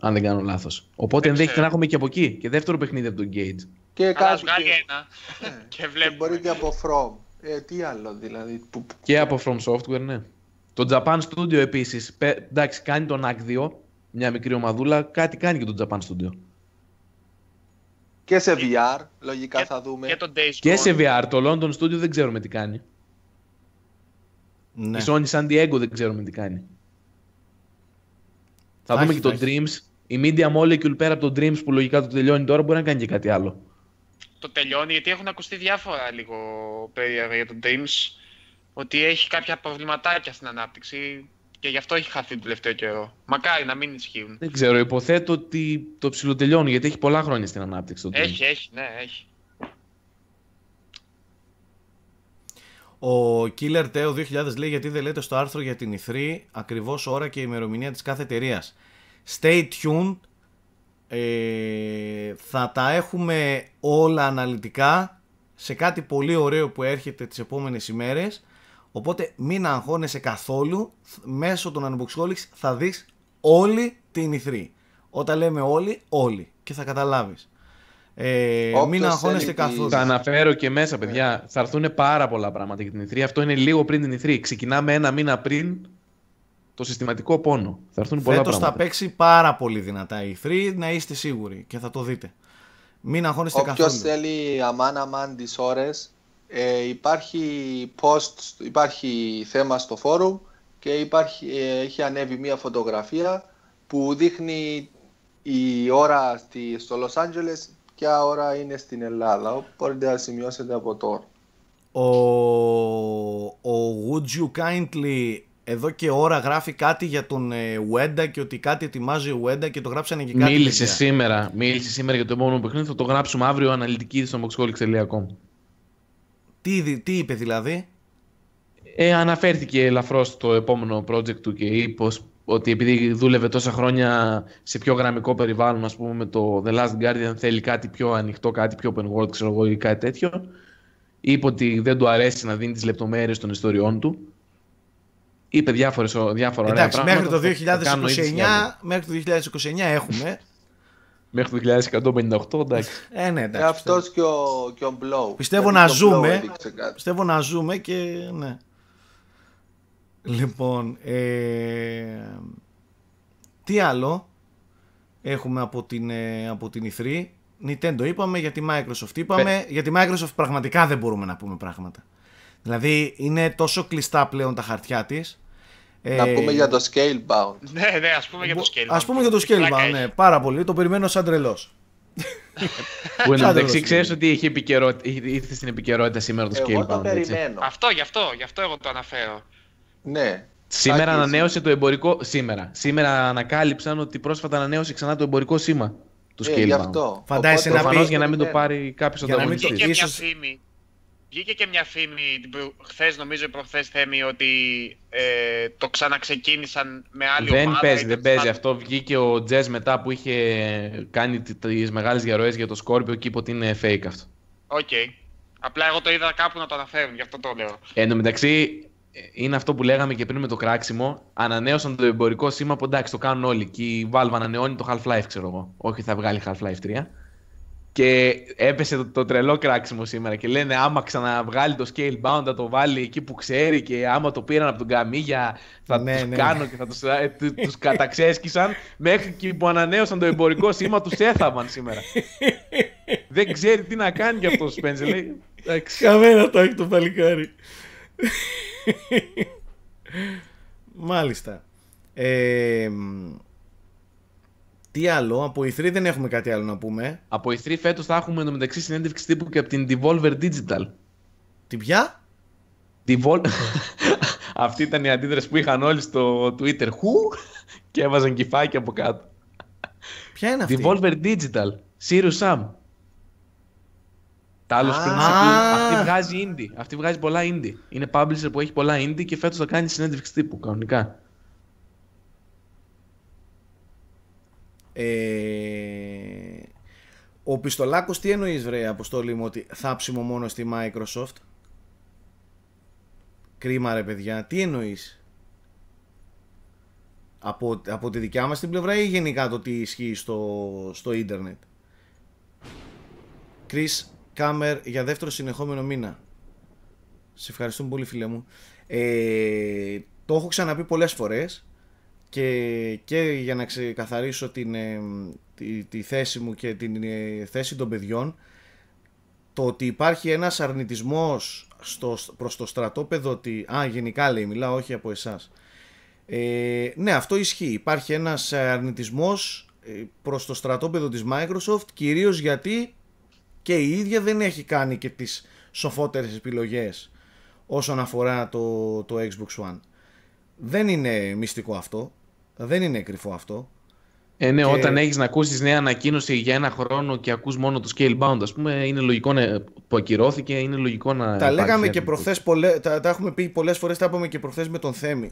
Αν δεν κάνω λάθος. Οπότε ενδέχεται να έχουμε και από εκεί και δεύτερο παιχνίδι από τον Gage. Και κάτι. ένα. *laughs* Και βλέπουμε. Μπορεί και από From. Ε, τι άλλο δηλαδή. Που... Και από From Software, ναι. Το Japan Studio επίσης. Εντάξει, κάνει τον άκδιο, 2, μια μικρή ομαδούλα. Κάτι κάνει και το Japan Studio. Και σε VR, λογικά θα δούμε. Και, το και σε VR, το London Studio δεν ξέρουμε τι κάνει. Ναι. Η Sony San Diego δεν ξέρουμε τι κάνει. Θα δούμε και το Dreams. Η Media Molecule πέρα από το Dreams που λογικά το τελειώνει τώρα μπορεί να κάνει και κάτι άλλο. Το τελειώνει γιατί έχουν ακουστεί διάφορα λίγο περίεργα για το Dreams. Ότι έχει κάποια προβληματάκια στην ανάπτυξη. Και γι' αυτό έχει χαθεί τον τελευταίο καιρό. Μακάρι να μην ισχύουν. Δεν ξέρω, υποθέτω ότι το ψιλοτελειώνει γιατί έχει πολλά χρόνια στην ανάπτυξη. του. έχει, έχει, ναι, έχει. Ο Killer Teo 2000 λέει γιατί δεν λέτε στο άρθρο για την Ιθρή e ακριβώς ώρα και ημερομηνία της κάθε εταιρείας. Stay tuned. Ε, θα τα έχουμε όλα αναλυτικά σε κάτι πολύ ωραίο που έρχεται τις επόμενες ημέρες. Οπότε μην αγχώνεσαι καθόλου. Μέσω των Unboxholics θα δεις όλη την ηθρή. E Όταν λέμε όλοι, όλοι. Και θα καταλάβεις. Ε, μην αγχώνεστε καθόλου. Τα αναφέρω και μέσα, παιδιά. Ε. Θα έρθουν πάρα πολλά πράγματα για την ηθρή. E Αυτό είναι λίγο πριν την ηθρή. E Ξεκινάμε ένα μήνα πριν το συστηματικό πόνο. Θα έρθουν πολλά Φέτος πράγματα. θα παίξει πάρα πολύ δυνατά η ηθρή. Να είστε σίγουροι και θα το δείτε. Μην αγχώνεστε Όποιος καθόλου. Όποιο θέλει αμάν αμάν τις ώρες. Ε, υπάρχει post, υπάρχει θέμα στο φόρουμ και υπάρχει, ε, έχει ανέβει μία φωτογραφία που δείχνει η ώρα στη, στο Λος Άντζελες ποια ώρα είναι στην Ελλάδα. Μπορείτε να σημειώσετε από τώρα. Ο, ο Would You Kindly εδώ και ώρα γράφει κάτι για τον Ουέντα ε, και ότι κάτι ετοιμάζει ο Ουέντα και το γράψανε και κάτι. Μίλησε σήμερα. Μίλησε σήμερα για το επόμενο παιχνίδι. Θα το γράψουμε αύριο αναλυτική στο boxholics.com. Τι, τι είπε δηλαδή. Ε, αναφέρθηκε ελαφρώς στο επόμενο project του και είπε ότι επειδή δούλευε τόσα χρόνια σε πιο γραμμικό περιβάλλον, ας πούμε, με το The Last Guardian θέλει κάτι πιο ανοιχτό, κάτι πιο open world, ξέρω εγώ, ή κάτι τέτοιο. Είπε ότι δεν του αρέσει να δίνει τις λεπτομέρειες των ιστοριών του. Είπε διάφορες, διάφορα Εντάξει, ωραία πράγματα. Μέχρι το, 2029, μέχρι το 2029 έχουμε Μέχρι το 1958, εντάξει. Ε, ναι, εντάξει. Ε, Αυτός και ο, και ο Blow. Πιστεύω να, ζούμε, πιστεύω να ζούμε και ναι. Λοιπόν, ε, τι άλλο έχουμε από την, ε, από την E3. Nintendo είπαμε, για τη Microsoft είπαμε. Για τη Microsoft πραγματικά δεν μπορούμε να πούμε πράγματα. Δηλαδή είναι τόσο κλειστά πλέον τα χαρτιά της να ε, πούμε για το Scalebound. Ναι, ναι, ας πούμε για το Scalebound. Ας πούμε για το Scalebound, ναι, πάρα πολύ. Το περιμένω σαν τρελός. Που εντάξει, ξέρεις ότι είχε ήρθε στην επικαιρότητα σήμερα το Scalebound. το περιμένω. Αυτό, γι' αυτό, γι' αυτό εγώ το αναφέρω. Ναι. Σήμερα ανανέωσε το εμπορικό. Σήμερα. Σήμερα ανακάλυψαν ότι πρόσφατα ανανέωσε ξανά το εμπορικό σήμα του ε, Scalebound. Φαντάζεσαι να πει. για να μην το πάρει κάποιος ανταγωνιστή. Και μια φήμη Βγήκε και μια φήμη χθες, νομίζω προχθέ, Θέμη, ότι ε, το ξαναξεκίνησαν με άλλη δεν ομάδα. Παίζει, δεν παίζει. Αυτό βγήκε ο Τζες μετά που είχε κάνει τις μεγάλες διαρροές για το Σκόρπιο και είπε ότι είναι fake αυτό. Οκ. Okay. Απλά εγώ το είδα κάπου να το αναφέρουν, γι' αυτό το λέω. Ε, εν τω μεταξύ, είναι αυτό που λέγαμε και πριν με το κράξιμο. Ανανέωσαν το εμπορικό σήμα που εντάξει το κάνουν όλοι. Και η Valve ανανεώνει το Half-Life, ξέρω εγώ. Όχι, θα βγάλει Half-Life 3. Και έπεσε το, το τρελό κράξιμο σήμερα και λένε άμα ξαναβγάλει το scale bound θα το βάλει εκεί που ξέρει και άμα το πήραν από τον Καμίγια θα ναι, τους ναι. κάνω και θα ε, τους, τους καταξέσκησαν μέχρι και που ανανέωσαν το εμπορικό σήμα τους έθαβαν σήμερα. Δεν ξέρει τι να κάνει για αυτό ο Σπέντζε. Λέει, Καμένα το έχει το παλικάρι. Μάλιστα. Ε, τι άλλο, από η 3 δεν έχουμε κάτι άλλο να πούμε. Από η 3 φέτος θα έχουμε εντωμεταξύ συνέντευξη τύπου και από την Devolver Digital. Την ποια? Devol... *laughs* Αυτή ήταν η αντίδραση που είχαν όλοι στο Twitter. Χου! και έβαζαν κυφάκι από κάτω. Ποια είναι αυτή? Devolver Digital. Sirius Sam. Τα άλλος Αυτή βγάζει indie. Αυτή βγάζει πολλά indie. Είναι publisher που έχει πολλά indie και φέτος θα κάνει συνέντευξη τύπου κανονικά. Ε, ο Πιστολάκος τι εννοείς βρε Αποστόλη μου ότι θα μόνο στη Microsoft. Κρίμα ρε παιδιά, τι εννοείς. Από, από τη δικιά μας την πλευρά ή γενικά το τι ισχύει στο, στο ίντερνετ. Chris Κάμερ για δεύτερο συνεχόμενο μήνα. Σε ευχαριστούμε πολύ φίλε μου. Ε, το έχω ξαναπεί πολλές φορές και, για να ξεκαθαρίσω την, ε, τη, θέση μου και την ε, θέση των παιδιών το ότι υπάρχει ένας αρνητισμός στο, προς το στρατόπεδο ότι, α γενικά λέει μιλάω όχι από εσάς ε, ναι αυτό ισχύει υπάρχει ένας αρνητισμός ε, προς το στρατόπεδο της Microsoft κυρίως γιατί και η ίδια δεν έχει κάνει και τις σοφότερες επιλογές όσον αφορά το, το Xbox One δεν είναι μυστικό αυτό δεν είναι κρυφό αυτό. Ε, ναι, όταν έχεις να ακούσεις νέα ανακοίνωση για ένα χρόνο και ακούς μόνο το scale bound, ας πούμε, είναι λογικό να... που ακυρώθηκε, είναι λογικό να. Τα λέγαμε και προχθές, πολλέ... τα, έχουμε πει πολλές φορές, τα είπαμε και προχθές με τον Θέμη.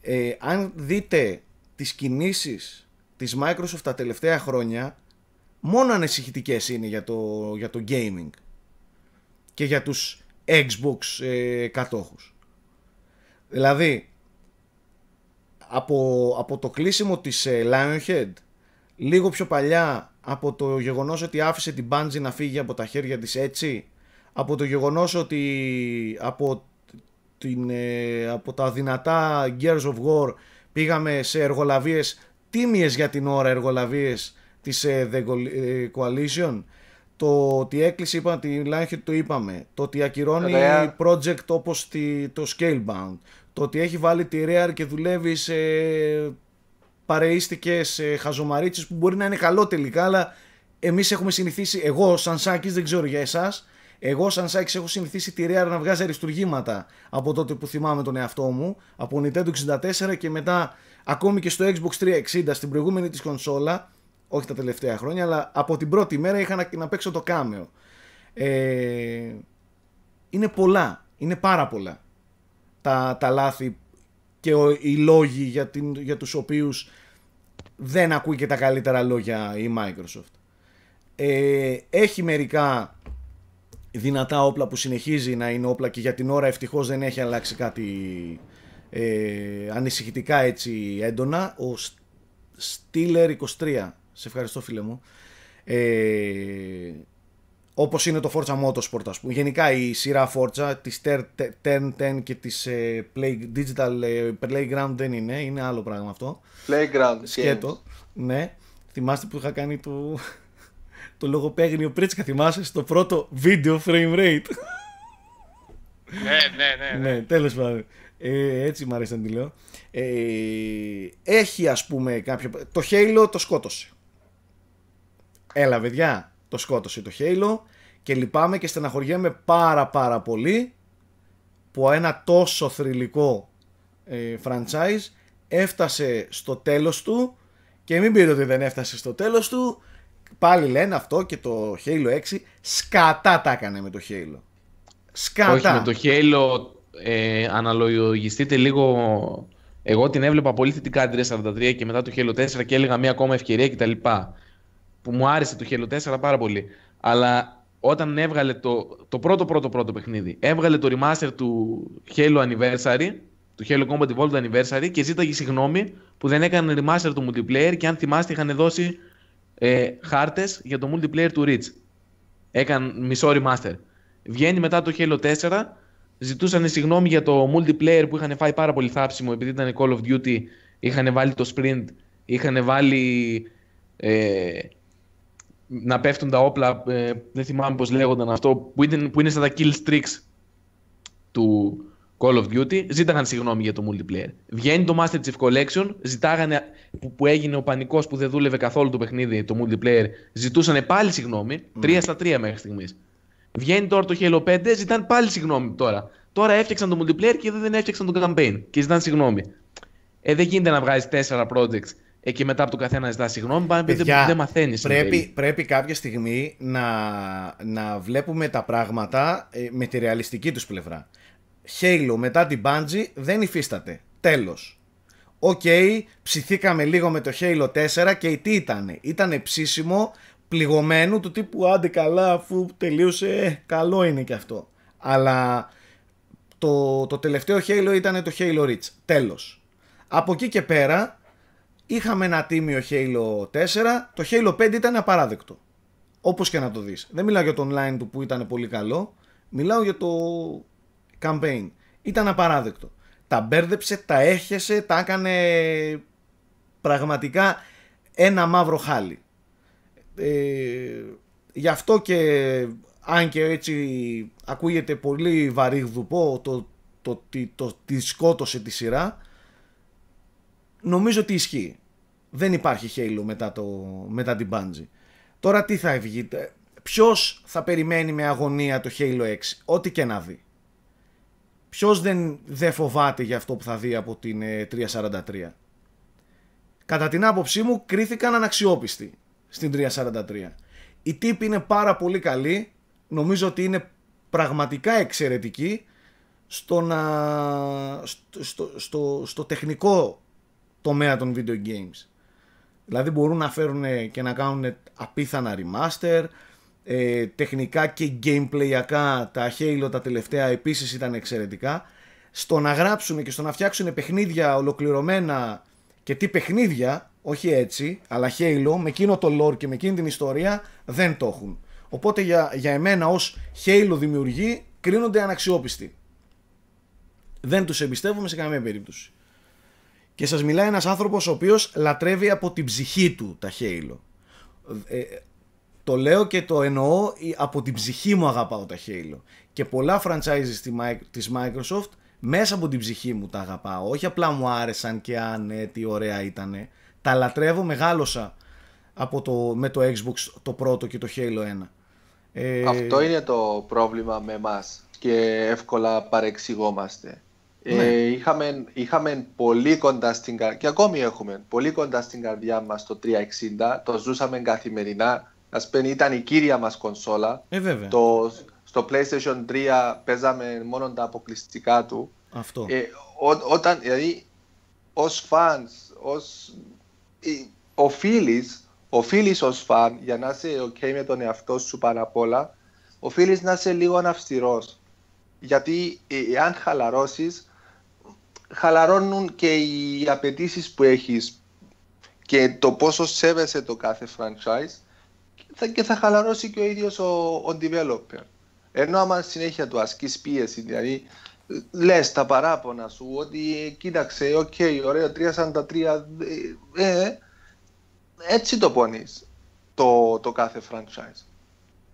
Ε, αν δείτε τις κινήσεις της Microsoft τα τελευταία χρόνια, μόνο ανησυχητικές είναι για το, για το gaming και για τους Xbox ε, κατόχους. Δηλαδή, από, από το κλείσιμο της ε, Lionhead λίγο πιο παλιά από το γεγονός ότι άφησε την Bungie να φύγει από τα χέρια της έτσι από το γεγονός ότι από, την, ε, από τα δυνατά Gears of War πήγαμε σε εργολαβίες τίμιες για την ώρα εργολαβίες της ε, The Coalition το ότι έκλεισε είπα, τη Lionhead το είπαμε. Το ότι ακυρώνει ε, project όπως το Scalebound. Το ότι έχει βάλει τη Rare και δουλεύει σε παρείστικες ε, χαζομαρίτσες που μπορεί να είναι καλό τελικά αλλά εμείς έχουμε συνηθίσει, εγώ σαν Σάκης δεν ξέρω για εσάς, εγώ σαν Σάκης έχω συνηθίσει τη Rare να βγάζει αριστουργήματα από τότε που θυμάμαι τον εαυτό μου, από Nintendo 64 και μετά ακόμη και στο Xbox 360 στην προηγούμενη της κονσόλα όχι τα τελευταία χρόνια, αλλά από την πρώτη μέρα είχα να, να παίξω το κάμεο. Ε, είναι πολλά, είναι πάρα πολλά τα, τα λάθη και οι λόγοι για, την, για τους οποίους δεν ακούει και τα καλύτερα λόγια η Microsoft. Ε, έχει μερικά δυνατά όπλα που συνεχίζει να είναι όπλα και για την ώρα ευτυχώς δεν έχει αλλάξει κάτι ε, ανησυχητικά έτσι έντονα. Ο Stiller 23 σε ευχαριστώ φίλε μου. Ε, Όπως είναι το Forza Motorsport, ας πούμε. Γενικά η σειρά Forza της Turn 10 και της ε, Play, Digital ε, Playground δεν είναι, είναι άλλο πράγμα αυτό. Playground, σκέτο. Ναι. Θυμάστε που είχα κάνει το, *laughs* το λογοπαίγνιο πρίτσκα, θυμάσαι, στο πρώτο video frame rate. ναι, ναι, ναι. ναι, ναι τέλος πάντων. Ε, έτσι μου αρέσει να τη λέω. Ε, έχει ας πούμε κάποιο... Το Halo το σκότωσε. Έλα παιδιά, το σκότωσε το Halo και λυπάμαι και στεναχωριέμαι πάρα πάρα πολύ που ένα τόσο θρηλυκό ε, franchise έφτασε στο τέλος του και μην πείτε ότι δεν έφτασε στο τέλος του πάλι λένε αυτό και το Halo 6 σκατά τα έκανε με το Halo σκατά Όχι με το Halo ε, αναλογιστείτε λίγο εγώ την έβλεπα πολύ θετικά την 343 και μετά το Halo 4 και έλεγα μία ακόμα ευκαιρία κτλ που μου άρεσε το Halo 4 πάρα πολύ. Αλλά όταν έβγαλε το, το πρώτο πρώτο πρώτο παιχνίδι, έβγαλε το remaster του Halo Anniversary, του Halo Combat Evolved Anniversary και ζήταγε συγγνώμη που δεν έκανε remaster του multiplayer και αν θυμάστε είχαν δώσει ε, χάρτες για το multiplayer του Reach. Έκανε μισό remaster. Βγαίνει μετά το Halo 4, ζητούσαν συγγνώμη για το multiplayer που είχαν φάει πάρα πολύ θάψιμο επειδή ήταν Call of Duty, είχαν βάλει το sprint, είχαν βάλει... Ε, να πέφτουν τα όπλα, ε, δεν θυμάμαι πώς λέγονταν αυτό, που είναι, που στα τα kill streaks του Call of Duty, ζήταγαν συγγνώμη για το multiplayer. Βγαίνει το Master Chief Collection, ζητάγανε, που, που έγινε ο πανικός που δεν δούλευε καθόλου το παιχνίδι, το multiplayer, ζητούσαν πάλι συγγνώμη, 3 ναι. στα 3 μέχρι στιγμής. Βγαίνει τώρα το Halo 5, ζητάνε πάλι συγγνώμη τώρα. Τώρα έφτιαξαν το multiplayer και δεν έφτιαξαν το campaign και ζητάνε συγγνώμη. Ε, δεν γίνεται να βγάζεις 4 projects εκεί μετά από το καθένα ζητά συγγνώμη, πάνε επειδή δεν μαθαίνεις. Πρέπει, πρέπει κάποια στιγμή να, να βλέπουμε τα πράγματα ε, με τη ρεαλιστική τους πλευρά. Halo μετά την Bungie δεν υφίσταται. Τέλος. Οκ, okay, ψηθήκαμε λίγο με το Halo 4 και τι ήταν, Ήταν ψήσιμο πληγωμένου του τύπου άντε καλά αφού τελείωσε, ε, καλό είναι και αυτό. Αλλά το, το τελευταίο Halo ήταν το Halo Reach. Τέλος. Από εκεί και πέρα Είχαμε ένα τίμιο Halo 4, το Halo 5 ήταν απαράδεκτο. Όπως και να το δεις. Δεν μιλάω για το online του που ήταν πολύ καλό, μιλάω για το campaign. Ήταν απαράδεκτο. Τα μπέρδεψε, τα έχεσε, τα έκανε πραγματικά ένα μαύρο χάλι. Ε, γι' αυτό και αν και έτσι ακούγεται πολύ βαρύ το, το, το, το, τη σκότωσε τη σειρά νομίζω ότι ισχύει. Δεν υπάρχει Halo μετά, το, μετά την Bungie. Τώρα τι θα βγει, ε, ποιος θα περιμένει με αγωνία το Halo 6, ό,τι και να δει. Ποιος δεν, δεν φοβάται για αυτό που θα δει από την 343. Ε, Κατά την άποψή μου κρίθηκαν αναξιόπιστοι στην 343. Η τύπη είναι πάρα πολύ καλή, νομίζω ότι είναι πραγματικά εξαιρετική στο, στο, στο, στο τεχνικό τομέα των video games. Δηλαδή μπορούν να φέρουν ε, και να κάνουν ε, απίθανα remaster, ε, τεχνικά και gameplayακά τα Halo τα τελευταία επίσης ήταν εξαιρετικά. Στο να γράψουν και στο να φτιάξουν παιχνίδια ολοκληρωμένα και τι παιχνίδια, όχι έτσι, αλλά Halo με εκείνο το lore και με εκείνη την ιστορία δεν το έχουν. Οπότε για, για εμένα ως Halo δημιουργοί κρίνονται αναξιόπιστοι. Δεν τους εμπιστεύομαι σε καμία περίπτωση. Και σας μιλάει ένας άνθρωπος ο οποίος λατρεύει από την ψυχή του τα Halo. Ε, το λέω και το εννοώ από την ψυχή μου αγαπάω τα Halo. Και πολλά franchises της Microsoft μέσα από την ψυχή μου τα αγαπάω. Όχι απλά μου άρεσαν και αν ε, τι ωραία ήτανε. Τα λατρεύω, μεγάλωσα από το, με το Xbox το πρώτο και το Halo 1. Ε, Αυτό είναι το πρόβλημα με εμάς και εύκολα παρεξηγόμαστε. Ναι. Ε, είχαμε, είχαμε πολύ κοντά στην καρδιά, και ακόμη έχουμε, πολύ κοντά στην καρδιά μας το 360, το ζούσαμε καθημερινά, ας πούμε ήταν η κύρια μας κονσόλα. Ε, βέβαια. Το, στο PlayStation 3 παίζαμε μόνο τα αποκλειστικά του. Αυτό. Ε, ό, όταν, δηλαδή, ως φαν ως... Ε, οφείλεις, οφείλεις ως φαν, για να είσαι ok με τον εαυτό σου πάνω απ' όλα, οφείλεις να είσαι λίγο αναυστηρός. Γιατί ε, εάν χαλαρώσεις, χαλαρώνουν και οι απαιτήσεις που έχεις και το πόσο σέβεσαι το κάθε franchise και θα χαλαρώσει και ο ίδιος ο, ο developer. Ενώ άμα συνέχεια του ασκείς πίεση, δηλαδή λες τα παράπονα σου, ότι κοίταξε, οκ, okay, ωραίο, 343, ε, ε, έτσι το πονεί το, το κάθε franchise.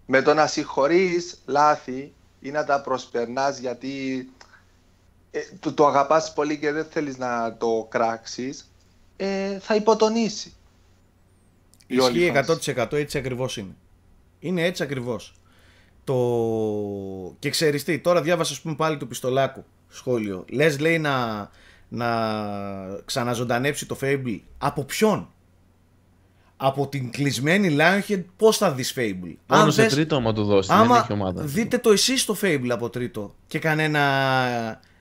Με το να συγχωρείς λάθη ή να τα προσπερνάς γιατί ε, το, το αγαπάς πολύ και δεν θέλεις να το κράξεις, ε, θα υποτονίσει. Ισχύει 100% έτσι ακριβώς είναι. Είναι έτσι ακριβώς. Το... Και ξέρεις τι, τώρα διάβασα πούμε πάλι του Πιστολάκου σχόλιο. Λες λέει να, να ξαναζωντανέψει το Fable. Από ποιον? Από την κλεισμένη Lionhead πώς θα δεις Fable. σε τρίτο άμα το δώσεις, άμα δείτε το εσείς το Fable από τρίτο και κανένα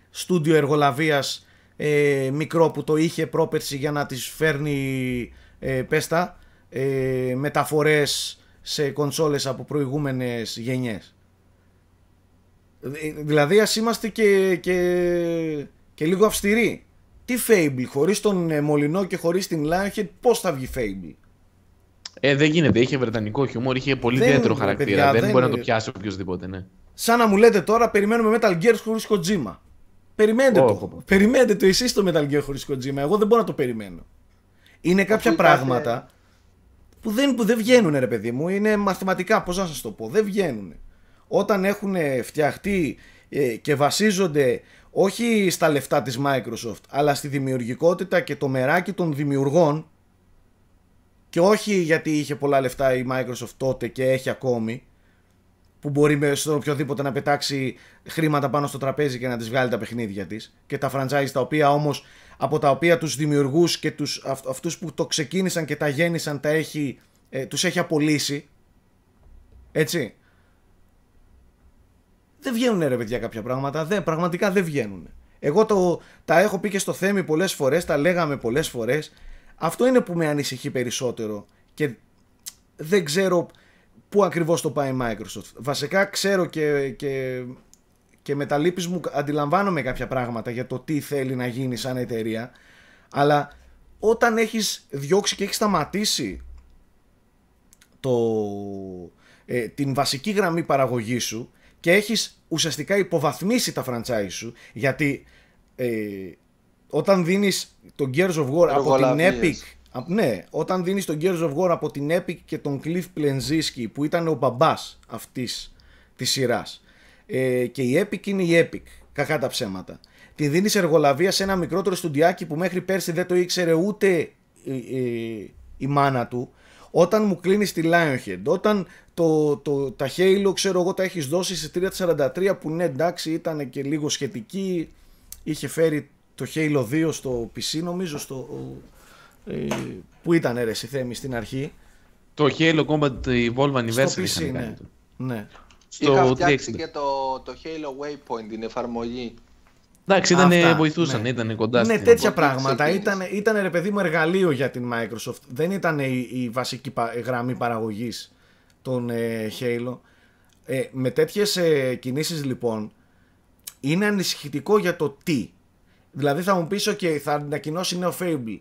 στούντιο εργολαβίας ε, μικρό που το είχε πρόπερση για να τις φέρνει ε, πέστα ε, μεταφορές σε κονσόλες από προηγούμενες γενιές. Ε, δηλαδή ας είμαστε και, λίγο αυστηροί. Τι Fable, χωρίς τον Μολυνό και χωρίς την Lionhead, πώς θα βγει Fable. Ε, δεν γίνεται, είχε βρετανικό χιούμορ, είχε πολύ ιδιαίτερο χαρακτήρα, δεν, δεν, μπορεί να το πιάσει οποιοδήποτε, ναι. Σαν να μου λέτε τώρα, περιμένουμε Metal Gear χωρίς Kojima. Περιμένετε το. Περιμένετε το εσείς το Metal Gear χωρίς Kojima. Εγώ δεν μπορώ να το περιμένω. Είναι κάποια πράγματα που δεν, που δεν βγαίνουν, ρε παιδί μου. Είναι μαθηματικά, πώς να σας το πω. Δεν βγαίνουν. Όταν έχουν φτιαχτεί ε, και βασίζονται όχι στα λεφτά της Microsoft αλλά στη δημιουργικότητα και το μεράκι των δημιουργών και όχι γιατί είχε πολλά λεφτά η Microsoft τότε και έχει ακόμη που μπορεί στο οποιοδήποτε να πετάξει χρήματα πάνω στο τραπέζι και να τις βγάλει τα παιχνίδια της και τα franchise τα οποία όμως από τα οποία τους δημιουργούς και τους, αυτούς που το ξεκίνησαν και τα γέννησαν τα έχει, ε, τους έχει απολύσει έτσι δεν βγαίνουν ρε παιδιά κάποια πράγματα δεν, πραγματικά δεν βγαίνουν εγώ το, τα έχω πει και στο θέμη πολλές φορές τα λέγαμε πολλές φορές αυτό είναι που με ανησυχεί περισσότερο και δεν ξέρω πού ακριβώς το πάει η Microsoft. Βασικά ξέρω και, και, και με τα λύπης μου αντιλαμβάνομαι κάποια πράγματα για το τι θέλει να γίνει σαν εταιρεία, αλλά όταν έχεις διώξει και έχεις σταματήσει το, ε, την βασική γραμμή παραγωγής σου και έχεις ουσιαστικά υποβαθμίσει τα franchise σου, γιατί... Ε, όταν δίνεις το Gears of War από την Epic ναι, όταν δίνεις τον Gears of War από την Epic και τον Cliff Plenziski που ήταν ο μπαμπάς αυτής της σειράς ε, και η Epic είναι η Epic, κακά τα ψέματα. Τη δίνεις εργολαβία σε ένα μικρότερο στουντιάκι που μέχρι πέρσι δεν το ήξερε ούτε ε, ε, η, μάνα του. Όταν μου κλείνεις τη Lionhead, όταν το, το, τα Halo ξέρω εγώ τα έχεις δώσει σε 343 που ναι εντάξει ήταν και λίγο σχετική, είχε φέρει το Halo 2 στο PC νομίζω, στο, ε, που ήταν ρε Θέμη στην αρχή. Το Halo Combat Evolve Anniversary στο ναι. ναι. Είχα φτιάξει και το, το Halo Waypoint την εφαρμογή. Εντάξει, δεν βοηθούσαν, ναι. ήταν κοντά ναι, στην Ναι, τέτοια πράγματα. Ήταν, ήταν ρε παιδί μου εργαλείο για την Microsoft. Δεν ήταν η, βασική γραμμή παραγωγής των ε, Halo. Ε, με τέτοιες ε, κινήσεις λοιπόν είναι ανησυχητικό για το τι. Δηλαδή θα μου πεις, OK, θα ανακοινώσει νέο Fable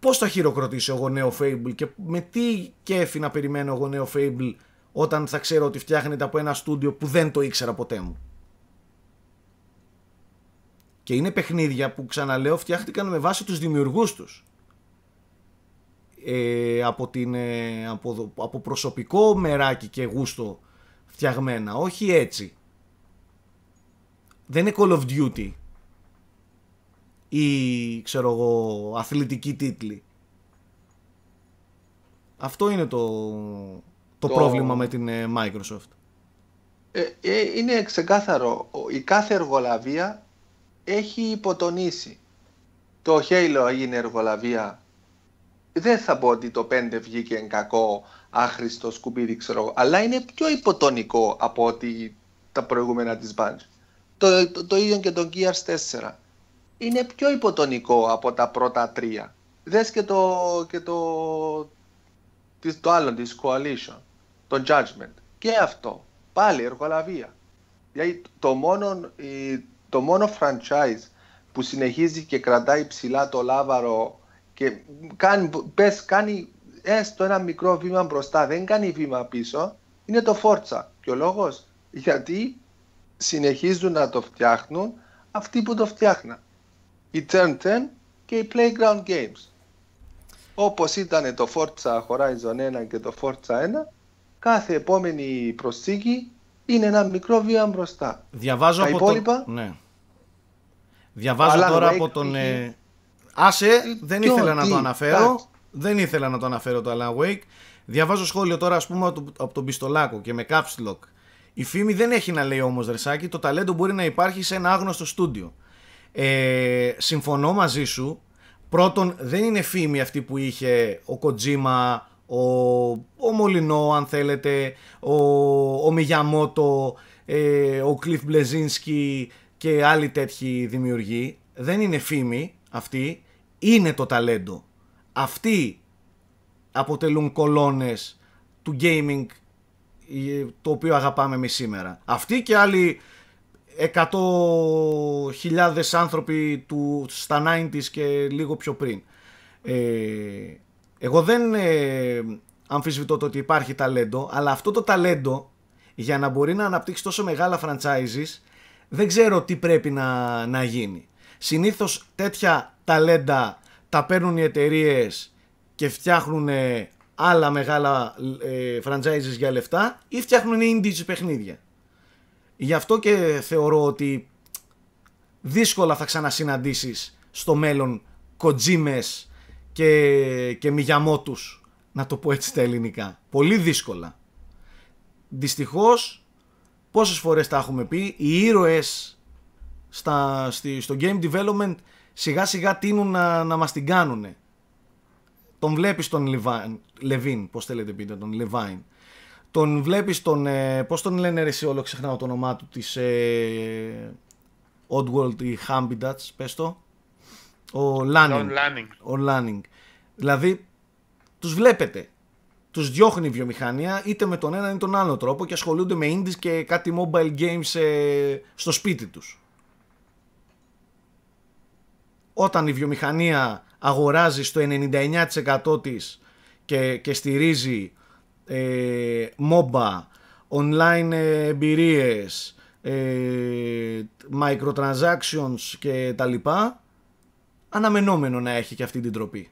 πώς θα χειροκροτήσω εγώ νέο Fable και με τι κέφι να περιμένω εγώ νέο Fable όταν θα ξέρω ότι φτιάχνεται από ένα στούντιο που δεν το ήξερα ποτέ μου. Και είναι παιχνίδια που ξαναλέω φτιάχτηκαν με βάση τους δημιουργούς τους. Ε, από, την, ε, από, από προσωπικό μεράκι και γούστο φτιαγμένα, όχι έτσι. Δεν είναι Call of Duty ή ξέρω εγώ αθλητικοί τίτλοι. Αυτό είναι το, το, πρόβλημα με την ε, Microsoft. Ε, ε, είναι ξεκάθαρο. Η κάθε εργολαβία έχει υποτονίσει. Το Halo έγινε εργολαβία. Δεν θα πω ότι το 5 βγήκε κακό, άχρηστο σκουπίδι, ξέρω Αλλά είναι πιο υποτονικό από ότι τα προηγούμενα της Bungie. Το, το, το ίδιο και το Gears 4 είναι πιο υποτονικό από τα πρώτα τρία. Δες και το, και το, το άλλο της Coalition, το Judgment. Και αυτό, πάλι εργολαβία. Δηλαδή το μόνο, το μόνο franchise που συνεχίζει και κρατάει ψηλά το λάβαρο και κάνει, πες, κάνει έστω ένα μικρό βήμα μπροστά, δεν κάνει βήμα πίσω, είναι το Forza. Και ο λόγος, γιατί συνεχίζουν να το φτιάχνουν αυτοί που το φτιάχναν η Turn 10 και οι Playground Games. Όπως ήταν το Forza Horizon 1 και το Forza 1, κάθε επόμενη προσθήκη είναι ένα μικρό βήμα μπροστά. Διαβάζω Τα από υπόλοιπα, το... ναι. Διαβάζω Αλλά τώρα από τον... Ε, Άσε, ε, δεν ήθελα να το αναφέρω. Δεν ήθελα να το αναφέρω το Alan Wake. Διαβάζω σχόλιο τώρα ας πούμε από τον Πιστολάκο και με Caps Lock. Η φήμη δεν έχει να λέει όμως Ρεσάκη, το ταλέντο μπορεί να υπάρχει σε ένα άγνωστο στούντιο. Ε, συμφωνώ μαζί σου. Πρώτον, δεν είναι φήμη αυτή που είχε ο Κοτζίμα, ο, ο Μολυνό, αν θέλετε, ο, ο Μιγιαμότο, ε, ο Κλειφ Μπλεζίνσκι και άλλοι τέτοιοι δημιουργοί. Δεν είναι φήμη αυτή, είναι το ταλέντο. Αυτοί αποτελούν κολόνες του gaming ε, το οποίο αγαπάμε εμείς σήμερα. Αυτοί και άλλοι 100.000 άνθρωποι του, στα 90 και λίγο πιο πριν. Ε, εγώ δεν ε, αμφισβητώ το ότι υπάρχει ταλέντο, αλλά αυτό το ταλέντο για να μπορεί να αναπτύξει τόσο μεγάλα franchises δεν ξέρω τι πρέπει να, να γίνει. Συνήθως τέτοια ταλέντα τα παίρνουν οι εταιρείες και φτιάχνουν ε, άλλα μεγάλα ε, franchises για λεφτά ή φτιάχνουν indie παιχνίδια. Γι' αυτό και θεωρώ ότι δύσκολα θα ξανασυναντήσεις στο μέλλον κοτζίμες και, και μηγιαμότους, να το πω έτσι τα ελληνικά. Πολύ δύσκολα. Δυστυχώς, πόσες φορές τα έχουμε πει, οι ήρωες στα, στο game development σιγά σιγά τείνουν να, να μας την κάνουνε. Τον βλέπεις τον Λεβίν, πώς θέλετε πείτε, τον Λεβάιν τον βλέπεις τον, ε, πώς τον λένε ρε όλο ξεχνάω το όνομά του, της ε, Oddworld ή Hambidats, πες το. Ο Lanning. Ο Lanning. Δηλαδή, τους βλέπετε. Τους διώχνει η βιομηχανία είτε με τον ένα ή τον άλλο τρόπο και ασχολούνται με indies και κάτι mobile games ε, στο σπίτι τους. Όταν η βιομηχανία αγοράζει στο 99% της και, και στηρίζει ε, MOBA, online εμπειρίες, ε, microtransactions και τα λοιπά, αναμενόμενο να έχει και αυτή την τροπή.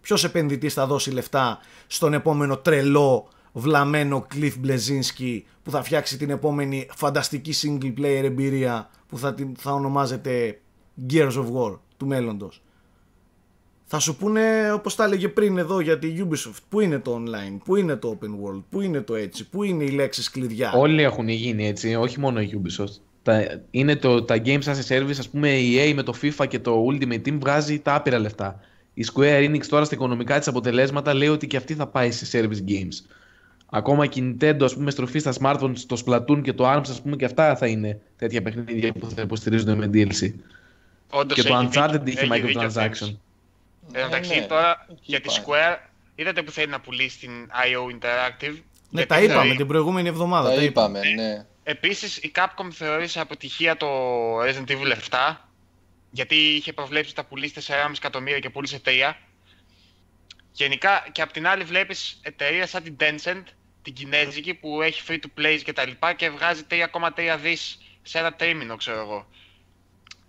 Ποιος επενδυτής θα δώσει λεφτά στον επόμενο τρελό βλαμένο Cliff Blezinski που θα φτιάξει την επόμενη φανταστική single player εμπειρία που θα, θα ονομάζεται Gears of War του μέλλοντος θα σου πούνε όπως τα έλεγε πριν εδώ για τη Ubisoft που είναι το online, που είναι το open world, που είναι το έτσι, που είναι οι λέξεις κλειδιά. Όλοι έχουν γίνει έτσι, όχι μόνο η Ubisoft. Τα, είναι το, τα games as a service, ας πούμε η EA με το FIFA και το Ultimate Team βγάζει τα άπειρα λεφτά. Η Square Enix τώρα στα οικονομικά της αποτελέσματα λέει ότι και αυτή θα πάει σε service games. Ακόμα και η Nintendo, ας πούμε, στροφή στα smartphones, το Splatoon και το ARMS, ας πούμε, και αυτά θα είναι τέτοια παιχνίδια που θα υποστηρίζονται με DLC. και το Uncharted είχε microtransaction. Ε, εντάξει, ναι, ναι, τώρα ναι. για τη Square είδατε που θέλει να πουλήσει την IO Interactive. Ναι, τα είπαμε την προηγούμενη εβδομάδα. Τα, είπαμε, ναι. Ε, επίσης η Capcom θεωρήσε αποτυχία το Resident Evil 7 γιατί είχε προβλέψει τα πουλήσει 4,5 εκατομμύρια και πούλησε 3. Γενικά και απ' την άλλη βλέπεις εταιρεία σαν την Tencent, την κινέζικη που έχει free to play και τα λοιπά και βγάζει 3,3 δις σε ένα τρίμηνο ξέρω εγώ.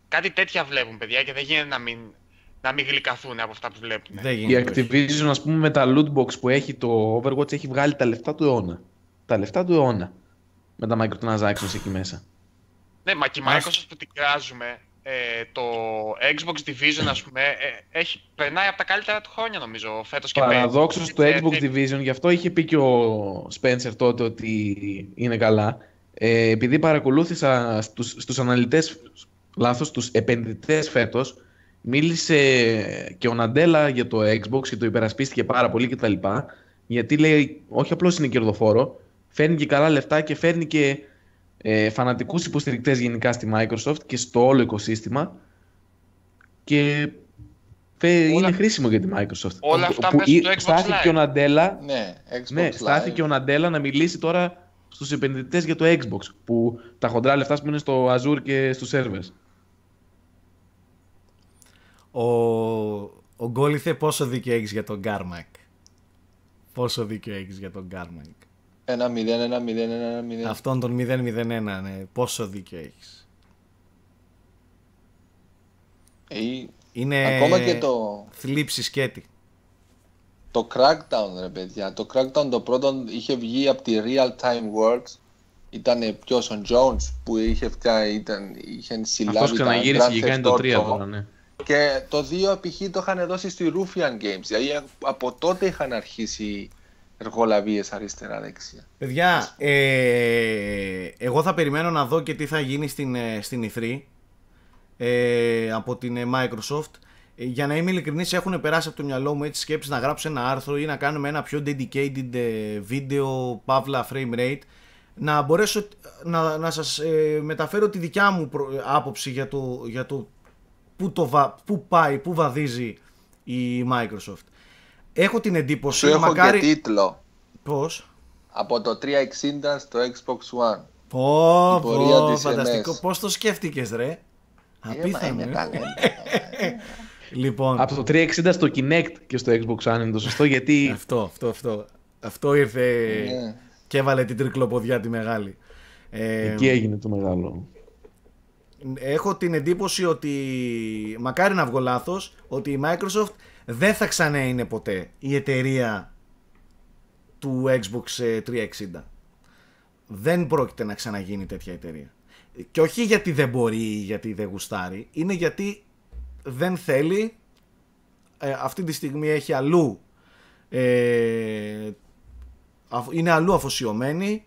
Κάτι τέτοια βλέπουν παιδιά και δεν γίνεται να μην να μην γλυκαθούν από αυτά που βλέπουν. η Activision, ας πούμε, με τα loot box που έχει το Overwatch έχει βγάλει τα λεφτά του αιώνα. Τα λεφτά του αιώνα. Με τα microtransactions εκεί μέσα. Ναι, μα και η Microsoft που την κράζουμε, ε, το Xbox Division, ας πούμε, ε, έχει, περνάει από τα καλύτερα του χρόνια, νομίζω, φέτος και πέρα. παραδόξως το ε, Xbox Division, γι' αυτό είχε πει και ο Spencer τότε ότι είναι καλά, επειδή παρακολούθησα στους αναλυτέ αναλυτές, λάθος, τους επενδυτές φέτος, Μίλησε και ο Ναντέλα για το Xbox και το υπερασπίστηκε πάρα πολύ κτλ. Γιατί λέει, όχι απλώς είναι κερδοφόρο, φέρνει και καλά λεφτά και φέρνει και ε, φανατικούς υποστηρικτές γενικά στη Microsoft και στο όλο οικοσύστημα και είναι όλα... χρήσιμο για τη Microsoft. Όλα αυτά που, μέσα στο Xbox στάθηκε Live. Ο Ναντέλα, ναι, Xbox ναι, στάθηκε ο Ναντέλα να μιλήσει τώρα στους επενδυτές για το Xbox που τα χοντρά λεφτά που είναι στο Azure και στους servers. Ο, ο Γκόλιθε πόσο δίκιο έχεις για τον Γκάρμακ, Πόσο δίκιο έχεις για τον γκαρμακ 1 1-0, 1-0, 1-0. Αυτόν τον 0-0-1, ναι. Πόσο δίκιο έχεις. Ε, είναι ακόμα και το... θλίψη σκέτη. Το Crackdown ρε παιδιά, το Crackdown το πρώτο είχε βγει από τη Real Time Works, ήταν ποιος ο Jones που είχε, φτιά, ήταν, είχε συλλάβει Αυτός ξαναγύρισε και το 3 τώρα, ναι. Και το 2 π.χ. το είχαν δώσει στη Rufian Games. Δηλαδή ε, από τότε είχαν αρχίσει εργολαβίες αριστερά-δεξιά. Παιδιά, ε, εγώ θα περιμένω να δω και τι θα γίνει στην, ε, στην E3 από την Microsoft. Για να είμαι ειλικρινής, έχουν περάσει από το μυαλό μου έτσι σκέψεις να γράψω ένα άρθρο ή να κάνουμε ένα πιο dedicated video, παύλα frame rate, να μπορέσω να, να σας ε, μεταφέρω τη δικιά μου άποψη για το πού, πού πάει, πού βαδίζει η Microsoft. Έχω την εντύπωση... Σου έχω μακάρι... και τίτλο. Πώς? Από το 360 στο Xbox One. Πω, πω, φανταστικό. E Πώς το σκέφτηκες ρε. Ε, Απίθανο. Ε. *laughs* λοιπόν. Από το 360 στο Kinect και στο Xbox One είναι το σωστό γιατί... *laughs* αυτό, αυτό, αυτό. Αυτό ήρθε yeah. Ναι. και έβαλε την τρικλοποδιά τη μεγάλη. Ε, Εκεί έγινε το μεγάλο έχω την εντύπωση ότι, μακάρι να βγω λάθος, ότι η Microsoft δεν θα ξανά είναι ποτέ η εταιρεία του Xbox 360. Ε, δεν πρόκειται να ξαναγίνει τέτοια εταιρεία. Και όχι γιατί δεν μπορεί ή γιατί δεν γουστάρει, είναι γιατί δεν θέλει. Ε, αυτή τη στιγμή έχει αλλού. Ε, είναι αλλού αφοσιωμένη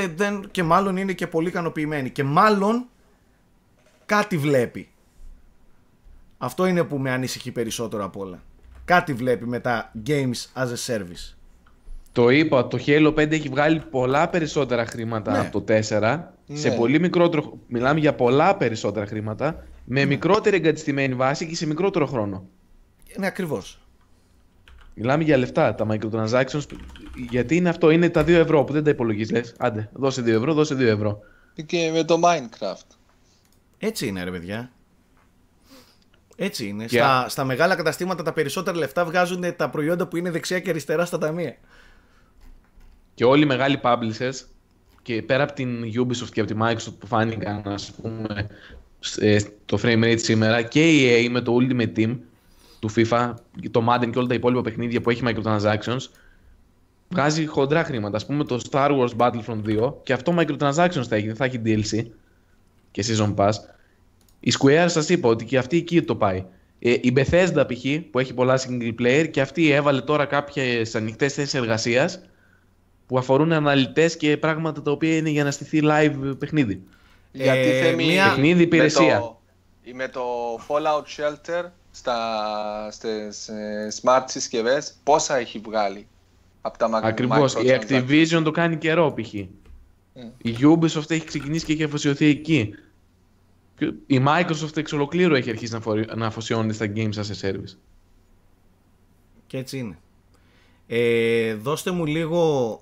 και, δεν, και μάλλον είναι και πολύ ικανοποιημένη. Και μάλλον κάτι βλέπει. Αυτό είναι που με ανησυχεί περισσότερο απ' όλα. Κάτι βλέπει με τα games as a service. Το είπα, το Halo 5 έχει βγάλει πολλά περισσότερα χρήματα ναι. από το 4. Σε ναι. πολύ μικρότερο, μιλάμε για πολλά περισσότερα χρήματα, με ναι. μικρότερη εγκατιστημένη βάση και σε μικρότερο χρόνο. Ναι, ακριβώς. Μιλάμε για λεφτά τα microtransactions. Γιατί είναι αυτό, είναι τα 2 ευρώ που δεν τα υπολογίζεις. άντε, δώσε 2 ευρώ, δώσε 2 ευρώ. Και με το Minecraft. Έτσι είναι, ρε παιδιά. Έτσι είναι. Στα, μεγάλα καταστήματα τα περισσότερα λεφτά βγάζουν τα προϊόντα που είναι δεξιά και αριστερά στα ταμεία. Και όλοι οι μεγάλοι publishers και πέρα από την Ubisoft και από τη Microsoft που φάνηκαν, ας πούμε, ε, στο frame rate σήμερα και η EA με το Ultimate Team του FIFA, το Madden και όλα τα υπόλοιπα παιχνίδια που έχει microtransactions, βγάζει χοντρά χρήματα. Ας πούμε το Star Wars Battlefront 2 και αυτό microtransactions θα έχει, δεν θα έχει DLC και season pass. Η Square σας είπα ότι και αυτή εκεί το πάει. Ε, η Bethesda π.χ. που έχει πολλά single player και αυτή έβαλε τώρα κάποιες ανοιχτές θέσεις εργασίας που αφορούν αναλυτές και πράγματα τα οποία είναι για να στηθεί live παιχνίδι. Ε, Γιατί μια Παιχνίδι υπηρεσία. με το Fallout Shelter στα, στις ε, smart συσκευές πόσα έχει βγάλει από τα Microsoft. Ακριβώς. Η Activision το κάνει καιρό π.χ. Mm. Η Ubisoft έχει ξεκινήσει και έχει αφοσιωθεί εκεί. Η Microsoft εξ ολοκλήρου έχει αρχίσει να αφοσιώνει στα games as a service. Και έτσι είναι. Ε, δώστε μου λίγο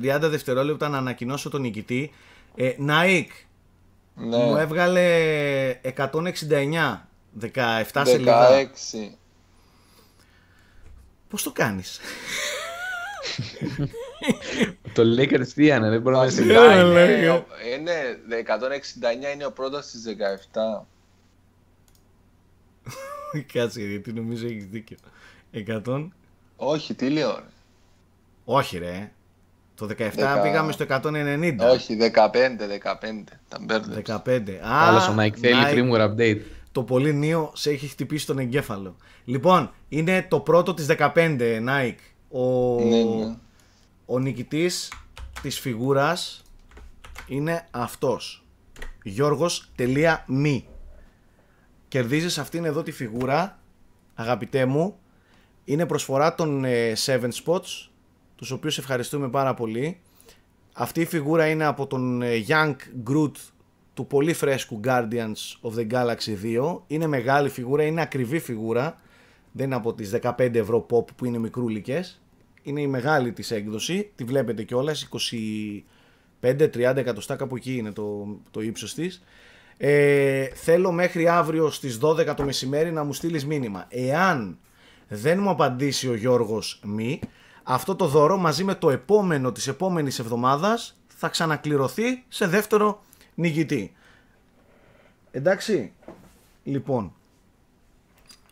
30 δευτερόλεπτα να ανακοινώσω τον νικητή. Ε, Ναίκ, ναι. μου έβγαλε 169 17 σελίδα. 16. Πώς το κάνεις. το λέει κατευθείαν, δεν μπορεί να σε Είναι 169 ε, είναι ο πρώτος στι 17. Κάτσε, γιατί νομίζω έχεις δίκιο. 100. Όχι, τι λέω. Ρε. Όχι, ρε. Το 17 πήγαμε στο 190. Όχι, 15, 15. Τα μπέρδεψα. 15. Α, Άλλος ο Mike θέλει Nike... Update το πολύ νέο σε έχει χτυπήσει τον εγκέφαλο. Λοιπόν, είναι το πρώτο της 15, Nike. Ο, ναι, ναι, ο νικητής της φιγούρας είναι αυτός. Γιώργος.me Κερδίζεις αυτήν εδώ τη φιγούρα, αγαπητέ μου. Είναι προσφορά των 7 ε, Spots, τους οποίους ευχαριστούμε πάρα πολύ. Αυτή η φιγούρα είναι από τον ε, Young Groot του πολύ φρέσκου Guardians of the Galaxy 2 είναι μεγάλη φιγούρα, είναι ακριβή φιγούρα δεν είναι από τις 15 ευρώ pop που είναι μικρούλικες είναι η μεγάλη της έκδοση, τη βλέπετε κιόλας 25-30 εκατοστά κάπου εκεί είναι το, το ύψος της ε, θέλω μέχρι αύριο στις 12 το μεσημέρι να μου στείλεις μήνυμα εάν δεν μου απαντήσει ο Γιώργος μη αυτό το δώρο μαζί με το επόμενο της επόμενης εβδομάδας θα ξανακληρωθεί σε δεύτερο νικητή. Εντάξει, λοιπόν.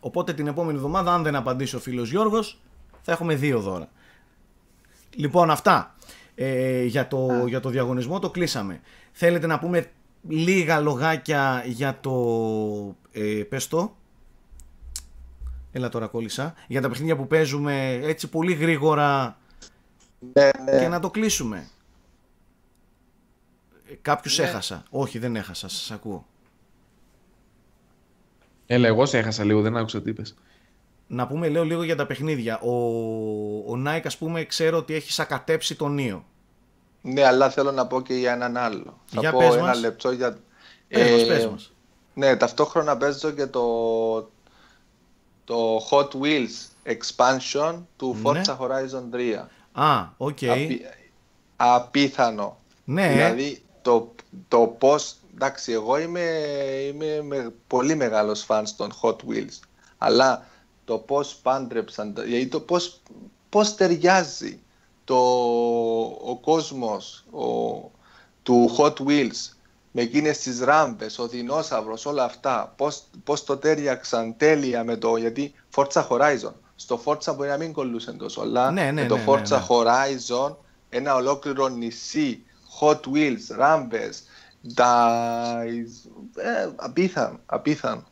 Οπότε την επόμενη εβδομάδα, αν δεν απαντήσει ο φίλος Γιώργος, θα έχουμε δύο δώρα. Λοιπόν, αυτά ε, για, το, για το διαγωνισμό το κλείσαμε. Θέλετε να πούμε λίγα λογάκια για το... Ε, πες το. Έλα τώρα κόλλησα. Για τα παιχνίδια που παίζουμε έτσι πολύ γρήγορα ναι, ναι. και να το κλείσουμε. Κάποιους ναι. έχασα. Όχι, δεν έχασα. Σας ακούω. Έλα, εγώ σε έχασα λίγο. Δεν άκουσα τι είπες. Να πούμε, λέω, λίγο για τα παιχνίδια. Ο, ο Nike, ας πούμε, ξέρω ότι έχει σακατέψει τον Νίο. Ναι, αλλά θέλω να πω και για έναν άλλο. Για Θα πω ένα λεπτό για... Πες ε, μας, πες μας. Ναι, ταυτόχρονα παίζω και το, το Hot Wheels expansion του ναι. Forza Horizon 3. Α, οκ. Okay. Απίθανο. Ναι. Δηλαδή, το, το πώς, εντάξει, εγώ είμαι, είμαι με, πολύ μεγάλος φαν των Hot Wheels, αλλά το πώς πάντρεψαν, δηλαδή το πώς, ταιριάζει το, ο κόσμος του Hot Wheels με εκείνες τις ράμπες, ο δεινόσαυρος, όλα αυτά, πώς, το τέριαξαν τέλεια με το, γιατί Forza Horizon, στο Forza μπορεί να μην κολλούσε τόσο, αλλά ναι, ναι, με το ναι, ναι Forza ναι. Horizon ένα ολόκληρο νησί Hot Wheels, Rambes, Dice, Ε, απίθαν, απίθαν.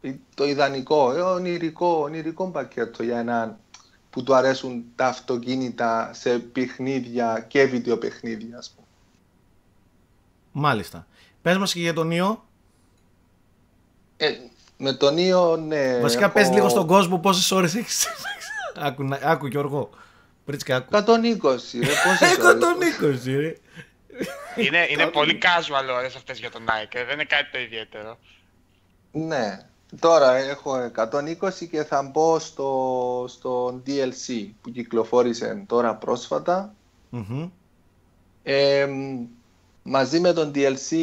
Ε, το ιδανικό, ε, ονειρικό, ονειρικό πακέτο για έναν που του αρέσουν τα αυτοκίνητα σε παιχνίδια και βιντεοπαιχνίδια, ας πούμε. Μάλιστα. Πες μας και για τον Ιω. Ε, με τον Ιω, ναι. Βασικά έχω... πες λίγο στον κόσμο πόσες ώρες έχεις. *laughs* άκου, άκου Γιώργο. 120, ρε, 120, *laughs* Είναι, είναι *laughs* πολύ casual ώρε αυτές για τον Nike, ε, δεν είναι κάτι το ιδιαίτερο. Ναι, τώρα έχω 120 και θα μπω στο, στο DLC που κυκλοφόρησε τώρα πρόσφατα. μαζί με τον DLC,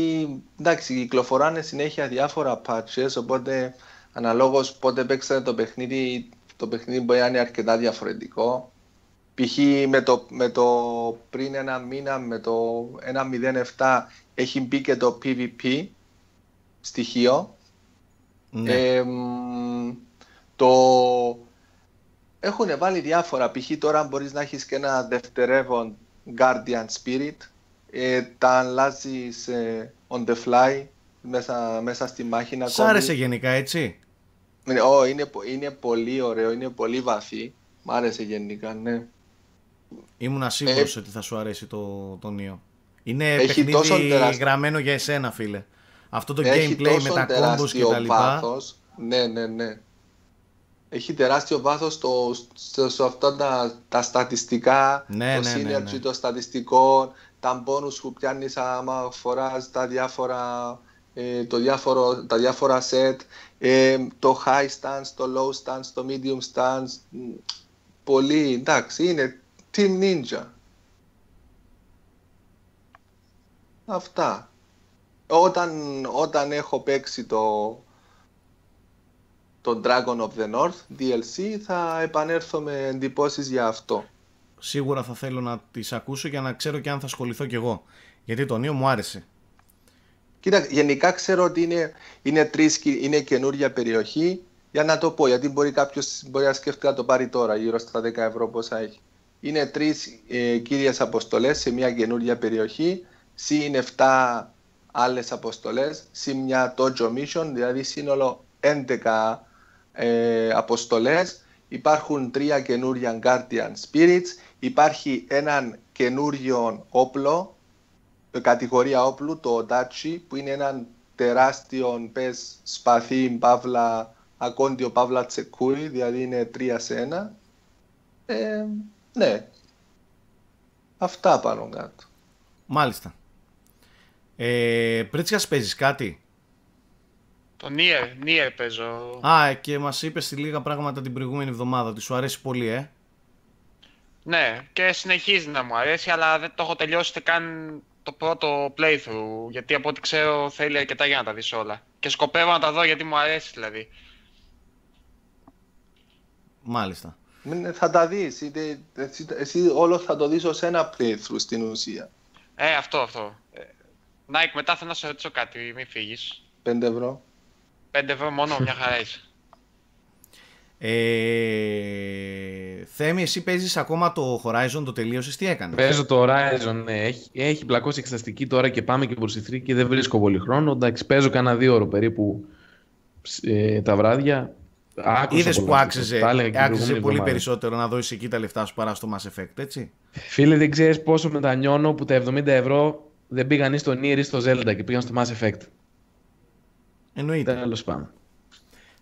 εντάξει, κυκλοφοράνε συνέχεια διάφορα patches, οπότε αναλόγως πότε παίξατε το παιχνίδι, το παιχνίδι μπορεί να είναι αρκετά διαφορετικό. Π.χ. Με το, με το πριν ένα μήνα, με το 1.07 έχει μπει και το PvP στοιχείο. Ναι. το... Έχουν βάλει διάφορα. Π.χ. τώρα μπορείς να έχεις και ένα δευτερεύον Guardian Spirit. Ε, τα αλλάζει on the fly μέσα, μέσα στη μάχη να Σ' άρεσε γενικά έτσι. Ναι, είναι, είναι πολύ ωραίο, είναι πολύ βαθύ. Μ' άρεσε γενικά, ναι. Ήμουν σίγουρο ε, ότι θα σου αρέσει το, το Είναι έχει παιχνίδι γραμμένο για εσένα, φίλε. Αυτό το gameplay με τα combos και τα λοιπά. Βάθος. Ναι, ναι, ναι. Έχει τεράστιο βάθος σε αυτά τα, τα στατιστικά, ναι, το ναι, ναι, ναι. των στατιστικών, τα bonus που πιάνεις άμα φοράς τα διάφορα. Ε, το διάφορο, τα διάφορα set, ε, το high stance, το low stance, το medium stance, πολύ εντάξει, είναι Team Ninja. Αυτά. Όταν, όταν έχω παίξει το, το Dragon of the North DLC θα επανέλθω με εντυπώσεις για αυτό. Σίγουρα θα θέλω να τις ακούσω για να ξέρω και αν θα ασχοληθώ κι εγώ. Γιατί το νέο μου άρεσε. Κοίτα, γενικά ξέρω ότι είναι, είναι, τρεις, είναι καινούργια περιοχή. Για να το πω, γιατί μπορεί κάποιος μπορεί να σκέφτεται να το πάρει τώρα γύρω στα 10 ευρώ πόσα έχει είναι τρεις ε, κύριες αποστολές σε μια καινούργια περιοχή, συν είναι 7 άλλες αποστολές, συν μια Tojo Mission, δηλαδή σύνολο 11 ε, αποστολές. Υπάρχουν τρία καινούργια Guardian Spirits, υπάρχει έναν καινούριο όπλο, ε, κατηγορία όπλου, το Dachi, που είναι έναν τεράστιο πες σπαθί, παύλα, ακόντιο παύλα τσεκούρι, δηλαδή είναι τρία σε Ε, ναι. Αυτά πάνω κάτω. Μάλιστα. Ε, Πρίτσιας παίζεις κάτι? Το Nier, Nier παίζω. Α, ε, και μας είπες τη λίγα πράγματα την προηγούμενη εβδομάδα ότι σου αρέσει πολύ, ε. Ναι, και συνεχίζει να μου αρέσει, αλλά δεν το έχω τελειώσει καν το πρώτο playthrough, γιατί από ό,τι ξέρω θέλει αρκετά για να τα δεί όλα. Και σκοπεύω να τα δω γιατί μου αρέσει δηλαδή. Μάλιστα. Θα τα δεις. Εσύ, εσύ, εσύ όλο θα το δεις ως ένα playthrough στην ουσία. Ε, αυτό, αυτό. Νάικ, ε, μετά θέλω να σε ρωτήσω κάτι, μην φύγει. 5 ευρώ. 5 ευρώ μόνο, μια χαρά είσαι. Ε, Θέμη, εσύ παίζεις ακόμα το Horizon, το τελείωσες, τι έκανες. Παίζω το Horizon, ναι. έχει, έχει μπλακώσει εξεταστική τώρα και πάμε και προς τη και δεν βρίσκω πολύ χρόνο. Εντάξει, παίζω κανένα δύο ώρο περίπου ε, τα βράδια. Είδε που άξιζε, άξιζε πολύ περισσότερο να δώσεις εκεί τα λεφτά σου παρά στο Mass Effect, έτσι. Φίλε, δεν ξέρεις πόσο μετανιώνω που τα 70 ευρώ δεν πήγαν ή στο Nier ή στο Zelda και πήγαν στο Mass Effect. Εννοείται. Τέλος πάντων.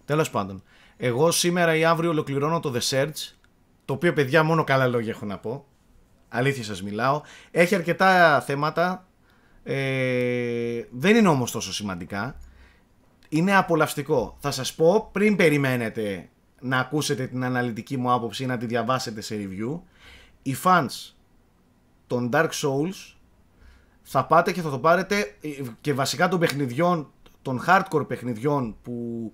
Τέλος πάντων. Εγώ σήμερα ή αύριο ολοκληρώνω το The Search. Το οποίο παιδιά μόνο καλά λόγια έχω να πω. Αλήθεια σας μιλάω. Έχει αρκετά θέματα. Ε, δεν είναι όμως τόσο σημαντικά είναι απολαυστικό. Θα σας πω πριν περιμένετε να ακούσετε την αναλυτική μου άποψη ή να τη διαβάσετε σε review. Οι fans των Dark Souls θα πάτε και θα το πάρετε ε, και βασικά των παιχνιδιών, των hardcore παιχνιδιών που,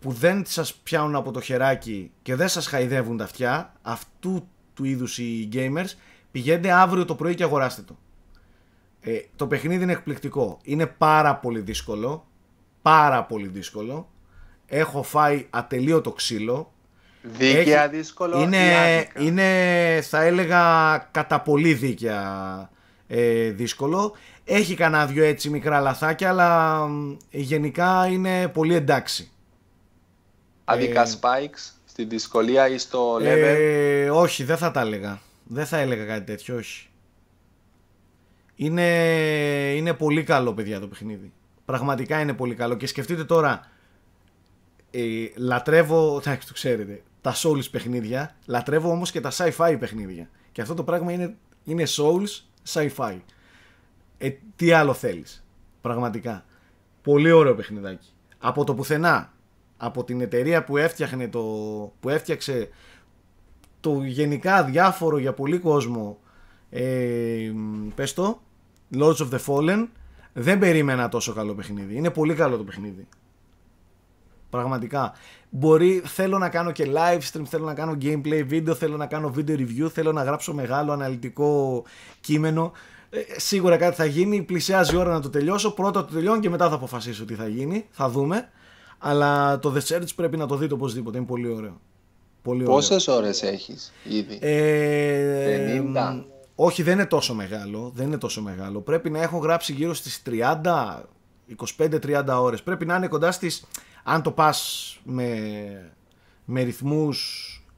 που δεν σας πιάνουν από το χεράκι και δεν σας χαϊδεύουν τα αυτιά, αυτού του είδους οι gamers, πηγαίνετε αύριο το πρωί και αγοράστε το. Ε, το παιχνίδι είναι εκπληκτικό. Είναι πάρα πολύ δύσκολο πάρα πολύ δύσκολο. Έχω φάει ατελείωτο ξύλο. Δίκαια δύσκολο είναι, θα έλεγα, κατά πολύ δίκαια ε, δύσκολο. Έχει κανένα δυο έτσι μικρά λαθάκια, αλλά γενικά είναι πολύ εντάξει. Αδικά ε, spikes στη δυσκολία ή στο ε, level. Ε, όχι, δεν θα τα έλεγα. Δεν θα έλεγα κάτι τέτοιο, όχι. Είναι, είναι πολύ καλό, παιδιά, το παιχνίδι. Πραγματικά είναι πολύ καλό. Και σκεφτείτε τώρα, ε, λατρεύω, θα το ξέρετε, τα Souls παιχνίδια, λατρεύω όμως και τα sci-fi παιχνίδια. Και αυτό το πράγμα είναι, είναι Souls sci-fi. Ε, τι άλλο θέλεις, πραγματικά. Πολύ ωραίο παιχνιδάκι. Από το πουθενά, από την εταιρεία που, έφτιαχνε το, που έφτιαξε το γενικά διάφορο για πολύ κόσμο, ε, πες το, Lords of the Fallen, δεν περίμενα τόσο καλό παιχνίδι. Είναι πολύ καλό το παιχνίδι. Πραγματικά. Μπορεί, θέλω να κάνω και live stream, θέλω να κάνω gameplay video, θέλω να κάνω video review, θέλω να γράψω μεγάλο αναλυτικό κείμενο. Ε, σίγουρα κάτι θα γίνει, πλησιάζει η ώρα να το τελειώσω. Πρώτα το τελειώνω και μετά θα αποφασίσω τι θα γίνει. Θα δούμε. Αλλά το The Search πρέπει να το δείτε οπωσδήποτε. Είναι πολύ ωραίο. Πολύ Πόσες ήδη? Ε, 50. Όχι, δεν είναι τόσο μεγάλο. Δεν είναι τόσο μεγάλο. Πρέπει να έχω γράψει γύρω στις 30, 25-30 ώρες. Πρέπει να είναι κοντά στις, αν το πας με, με ρυθμούς,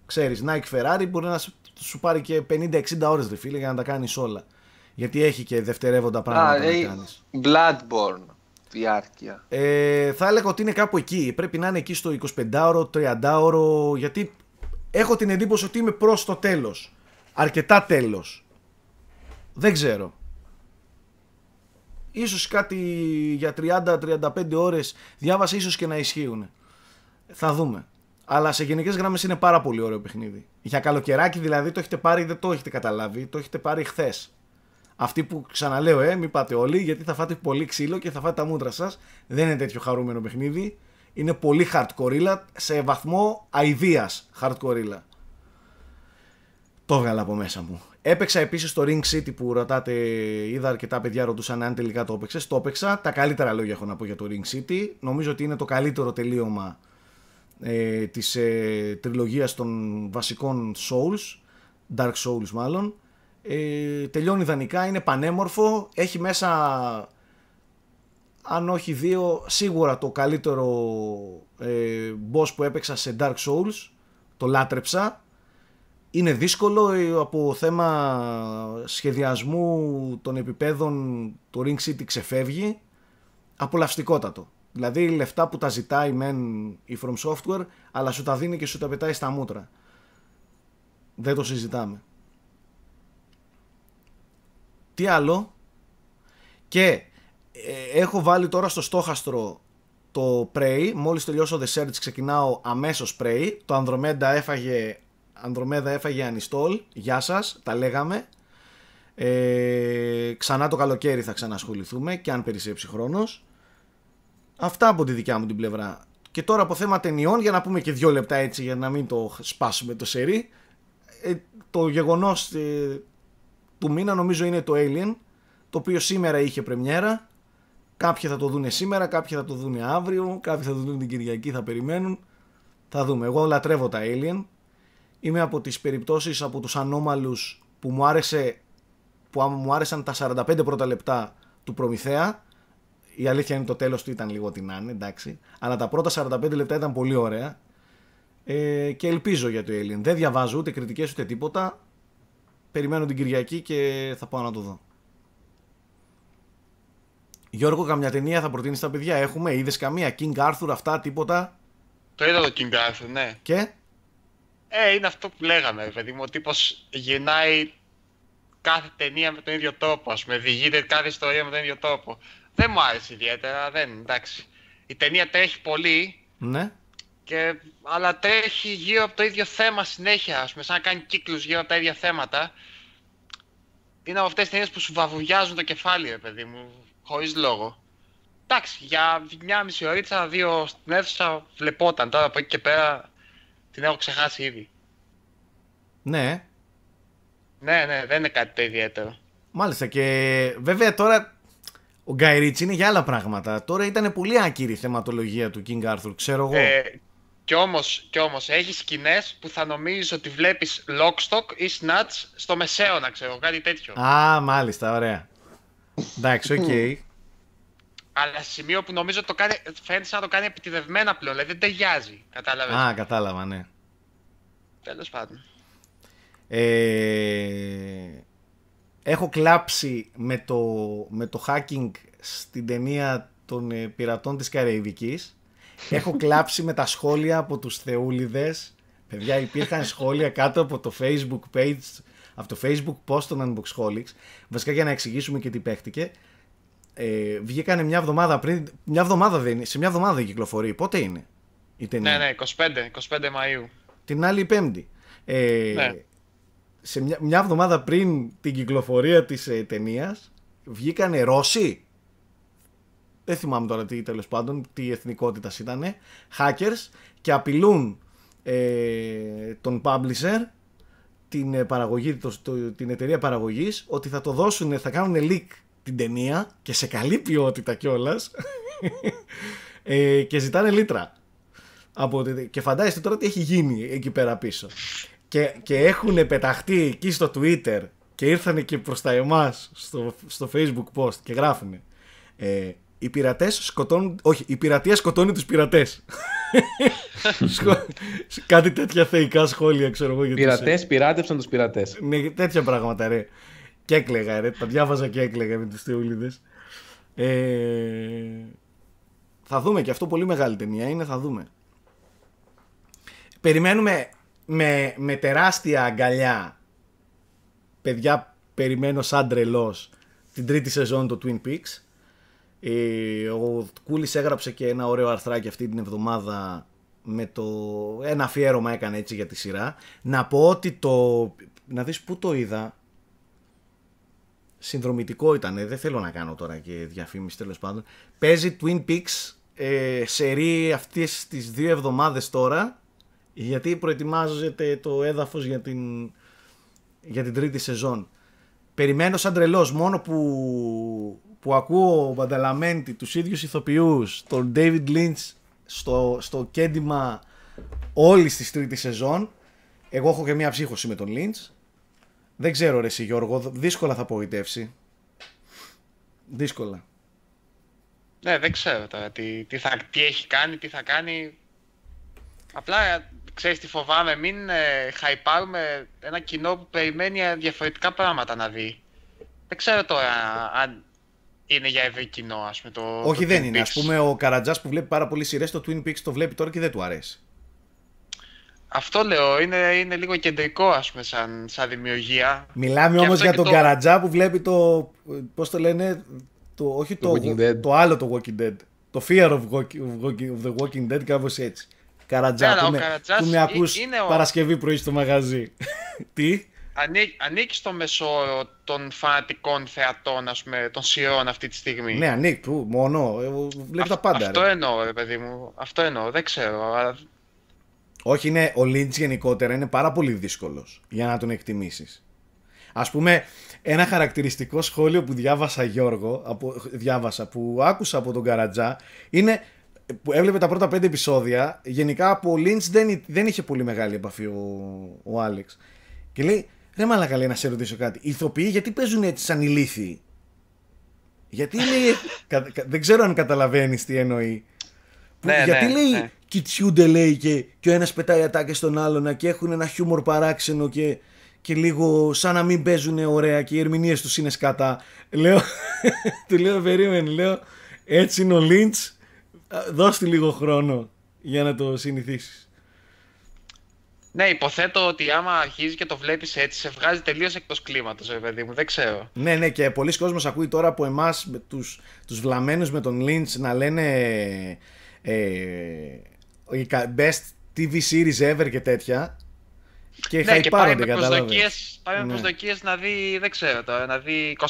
ξέρεις, Nike Ferrari, μπορεί να σου πάρει και 50-60 ώρες, ρε φίλε, για να τα κάνεις όλα. Γιατί έχει και δευτερεύοντα πράγματα ah, να hey, κάνεις. Bloodborne. Διάρκεια. Ε, θα έλεγα ότι είναι κάπου εκεί. Πρέπει να είναι εκεί στο 25ωρο, 30ωρο, γιατί έχω την εντύπωση ότι είμαι προς το τέλος. Αρκετά τέλος. Δεν ξέρω. Ίσως κάτι για 30-35 ώρες διάβασα ίσως και να ισχύουν. Θα δούμε. Αλλά σε γενικές γραμμές είναι πάρα πολύ ωραίο παιχνίδι. Για καλοκαιράκι δηλαδή το έχετε πάρει, δεν το έχετε καταλάβει, το έχετε πάρει χθες. Αυτοί που ξαναλέω, ε, μην πάτε όλοι, γιατί θα φάτε πολύ ξύλο και θα φάτε τα μούτρα σας. Δεν είναι τέτοιο χαρούμενο παιχνίδι. Είναι πολύ hardcore σε βαθμό αηδίας hardcore το έβγαλα από μέσα μου. Έπαιξα επίσης το Ring City που ρωτάτε, είδα αρκετά παιδιά ρωτούσαν αν τελικά το έπαιξες. Το έπαιξα. Τα καλύτερα λόγια έχω να πω για το Ring City. Νομίζω ότι είναι το καλύτερο τελείωμα ε, της ε, τριλογίας των βασικών Souls, Dark Souls μάλλον. Ε, τελειώνει ιδανικά, είναι πανέμορφο, έχει μέσα αν όχι δύο, σίγουρα το καλύτερο ε, boss που έπαιξα σε Dark Souls, το λάτρεψα, είναι δύσκολο ε, από θέμα σχεδιασμού των επιπέδων το Ring City ξεφεύγει απολαυστικότατο. Δηλαδή λεφτά που τα ζητάει μεν η From Software αλλά σου τα δίνει και σου τα πετάει στα μούτρα. Δεν το συζητάμε. Τι άλλο. Και ε, έχω βάλει τώρα στο στόχαστρο το Prey. Μόλις τελειώσω The Search ξεκινάω αμέσως Prey. Το Andromeda έφαγε Ανδρομέδα έφαγε ανιστόλ. Γεια σας, τα λέγαμε. Ε, ξανά το καλοκαίρι θα ξανασχοληθούμε και αν περισσέψει χρόνος. Αυτά από τη δικιά μου την πλευρά. Και τώρα από θέμα ταινιών, για να πούμε και δύο λεπτά έτσι για να μην το σπάσουμε το σερί. Ε, το γεγονός ε, του μήνα νομίζω είναι το Alien, το οποίο σήμερα είχε πρεμιέρα. Κάποιοι θα το δουν σήμερα, κάποιοι θα το δουν αύριο, κάποιοι θα το δουν την Κυριακή, θα περιμένουν. Θα δούμε. Εγώ λατρεύω τα Alien είμαι από τις περιπτώσεις από τους ανώμαλους που μου, άρεσε, που μου άρεσαν τα 45 πρώτα λεπτά του Προμηθέα η αλήθεια είναι το τέλος του ήταν λίγο την είναι, εντάξει. Αλλά τα πρώτα 45 λεπτά ήταν πολύ ωραία. Ε, και ελπίζω για το Έλλην. Δεν διαβάζω ούτε κριτικές ούτε τίποτα. Περιμένω την Κυριακή και θα πάω να το δω. Γιώργο, καμιά ταινία θα προτείνεις στα παιδιά. Έχουμε, είδες καμία. King Arthur, αυτά, τίποτα. Το είδα το King Arthur, ναι. Και. Ε, είναι αυτό που λέγαμε, παιδί μου. Ο τύπος γυρνάει κάθε ταινία με τον ίδιο τρόπο. Ας πούμε, διηγείται κάθε ιστορία με τον ίδιο τρόπο. Δεν μου άρεσε ιδιαίτερα, δεν εντάξει. Η ταινία τρέχει πολύ. Ναι. Και, αλλά τρέχει γύρω από το ίδιο θέμα συνέχεια. Ας πούμε, σαν να κάνει κύκλους γύρω από τα ίδια θέματα. Είναι από αυτές τις ταινίες που σου βαβουγιάζουν το κεφάλι, ρε παιδί μου, χωρίς λόγο. Εντάξει, για μια μισή ωρίτσα, δύο στην αίθουσα βλεπόταν τώρα από εκεί και πέρα την έχω ξεχάσει ήδη. Ναι. Ναι, ναι, δεν είναι κάτι το ιδιαίτερο. Μάλιστα και βέβαια τώρα ο Γκάι είναι για άλλα πράγματα. Τώρα ήταν πολύ άκυρη η θεματολογία του King Arthur, ξέρω εγώ. Ε, κι όμως, κι όμως έχει σκηνές που θα νομίζεις ότι βλέπεις Lockstock ή Snatch στο να ξέρω, κάτι τέτοιο. Α, μάλιστα, ωραία. Εντάξει, οκ. *laughs* Ε, αλλά σημείο που νομίζω το κάνει, φαίνεται σαν να το κάνει επιτιδευμένα πλέον. Δηλαδή δεν ταιριάζει. Κατάλαβες. Α, κατάλαβα, ναι. Τέλος πάντων. Ε, έχω κλάψει με το, με το hacking στην ταινία των ε, πειρατών της Καραϊβικής. *laughs* έχω κλάψει με τα σχόλια από τους θεούλιδες. Παιδιά υπήρχαν σχόλια κάτω από το facebook page, από το facebook post των Unboxholics. Βασικά για να εξηγήσουμε και τι παίχτηκε ε, βγήκανε μια εβδομάδα πριν. Μια εβδομάδα δεν είναι. Σε μια εβδομάδα δεν κυκλοφορεί. Πότε είναι η ταινία. Ναι, ναι, 25, 25 Μαΐου. Την άλλη Πέμπτη. Ε, ναι. Σε μια, μια εβδομάδα πριν την κυκλοφορία της ε, ταινίας βγήκανε Ρώσοι. Δεν θυμάμαι τώρα τι τέλος πάντων, τι εθνικότητας ήταν. Hackers και απειλούν ε, τον publisher την, ε, παραγωγή, την εταιρεία παραγωγής ότι θα το δώσουν, θα κάνουν leak την ταινία και σε καλή ποιότητα κιόλας. ε, και ζητάνε λίτρα. Από, και φαντάζεστε τώρα τι έχει γίνει εκεί πέρα πίσω. Και, και έχουν πεταχτεί εκεί στο Twitter και ήρθαν και προς τα εμάς στο, στο Facebook post και γράφουν ε, οι πειρατές σκοτώνουν, όχι, η πειρατεία σκοτώνει τους πειρατές. *laughs* Κάτι τέτοια θεϊκά σχόλια, ξέρω εγώ. Πειρατέ, τους... πειράτεψαν τους πειρατές. Ναι, τέτοια πράγματα, ρε. Και έκλαιγα, ρε. Τα διάβαζα και έκλαιγα με του θεούλιδες. Ε, θα δούμε και αυτό πολύ μεγάλη ταινία είναι, θα δούμε. Περιμένουμε με, με τεράστια αγκαλιά, παιδιά περιμένω σαν τρελός την τρίτη σεζόν του Twin Peaks. Ε, ο Κούλης έγραψε και ένα ωραίο αρθράκι αυτή την εβδομάδα με το... ένα αφιέρωμα έκανε έτσι για τη σειρά. Να πω ότι το... να δεις πού το είδα, συνδρομητικό ήταν, ε, δεν θέλω να κάνω τώρα και διαφήμιση τέλος πάντων. Παίζει Twin Peaks ε, σερή αυτές τις δύο εβδομάδες τώρα, γιατί προετοιμάζεται το έδαφος για την, για την τρίτη σεζόν. Περιμένω σαν τρελός μόνο που, που ακούω Βανταλαμέντη τους ίδιους ηθοποιούς, τον David Lynch στο, στο κέντημα όλης της τρίτης σεζόν. Εγώ έχω και μία ψύχωση με τον Lynch δεν ξέρω ρε εσύ Γιώργο, δύσκολα θα απογοητεύσει. Δύσκολα. Ναι, δεν ξέρω τώρα τι, τι, θα, τι έχει κάνει, τι θα κάνει. Απλά ξέρεις τι φοβάμαι, μην ε, χαϊπάρουμε ένα κοινό που περιμένει διαφορετικά πράγματα να δει. Δεν ξέρω τώρα αν είναι για ευρύ κοινό, ας πούμε, το Όχι, δεν είναι. Ας Ας πούμε, ο Καρατζάς που βλέπει πάρα πολύ σειρές, το Twin Peaks το βλέπει τώρα και δεν του αρέσει. Αυτό λέω, είναι, είναι λίγο κεντρικό ας πούμε σαν, δημιουργία. Μιλάμε και όμως για τον το... Καρατζά που βλέπει το, πώς το λένε, το, όχι το, το, το άλλο το Walking Dead. Το Fear of, the Walking Dead κάπως έτσι. Καρατζά, που, με, με ακούς είναι ο... Παρασκευή πρωί στο μαγαζί. *laughs* Τι? Ανοί, ανήκει στο μεσόωρο των φανατικών θεατών, ας πούμε, των σειρών αυτή τη στιγμή. Ναι, ανήκει, μόνο. Ε, βλέπει τα πάντα. Αυτό ρε. εννοώ, ρε παιδί μου. Αυτό εννοώ. Δεν ξέρω. Όχι, είναι ο Lynch γενικότερα είναι πάρα πολύ δύσκολος για να τον εκτιμήσεις. Ας πούμε, ένα χαρακτηριστικό σχόλιο που διάβασα, Γιώργο, από, διάβασα, που άκουσα από τον Καρατζά, είναι που έβλεπε τα πρώτα πέντε επεισόδια. Γενικά από Lynch δεν, δεν είχε πολύ μεγάλη επαφή ο, ο Άλεξ. Και λέει, ρε μάλα καλή να σε ρωτήσω κάτι. Οι ηθοποιοί γιατί παίζουν έτσι σαν ηλίθιοι. Γιατί είναι... δεν ξέρω αν καταλαβαίνεις τι εννοεί. Ναι, γιατί ναι, λέει ναι. κοιτιούνται λέει και, και ο ένας πετάει ατάκες στον άλλον και έχουν ένα χιούμορ παράξενο και, και λίγο σαν να μην παίζουν ωραία και οι ερμηνείες τους είναι σκατά. Λέω, *laughs* του λέω περίμενε, λέω έτσι είναι ο Λίντς, Δώστε λίγο χρόνο για να το συνηθίσεις. Ναι, υποθέτω ότι άμα αρχίζει και το βλέπεις έτσι, σε βγάζει τελείως εκτός κλίματο, ρε παιδί μου. Δεν ξέρω. Ναι, ναι, και πολλοί κόσμοι ακούει τώρα από εμάς, τους τους βλαμμένους με τον Λίντ, να λένε ε, η best TV series ever και τέτοια. Και ναι, και πάμε με προσδοκίες, πάμε ναι. να δει, δεν ξέρω τώρα, να δει 24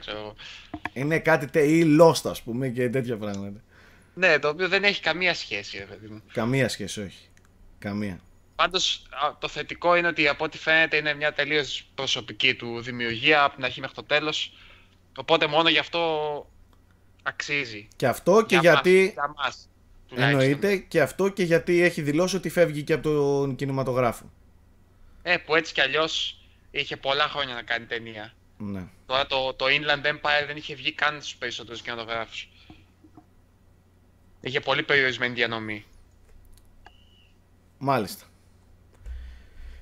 ξέρω. Είναι κάτι τε, ή Lost ας πούμε και τέτοια πράγματα. Ναι, το οποίο δεν έχει καμία σχέση παιδί Καμία σχέση, όχι. Καμία. Πάντως το θετικό είναι ότι από ό,τι φαίνεται είναι μια τελείως προσωπική του δημιουργία από την αρχή μέχρι το τέλος. Οπότε μόνο γι' αυτό αξίζει. Και αυτό και γιατί. Εννοείται και αυτό και γιατί έχει δηλώσει ότι φεύγει και από τον κινηματογράφο. Ε, που έτσι κι αλλιώς είχε πολλά χρόνια να κάνει ταινία. Ναι. Τώρα το, το Inland Empire δεν είχε βγει καν στους περισσότερους κινηματογράφους. Είχε πολύ περιορισμένη διανομή. Μάλιστα.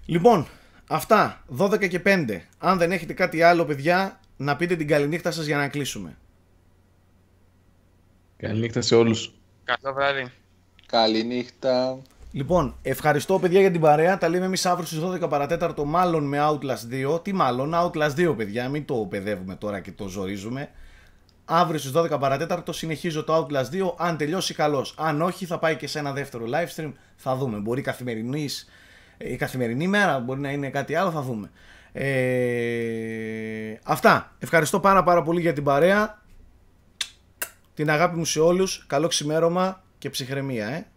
Λοιπόν, αυτά. 12 και 5. Αν δεν έχετε κάτι άλλο, παιδιά, να πείτε την καληνύχτα σας για να κλείσουμε. Καληνύχτα σε όλους. Καλό βράδυ. Καληνύχτα. Λοιπόν, ευχαριστώ παιδιά για την παρέα. Τα λέμε εμείς αύριο στις 12 παρατέταρτο, μάλλον με Outlast 2. Τι μάλλον, Outlast 2, παιδιά. Μην το παιδεύουμε τώρα και το ζορίζουμε. Αύριο στις 12 παρατέταρτο συνεχίζω το Outlast 2. Αν τελειώσει, καλώς. Αν όχι, θα πάει και σε ένα δεύτερο live stream. Θα δούμε. Μπορεί καθημερινής, ε, η καθημερινή μέρα, μπορεί να είναι κάτι άλλο. Θα δούμε. Ε... Αυτά. Ευχαριστώ πάρα πάρα πολύ για την παρέα. Την αγάπη μου σε όλους, καλό ξημέρωμα και ψυχραιμία. Ε.